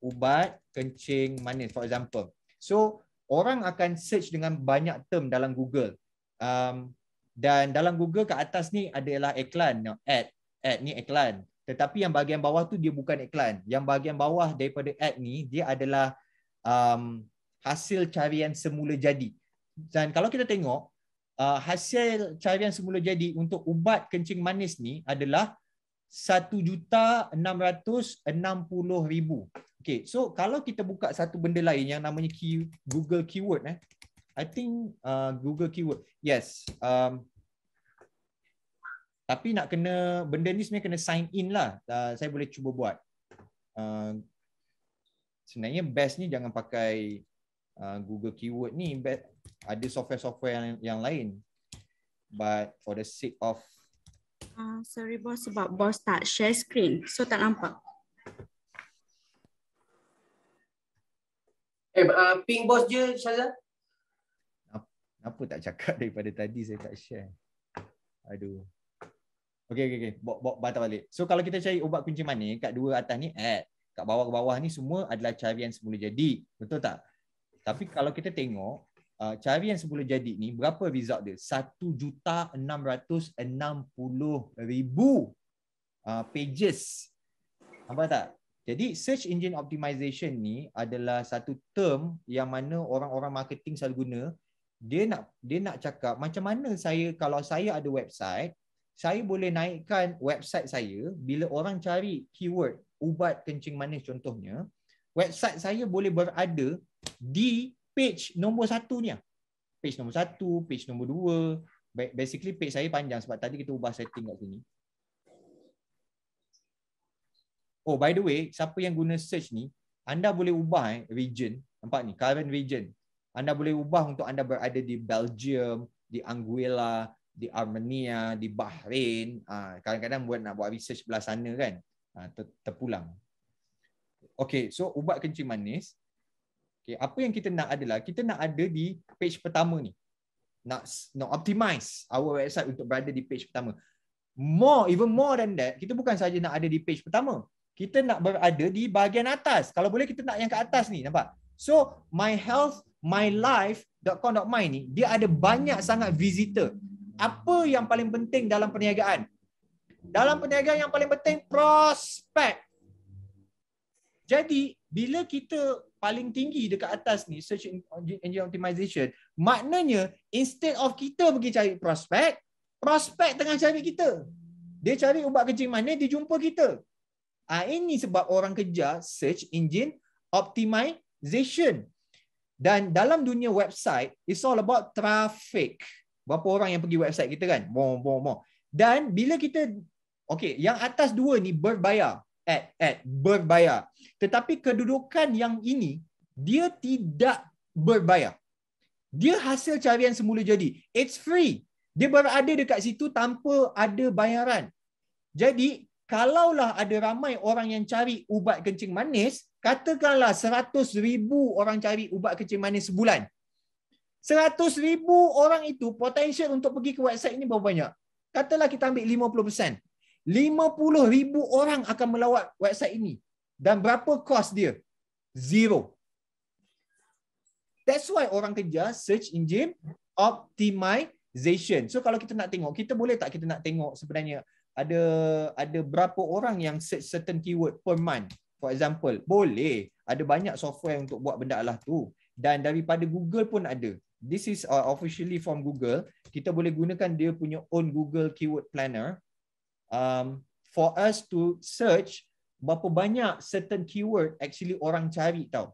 ubat kencing manis for example. So orang akan search dengan banyak term dalam Google. Um, dan dalam Google kat atas ni adalah iklan. Ad. Ad ni iklan tetapi yang bahagian bawah tu dia bukan iklan yang bahagian bawah daripada ad ni dia adalah um, hasil carian semula jadi dan kalau kita tengok uh, hasil carian semula jadi untuk ubat kencing manis ni adalah 1,660,000. Okay, so kalau kita buka satu benda lain yang namanya key, Google keyword, eh, I think uh, Google keyword, yes, um, tapi nak kena benda ni sebenarnya kena sign in lah. Uh, saya boleh cuba buat. Uh, sebenarnya best ni jangan pakai uh, Google keyword ni. Best, ada software-software yang, yang lain. But for the sake of uh, sorry boss sebab boss tak share screen. So tak nampak. Eh, uh, ping boss je Syazan. Apa, apa tak cakap daripada tadi saya tak share. Aduh. Okey okey okey. Bok bok batal balik. So kalau kita cari ubat kunci mana kat dua atas ni add. Eh, kat bawah ke bawah ni semua adalah cari yang semula jadi. Betul tak? Tapi kalau kita tengok uh, cari yang semula jadi ni berapa result dia? Satu juta enam enam ratus puluh ribu uh, pages. Nampak tak? Jadi search engine optimization ni adalah satu term yang mana orang-orang marketing selalu guna. Dia nak dia nak cakap macam mana saya kalau saya ada website saya boleh naikkan website saya bila orang cari keyword ubat kencing manis contohnya, website saya boleh berada di page nombor satunya. Lah. Page nombor satu, page nombor dua. Basically page saya panjang sebab tadi kita ubah setting kat sini. Oh by the way, siapa yang guna search ni, anda boleh ubah eh, region. Nampak ni, current region. Anda boleh ubah untuk anda berada di Belgium, di Anguilla, di Armenia, di Bahrain, ah, kadang-kadang buat nak buat research belah sana kan, ah, terpulang. Okay, so ubat kencing manis. Okay, apa yang kita nak adalah kita nak ada di page pertama ni. Nak nak optimize our website untuk berada di page pertama. More, even more than that, kita bukan saja nak ada di page pertama. Kita nak berada di bahagian atas. Kalau boleh kita nak yang ke atas ni, nampak? So, my health, my life, .com.my ni dia ada banyak sangat visitor apa yang paling penting dalam perniagaan? Dalam perniagaan yang paling penting prospek. Jadi bila kita paling tinggi dekat atas ni search engine optimization, maknanya instead of kita pergi cari prospek, prospek tengah cari kita. Dia cari ubat kencing mana dia jumpa kita. Ah ini sebab orang kejar search engine optimization. Dan dalam dunia website, it's all about traffic berapa orang yang pergi website kita kan bom bom bom dan bila kita okay, yang atas dua ni berbayar ad ad berbayar tetapi kedudukan yang ini dia tidak berbayar dia hasil carian semula jadi it's free dia berada dekat situ tanpa ada bayaran jadi kalaulah ada ramai orang yang cari ubat kencing manis katakanlah 100,000 orang cari ubat kencing manis sebulan 100 ribu orang itu potensial untuk pergi ke website ini berapa banyak? Katalah kita ambil 50%. 50 ribu orang akan melawat website ini. Dan berapa kos dia? Zero. That's why orang kerja search engine optimization. So kalau kita nak tengok, kita boleh tak kita nak tengok sebenarnya ada ada berapa orang yang search certain keyword per month? For example, boleh. Ada banyak software untuk buat benda lah tu. Dan daripada Google pun ada this is uh, officially from Google. Kita boleh gunakan dia punya own Google Keyword Planner um, for us to search berapa banyak certain keyword actually orang cari tau.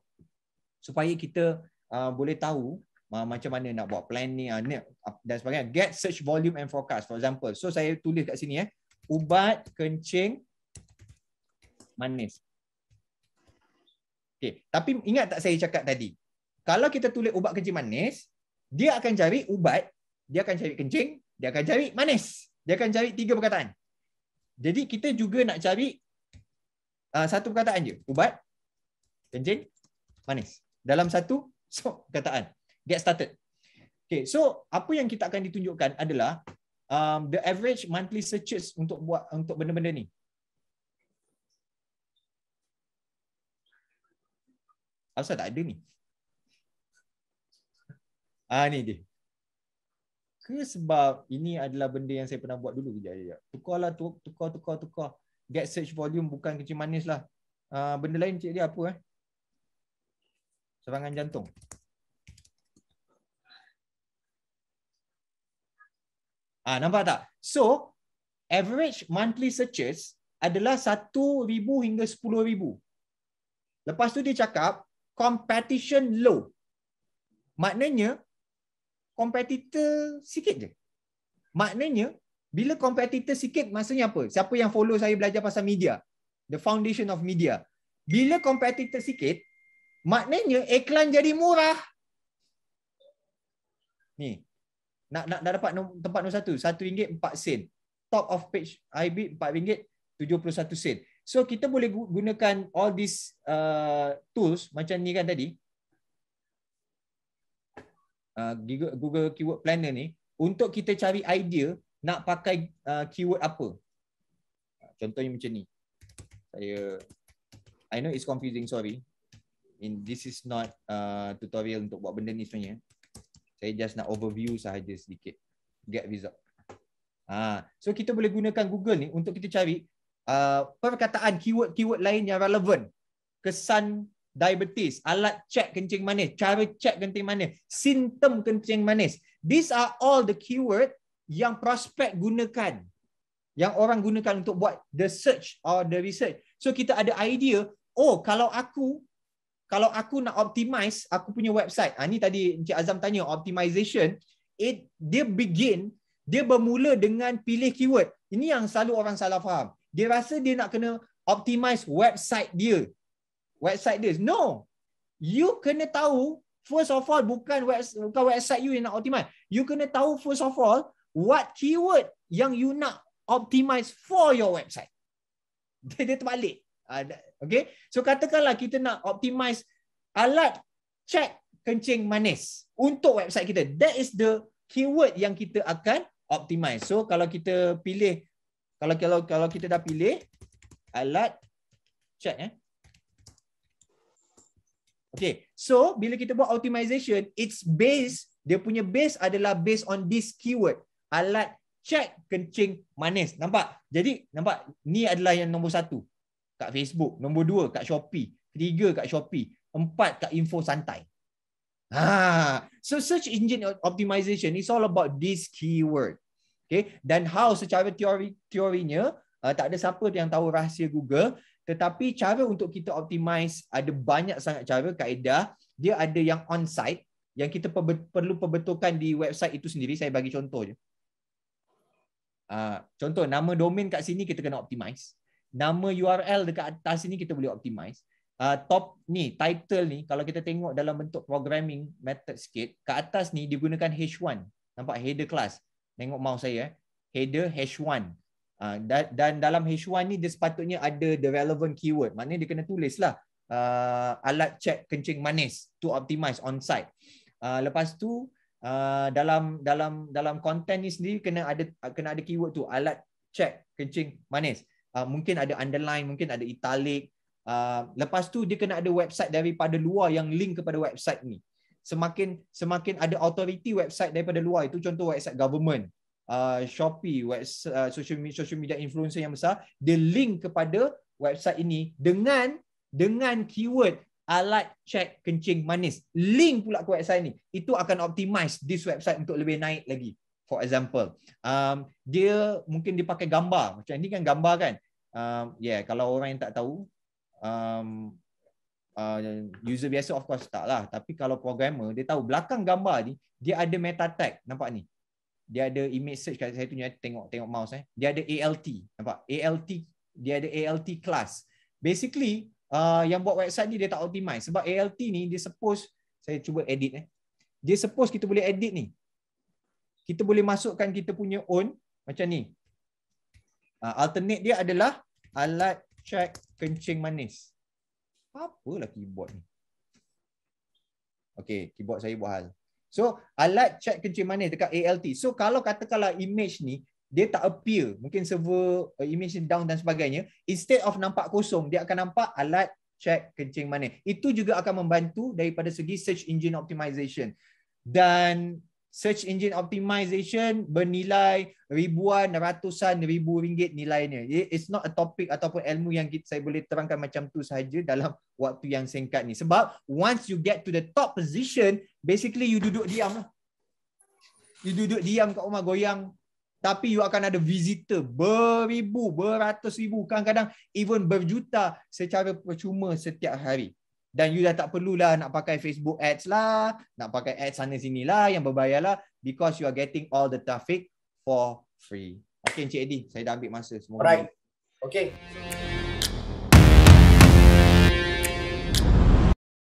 Supaya kita uh, boleh tahu uh, macam mana nak buat plan uh, ni uh, dan sebagainya. Get search volume and forecast for example. So saya tulis kat sini eh. Ubat kencing manis. Okay. Tapi ingat tak saya cakap tadi? Kalau kita tulis ubat kencing manis, dia akan cari ubat, dia akan cari kencing, dia akan cari manis, dia akan cari tiga perkataan. Jadi kita juga nak cari uh, satu perkataan je, ubat, kencing, manis dalam satu so perkataan. Get started. Okay, so apa yang kita akan ditunjukkan adalah um, the average monthly searches untuk buat untuk benda-benda ni. Apa tak ada ni? Ah ni dia. Ke sebab ini adalah benda yang saya pernah buat dulu kejap ya. Tukarlah tu tukar tukar tukar. Get search volume bukan kencing manis lah. Ha, benda lain cik dia apa eh? Serangan jantung. Ah nampak tak? So average monthly searches adalah 1000 hingga 10000. Lepas tu dia cakap competition low. Maknanya competitor sikit je. Maknanya, bila competitor sikit, maksudnya apa? Siapa yang follow saya belajar pasal media? The foundation of media. Bila competitor sikit, maknanya iklan jadi murah. Ni. Nak, nak, nak dapat tempat nombor satu. Satu ringgit, empat sen. Top of page, IB, empat ringgit, tujuh puluh satu sen. So, kita boleh gunakan all these uh, tools macam ni kan tadi uh, Google Keyword Planner ni untuk kita cari idea nak pakai uh, keyword apa. Uh, contohnya macam ni. Saya I know it's confusing, sorry. In this is not uh, tutorial untuk buat benda ni sebenarnya. Saya just nak overview sahaja sedikit. Get result. Ha, so kita boleh gunakan Google ni untuk kita cari uh, perkataan keyword-keyword lain yang relevan. Kesan diabetes, alat cek kencing manis, cara cek kencing manis, simptom kencing manis. These are all the keyword yang prospek gunakan. Yang orang gunakan untuk buat the search or the research. So kita ada idea, oh kalau aku kalau aku nak optimize aku punya website. Ah ni tadi Encik Azam tanya optimization, it dia begin, dia bermula dengan pilih keyword. Ini yang selalu orang salah faham. Dia rasa dia nak kena optimize website dia website dia. No. You kena tahu first of all bukan website, bukan website you yang nak optimize. You kena tahu first of all what keyword yang you nak optimize for your website. Dia, dia terbalik. Ah, okay. So katakanlah kita nak optimize alat cek kencing manis untuk website kita. That is the keyword yang kita akan optimize. So kalau kita pilih kalau kalau kalau kita dah pilih alat cek eh Okay, so bila kita buat optimization, its base, dia punya base adalah based on this keyword. Alat cek kencing manis. Nampak? Jadi, nampak? Ni adalah yang nombor satu. Kat Facebook. Nombor dua kat Shopee. Ketiga kat Shopee. Empat kat info santai. Ha. So, search engine optimization is all about this keyword. Okay? Dan how secara teori teorinya, uh, tak ada siapa yang tahu rahsia Google, tetapi cara untuk kita optimize ada banyak sangat cara kaedah dia ada yang on site yang kita perlu perbetulkan di website itu sendiri saya bagi contoh je ah, contoh nama domain kat sini kita kena optimize nama URL dekat atas sini kita boleh optimize Uh, top ni title ni kalau kita tengok dalam bentuk programming method sikit kat atas ni digunakan h1 nampak header class tengok mouse saya eh header h1 Ah, dan, dan dalam H1 ni dia sepatutnya ada the relevant keyword. Maknanya dia kena tulislah uh, alat cek kencing manis to optimize on site. Uh, lepas tu uh, dalam dalam dalam konten ni sendiri kena ada kena ada keyword tu alat cek kencing manis. Uh, mungkin ada underline, mungkin ada italic. Uh, lepas tu dia kena ada website daripada luar yang link kepada website ni. Semakin semakin ada authority website daripada luar itu contoh website government uh, Shopee website uh, social media social media influencer yang besar dia link kepada website ini dengan dengan keyword alat cek kencing manis link pula ke website ni itu akan optimize this website untuk lebih naik lagi for example um, dia mungkin dia pakai gambar macam ini kan gambar kan um, yeah kalau orang yang tak tahu um, uh, user biasa of course tak lah tapi kalau programmer dia tahu belakang gambar ni dia ada meta tag nampak ni dia ada image search kat saya tunjuk tengok tengok mouse eh dia ada ALT nampak ALT dia ada ALT class basically uh, yang buat website ni dia tak optimize sebab ALT ni dia suppose saya cuba edit eh dia suppose kita boleh edit ni kita boleh masukkan kita punya own macam ni uh, alternate dia adalah alat check kencing manis apa lah keyboard ni Okay, keyboard saya buat hal. So alat cat kencing manis dekat ALT. So kalau katakanlah image ni dia tak appear, mungkin server uh, image down dan sebagainya, instead of nampak kosong, dia akan nampak alat cat kencing manis. Itu juga akan membantu daripada segi search engine optimization. Dan search engine optimization bernilai ribuan ratusan ribu ringgit nilainya it's not a topic ataupun ilmu yang saya boleh terangkan macam tu sahaja dalam waktu yang singkat ni sebab once you get to the top position basically you duduk diam lah you duduk diam kat rumah goyang tapi you akan ada visitor beribu beratus ribu kadang-kadang even berjuta secara percuma setiap hari dan you dah tak perlulah nak pakai Facebook ads lah, nak pakai ads sana sini lah yang berbayar lah because you are getting all the traffic for free. Okay Encik Eddie, saya dah ambil masa. Semoga Alright. Okay.